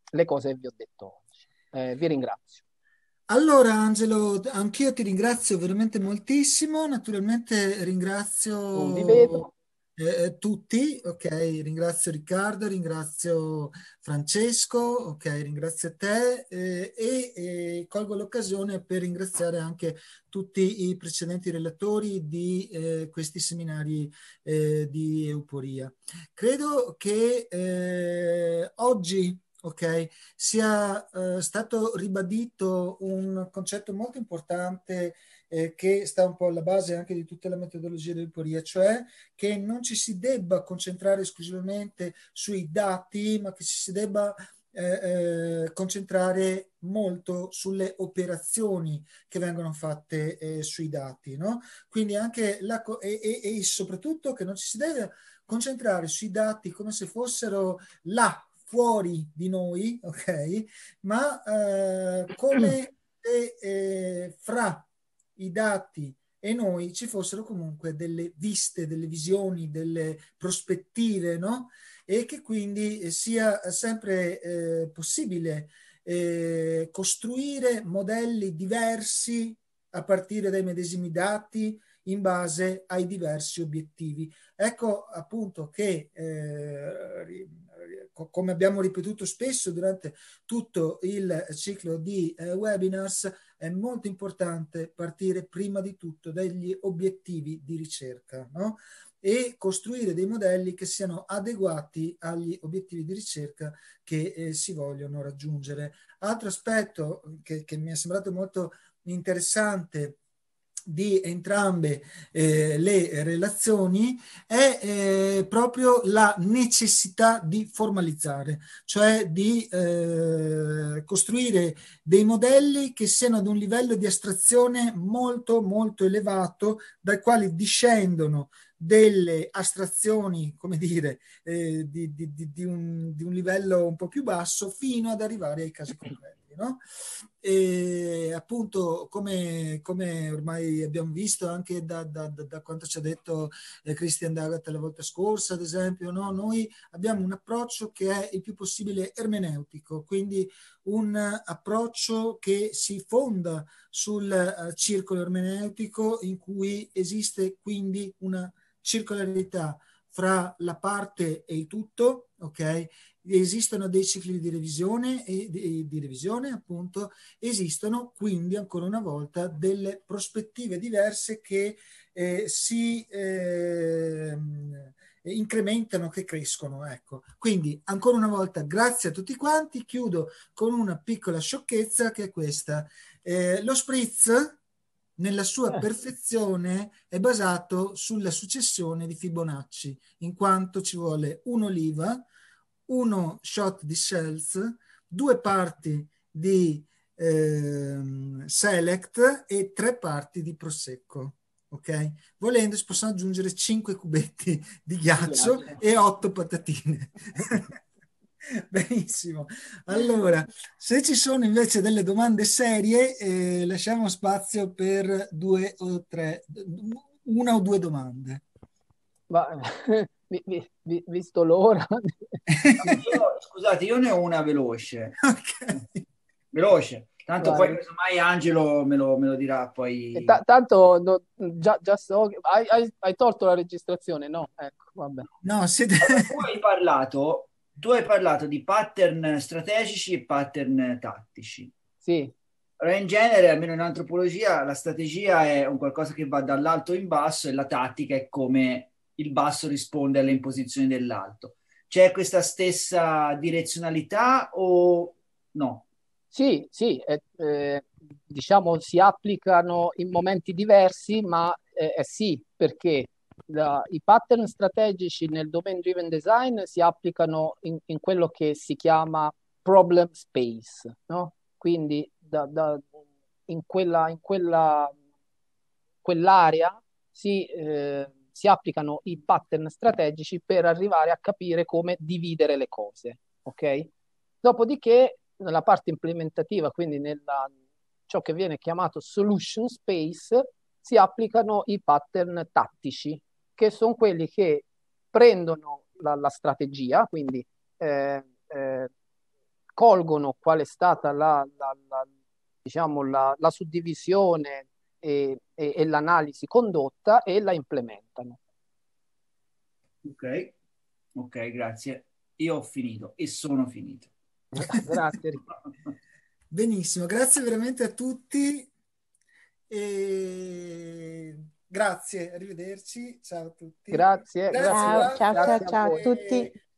le cose che vi ho detto eh, vi ringrazio. Allora Angelo, anch'io ti ringrazio veramente moltissimo, naturalmente ringrazio eh, eh, tutti, ok, ringrazio Riccardo, ringrazio Francesco, ok, ringrazio te eh, e, e colgo l'occasione per ringraziare anche tutti i precedenti relatori di eh, questi seminari eh, di Euporia. Credo che eh, oggi ok? Sia eh, stato ribadito un concetto molto importante eh, che sta un po' alla base anche di tutta la metodologia dell'euporia, cioè che non ci si debba concentrare esclusivamente sui dati, ma che ci si debba eh, eh concentrare molto sulle operazioni che vengono fatte eh, sui dati, no? Quindi anche la, e, e, e soprattutto che non ci si deve concentrare sui dati come se fossero la fuori di noi, ok? Ma eh, come mm. se eh, fra i dati e noi ci fossero comunque delle viste, delle visioni, delle prospettive, no? E che quindi sia sempre eh, possibile eh, costruire modelli diversi a partire dai medesimi dati, in base ai diversi obiettivi. Ecco appunto che, eh, come abbiamo ripetuto spesso durante tutto il ciclo di eh, webinars, è molto importante partire prima di tutto dagli obiettivi di ricerca no? e costruire dei modelli che siano adeguati agli obiettivi di ricerca che eh, si vogliono raggiungere. Altro aspetto che, che mi è sembrato molto interessante di entrambe eh, le relazioni è eh, proprio la necessità di formalizzare, cioè di eh, costruire dei modelli che siano ad un livello di astrazione molto molto elevato dal quale discendono delle astrazioni, come dire, eh, di, di, di, un, di un livello un po' più basso fino ad arrivare ai casi concreti anni. No? E appunto, come, come, ormai abbiamo visto anche da, da, da quanto ci ha detto eh, Christian D'Agata la volta scorsa, ad esempio, no? noi abbiamo un approccio che è il più possibile ermeneutico, quindi un approccio che si fonda sul uh, circolo ermeneutico in cui esiste quindi una circolarità fra la parte e il tutto, ok? esistono dei cicli di revisione e di, di revisione appunto, esistono quindi ancora una volta delle prospettive diverse che eh, si eh, incrementano, che crescono. Ecco. Quindi ancora una volta grazie a tutti quanti, chiudo con una piccola sciocchezza che è questa. Eh, lo spritz nella sua eh. perfezione è basato sulla successione di Fibonacci, in quanto ci vuole un'oliva uno shot di shells, due parti di eh, select e tre parti di prosecco. Ok? Volendo si possono aggiungere 5 cubetti di ghiaccio, e 8 patatine. (laughs) Benissimo. Allora, se ci sono invece delle domande serie, eh, lasciamo spazio per due o tre, una o due domande. Ma, (laughs) vi, vi, visto l'ora. (laughs) io, scusate, io ne ho una veloce. Okay. Veloce. Tanto Vai. poi casomai Angelo me lo, me lo dirà poi. T- tanto no, già, già, so che... Hai, hai, hai, tolto la registrazione, no? Ecco, vabbè. No, siete... allora, tu, hai parlato, tu hai parlato di pattern strategici e pattern tattici. Sì. Allora, in genere, almeno in antropologia, la strategia è un qualcosa che va dall'alto in basso e la tattica è come il basso risponde alle imposizioni dell'alto. C'è questa stessa direzionalità o no? Sì, sì, eh, eh, diciamo si applicano in momenti diversi, ma eh, eh, sì, perché la, i pattern strategici nel domain driven design si applicano in, in quello che si chiama problem space, no? quindi da, da, in, quella, in quella, quell'area si, eh, si applicano i pattern strategici per arrivare a capire come dividere le cose, ok? Dopodiché nella parte implementativa, quindi nella, ciò che viene chiamato solution space, si applicano i pattern tattici, che sono quelli che prendono la, la strategia, quindi eh, eh, colgono qual è stata la, la, la diciamo, suddivisione e, e, e l'analisi condotta e la implementano. Ok, ok, grazie. Io ho finito e sono finito. (laughs) grazie. (laughs) Benissimo, grazie veramente a tutti. E... Grazie, arrivederci, ciao a tutti. Grazie, grazie. ciao, grazie, ciao, grazie ciao a, a tutti.